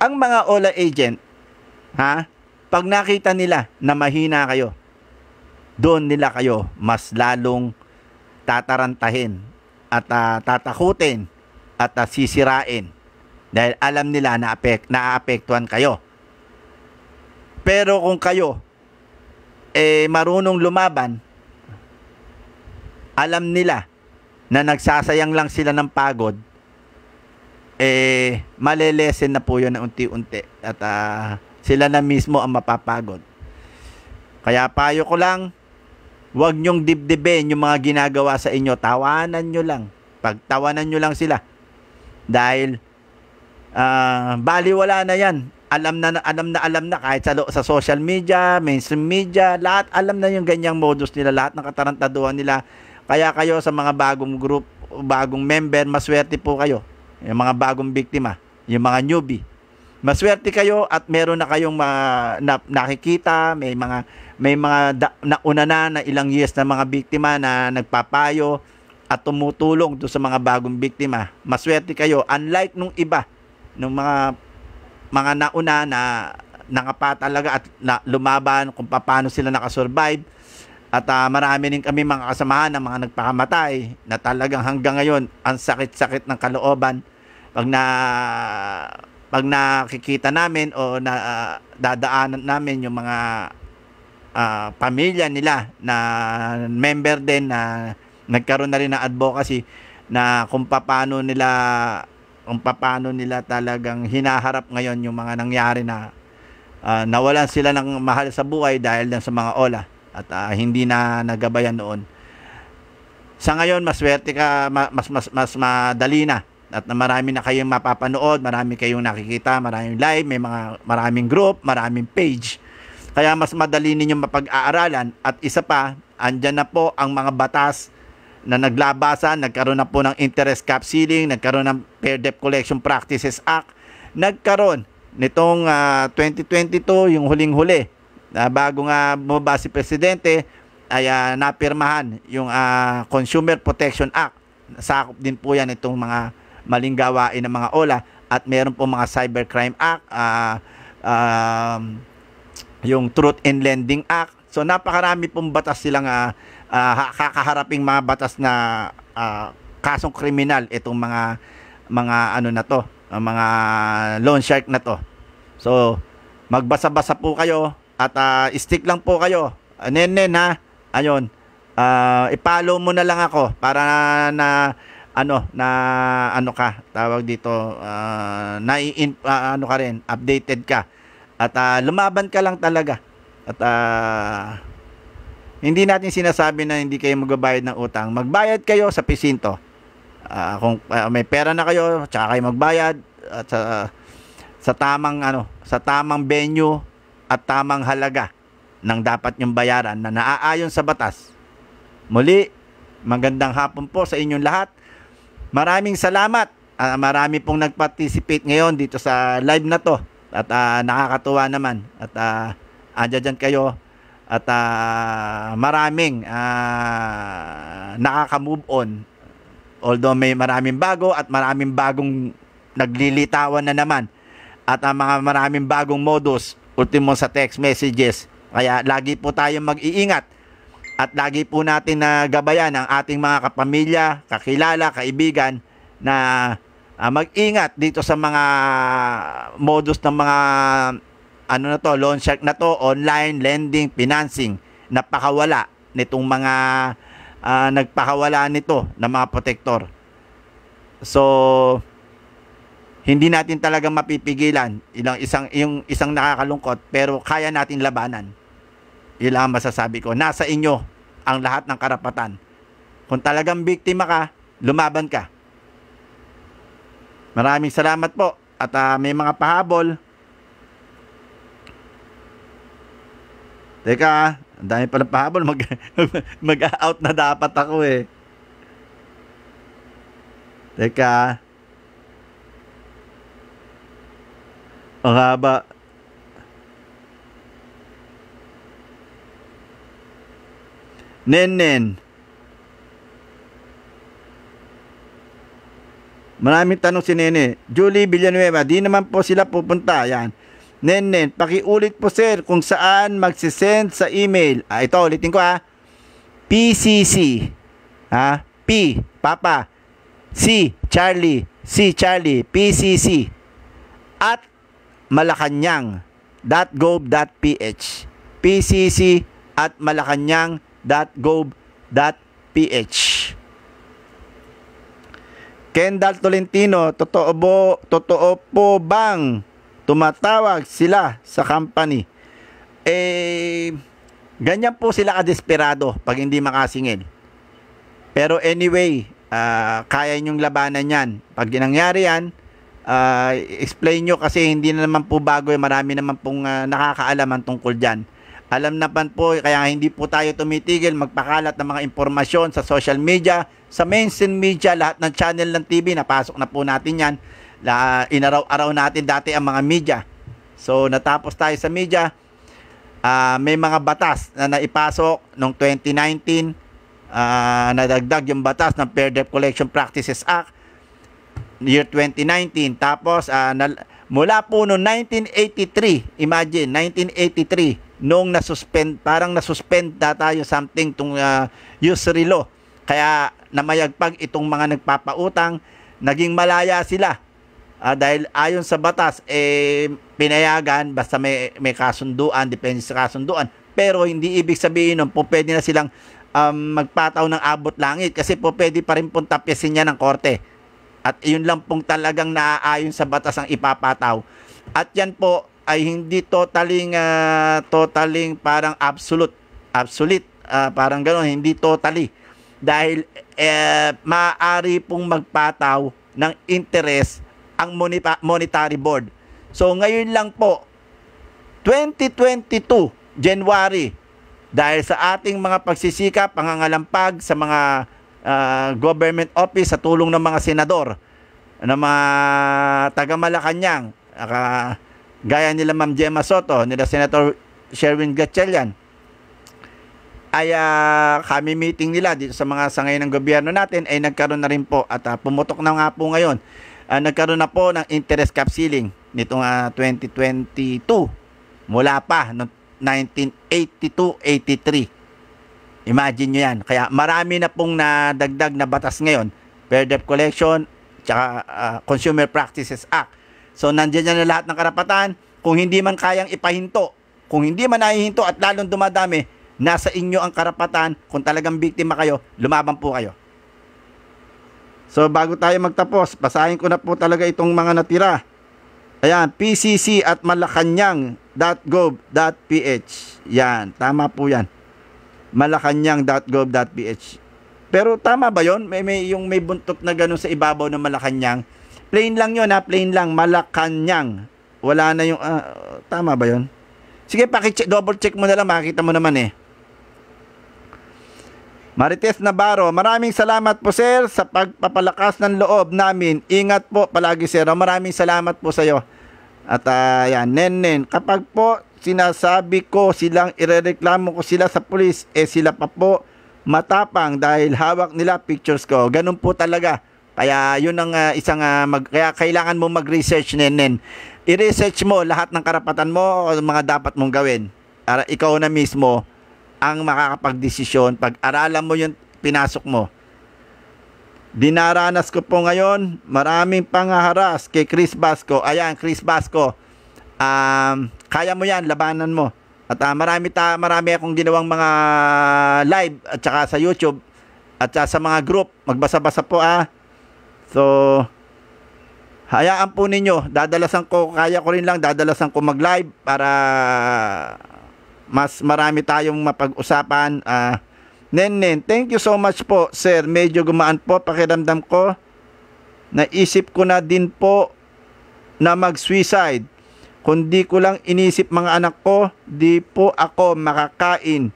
ang mga OLA agent Ha? Pag nakita nila na mahina kayo, doon nila kayo mas lalong tatarantahin at uh, tatakutin at uh, sisirain dahil alam nila na apek naaapektuhan kayo. Pero kung kayo eh marunong lumaban, alam nila na nagsasayang lang sila ng pagod, eh malelesen na po 'yon na unti-unti at uh, sila na mismo ang mapapagod. Kaya payo ko lang, huwag nyong dibdibin yung mga ginagawa sa inyo. Tawanan nyo lang. Pagtawanan nyo lang sila. Dahil, uh, ah, baliwala na yan. Alam na, alam na, alam na, kahit sa, sa social media, mainstream media, lahat alam na yung ganyang modus nila, lahat ng katarantaduhan nila. Kaya kayo sa mga bagong group, bagong member, maswerte po kayo. Yung mga bagong biktima, yung mga newbie. Maswerte kayo at meron na kayong mga na, nakikita, may mga may mga da, nauna na na ilang years na mga biktima na nagpapayo at tumutulong do sa mga bagong biktima. Maswerte kayo unlike nung iba, nung mga mga nauna na nakapa talaga at na, lumaban kung paano sila nakasurvive. At uh, marami din kami mga kasamahan ng mga nagpakamatay na talagang hanggang ngayon ang sakit-sakit ng kalooban pag na pag nakikita namin o na, uh, dadaanan namin yung mga uh, pamilya nila na member din na nagkaroon na rin ng advocacy na kung paano nila kung paano nila talagang hinaharap ngayon yung mga nangyari na uh, nawalan sila ng mahal sa buhay dahil lang sa mga ola at uh, hindi na nagabayan noon. Sa ngayon, maswerte ka, mas, mas, mas madali na at na marami na kayong mapapanood, marami kayong nakikita, maraming live, may mga maraming group, maraming page. Kaya mas madali ninyong mapag-aaralan at isa pa, andyan na po ang mga batas na naglabasan, nagkaroon na po ng interest cap ceiling, nagkaroon ng Fair Debt Collection Practices Act, nagkaroon nitong uh, ah, 2022, yung huling-huli, uh, bago nga bumaba si Presidente, ay uh, napirmahan yung uh, Consumer Protection Act. Sakop din po yan itong mga maling gawain ng mga OLA at meron po mga Cybercrime Act, uh, uh, yung Truth in Lending Act. So napakarami pong batas silang uh, uh, kakaharaping mga batas na uh, kasong kriminal itong mga mga ano na to, uh, mga loan shark na to. So magbasa-basa po kayo at uh, stick lang po kayo. Nenen ha. Ayun. Uh, i-follow mo na lang ako para na ano na ano ka tawag dito uh, na in, uh, ano ka rin updated ka at uh, lumaban ka lang talaga at uh, hindi natin sinasabi na hindi kayo magbabayad ng utang magbayad kayo sa pisinto uh, kung uh, may pera na kayo tsaka kayo magbayad at sa uh, sa tamang ano sa tamang venue at tamang halaga ng dapat nyong bayaran na naaayon sa batas muli magandang hapon po sa inyong lahat Maraming salamat. Uh, marami pong nag-participate ngayon dito sa live na to. At uh, nakakatuwa naman. At uh, andyan dyan kayo. At uh, maraming uh, nakaka-move on. Although may maraming bago at maraming bagong naglilitawan na naman. At ang uh, mga maraming bagong modus, ultimo sa text messages. Kaya lagi po tayong mag-iingat at lagi po natin na gabayan ang ating mga kapamilya, kakilala, kaibigan na uh, mag-ingat dito sa mga modus ng mga ano na to, loan shark na to, online lending, financing, napakawala nitong mga uh, nagpakawala nito ng mga protector. So hindi natin talaga mapipigilan ilang isang yung isang nakakalungkot pero kaya natin labanan. Yun lang masasabi ko. Nasa inyo ang lahat ng karapatan. Kung talagang biktima ka, lumaban ka. Maraming salamat po. At uh, may mga pahabol. Teka, ah, ang dami pala pahabol. Mag, <laughs> mag-out na dapat ako eh. Teka. Ah. Ang haba. Nenen. Maraming tanong si Nene. Julie Villanueva, di naman po sila pupunta. Yan. Nenen, pakiulit po sir kung saan magsisend sa email. Ah, ito, ulitin ko ha. Ah. PCC. Ha? P, Papa. C, Charlie. C, Charlie. PCC. At malacanang.gov.ph. PCC at malacanang.gov.ph www.gov.ph Kendall Tolentino, totoo, bo, totoo po bang tumatawag sila sa company? Eh, ganyan po sila kadesperado pag hindi makasingil. Pero anyway, uh, kaya nyong labanan yan. Pag nangyari yan, uh, explain nyo kasi hindi na naman po bago. Eh. Marami naman pong uh, nakakaalaman tungkol dyan. Alam naman po, kaya hindi po tayo tumitigil magpakalat ng mga impormasyon sa social media, sa mainstream media, lahat ng channel ng TV, napasok na po natin yan. La, inaraw-araw natin dati ang mga media. So, natapos tayo sa media. Uh, may mga batas na naipasok noong 2019. Uh, ah, nadagdag yung batas ng Fair Debt Collection Practices Act year 2019. Tapos, uh, ah, na, mula po noong 1983, imagine, 1983, nung nasuspend, parang nasuspend na tayo something tung uh, usury law. Kaya namayagpag itong mga nagpapautang, naging malaya sila. Uh, dahil ayon sa batas, eh, pinayagan basta may, may kasunduan, depende sa kasunduan. Pero hindi ibig sabihin nun po pwede na silang um, magpataw ng abot langit kasi po pwede pa rin pong tapyasin niya ng korte. At yun lang pong talagang naaayon sa batas ang ipapataw. At yan po, ay hindi totaling uh, totaling parang absolute absolute uh, parang ganoon hindi totally dahil uh, maaari pong magpataw ng interest ang monetary board. So ngayon lang po 2022 January dahil sa ating mga pagsisikap, pangangalampag sa mga uh, government office sa tulong ng mga senador, ng mga taga Malacanang, uh, gaya nila Ma'am Gemma Soto, nila Senator Sherwin Gatchalian, ay uh, kami meeting nila dito sa mga sangay ng gobyerno natin ay nagkaroon na rin po at uh, pumutok na nga po ngayon. Uh, nagkaroon na po ng interest cap ceiling nitong uh, 2022 mula pa no 1982-83. Imagine nyo yan. Kaya marami na pong nadagdag na batas ngayon. Fair Debt Collection, at uh, Consumer Practices Act So nandiyan na lahat ng karapatan. Kung hindi man kayang ipahinto, kung hindi man nahihinto at lalong dumadami, nasa inyo ang karapatan. Kung talagang biktima kayo, lumaban po kayo. So bago tayo magtapos, basahin ko na po talaga itong mga natira. Ayan, PCC at malakanyang.gov.ph. Yan, tama po yan. malakanyang.gov.ph. Pero tama ba 'yon? May may yung may buntot na ganun sa ibabaw ng Malacanang Plain lang yon ha, plain lang. Malacanang. Wala na yung, uh, tama ba yon? Sige, pakicheck, double check mo na lang, makikita mo naman eh. Marites Navarro, maraming salamat po sir sa pagpapalakas ng loob namin. Ingat po palagi sir. Maraming salamat po sa iyo. At uh, yan, nenen, kapag po sinasabi ko silang irereklamo ko sila sa pulis, eh sila pa po matapang dahil hawak nila pictures ko. Ganun po talaga kaya yun ang uh, isang uh, mag, kaya kailangan mo mag-research nenen. I-research mo lahat ng karapatan mo o mga dapat mong gawin. Para ikaw na mismo ang makakapagdesisyon pag-aralan mo yung pinasok mo. Dinaranas ko po ngayon maraming pangaharas kay Chris Basco. Ayan, Chris Basco. Um, kaya mo yan, labanan mo. At uh, marami, ta, marami akong ginawang mga live at saka sa YouTube at uh, sa mga group. Magbasa-basa po ah So, hayaan po ninyo. Dadalasan ko, kaya ko rin lang, dadalasan ko mag-live para mas marami tayong mapag-usapan. Uh, ah, Nenen, thank you so much po, sir. Medyo gumaan po, pakiramdam ko. Naisip ko na din po na mag-suicide. Kundi ko lang inisip mga anak ko, di po ako makakain.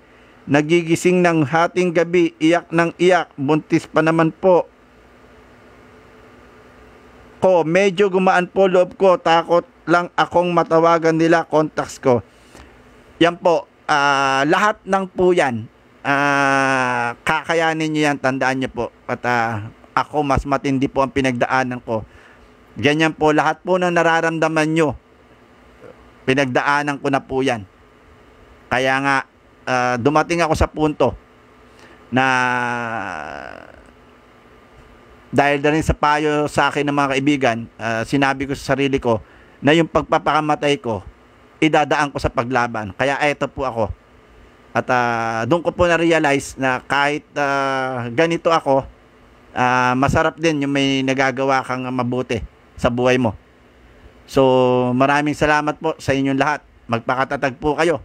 Nagigising ng hating gabi, iyak ng iyak, buntis pa naman po po, medyo gumaan po loob ko, takot lang akong matawagan nila contacts ko. Yan po, uh, lahat ng po yan, uh, kakayanin nyo yan, tandaan nyo po. At uh, ako, mas matindi po ang pinagdaanan ko. Ganyan po, lahat po na nararamdaman nyo, pinagdaanan ko na po yan. Kaya nga, uh, dumating ako sa punto na dahil na rin sa payo sa akin ng mga kaibigan, uh, sinabi ko sa sarili ko na yung pagpapakamatay ko, idadaan ko sa paglaban. Kaya eto po ako. At uh, doon ko po na-realize na kahit uh, ganito ako, uh, masarap din yung may nagagawa kang mabuti sa buhay mo. So, maraming salamat po sa inyong lahat. Magpakatatag po kayo.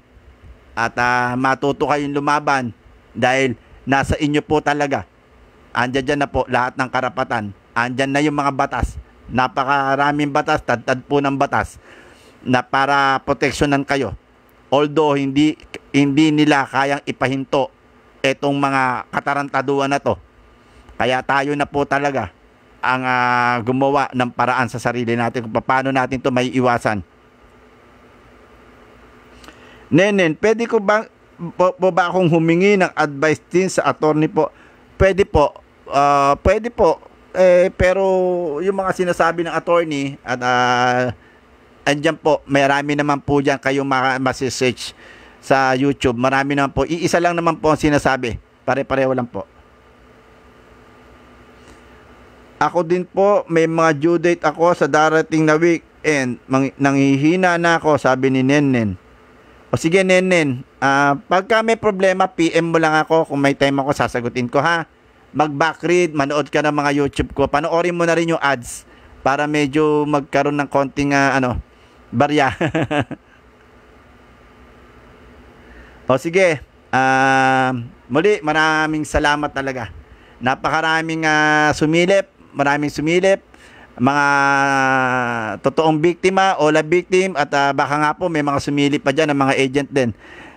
At uh, matuto kayong lumaban dahil nasa inyo po talaga andyan dyan na po lahat ng karapatan. Andyan na yung mga batas. Napakaraming batas, tadtad po ng batas na para proteksyonan kayo. Although hindi hindi nila kayang ipahinto itong mga katarantaduan na to. Kaya tayo na po talaga ang uh, gumawa ng paraan sa sarili natin kung paano natin to may iwasan. Nenen, pwede ko ba po, po ba akong humingi ng advice din sa attorney po? Pwede po uh, pwede po. Eh, pero yung mga sinasabi ng attorney at uh, andyan po, marami naman po dyan kayong ma-search sa YouTube. Marami naman po. Iisa lang naman po ang sinasabi. Pare-pareho lang po. Ako din po, may mga due date ako sa darating na weekend. Mang- nanghihina na ako, sabi ni Nenen. O sige, Nenen, uh, ah, pagka may problema, PM mo lang ako. Kung may time ako, sasagutin ko ha mag-backread, manood ka ng mga YouTube ko. Panoorin mo na rin yung ads para medyo magkaroon ng konting uh, ano, barya. <laughs> o sige, uh, muli maraming salamat talaga. Napakaraming uh, sumilip, maraming sumilip mga totoong biktima ola victim at uh, baka nga po may mga sumilip pa dyan ng mga agent din.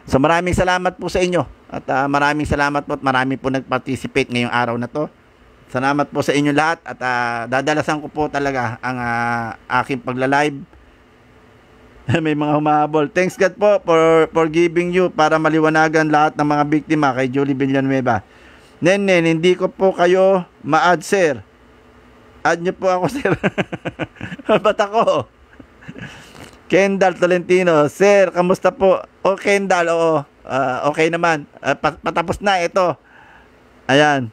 So maraming salamat po sa inyo. At uh, maraming salamat po at marami po nag-participate ngayong araw na to. Salamat po sa inyo lahat at uh, dadalasan ko po talaga ang uh, aking pagla-live. <laughs> May mga humahabol. Thanks God po for, for giving you para maliwanagan lahat ng mga biktima kay Julie Villanueva. Nenen, hindi ko po kayo ma-add sir. Add niyo po ako <laughs> sir. Ba't ako? Kendall Talentino. sir, kamusta po? O oh, Kendall, oo. Uh, okay naman. Uh, patapos na ito. Ayan.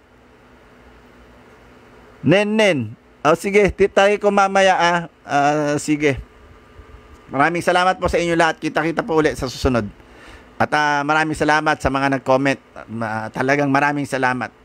Nen, nen. Oh, sige, titay ko mamaya ah. Uh, sige. Maraming salamat po sa inyo lahat. Kita-kita po ulit sa susunod. At uh, maraming salamat sa mga nag-comment. Uh, talagang maraming salamat.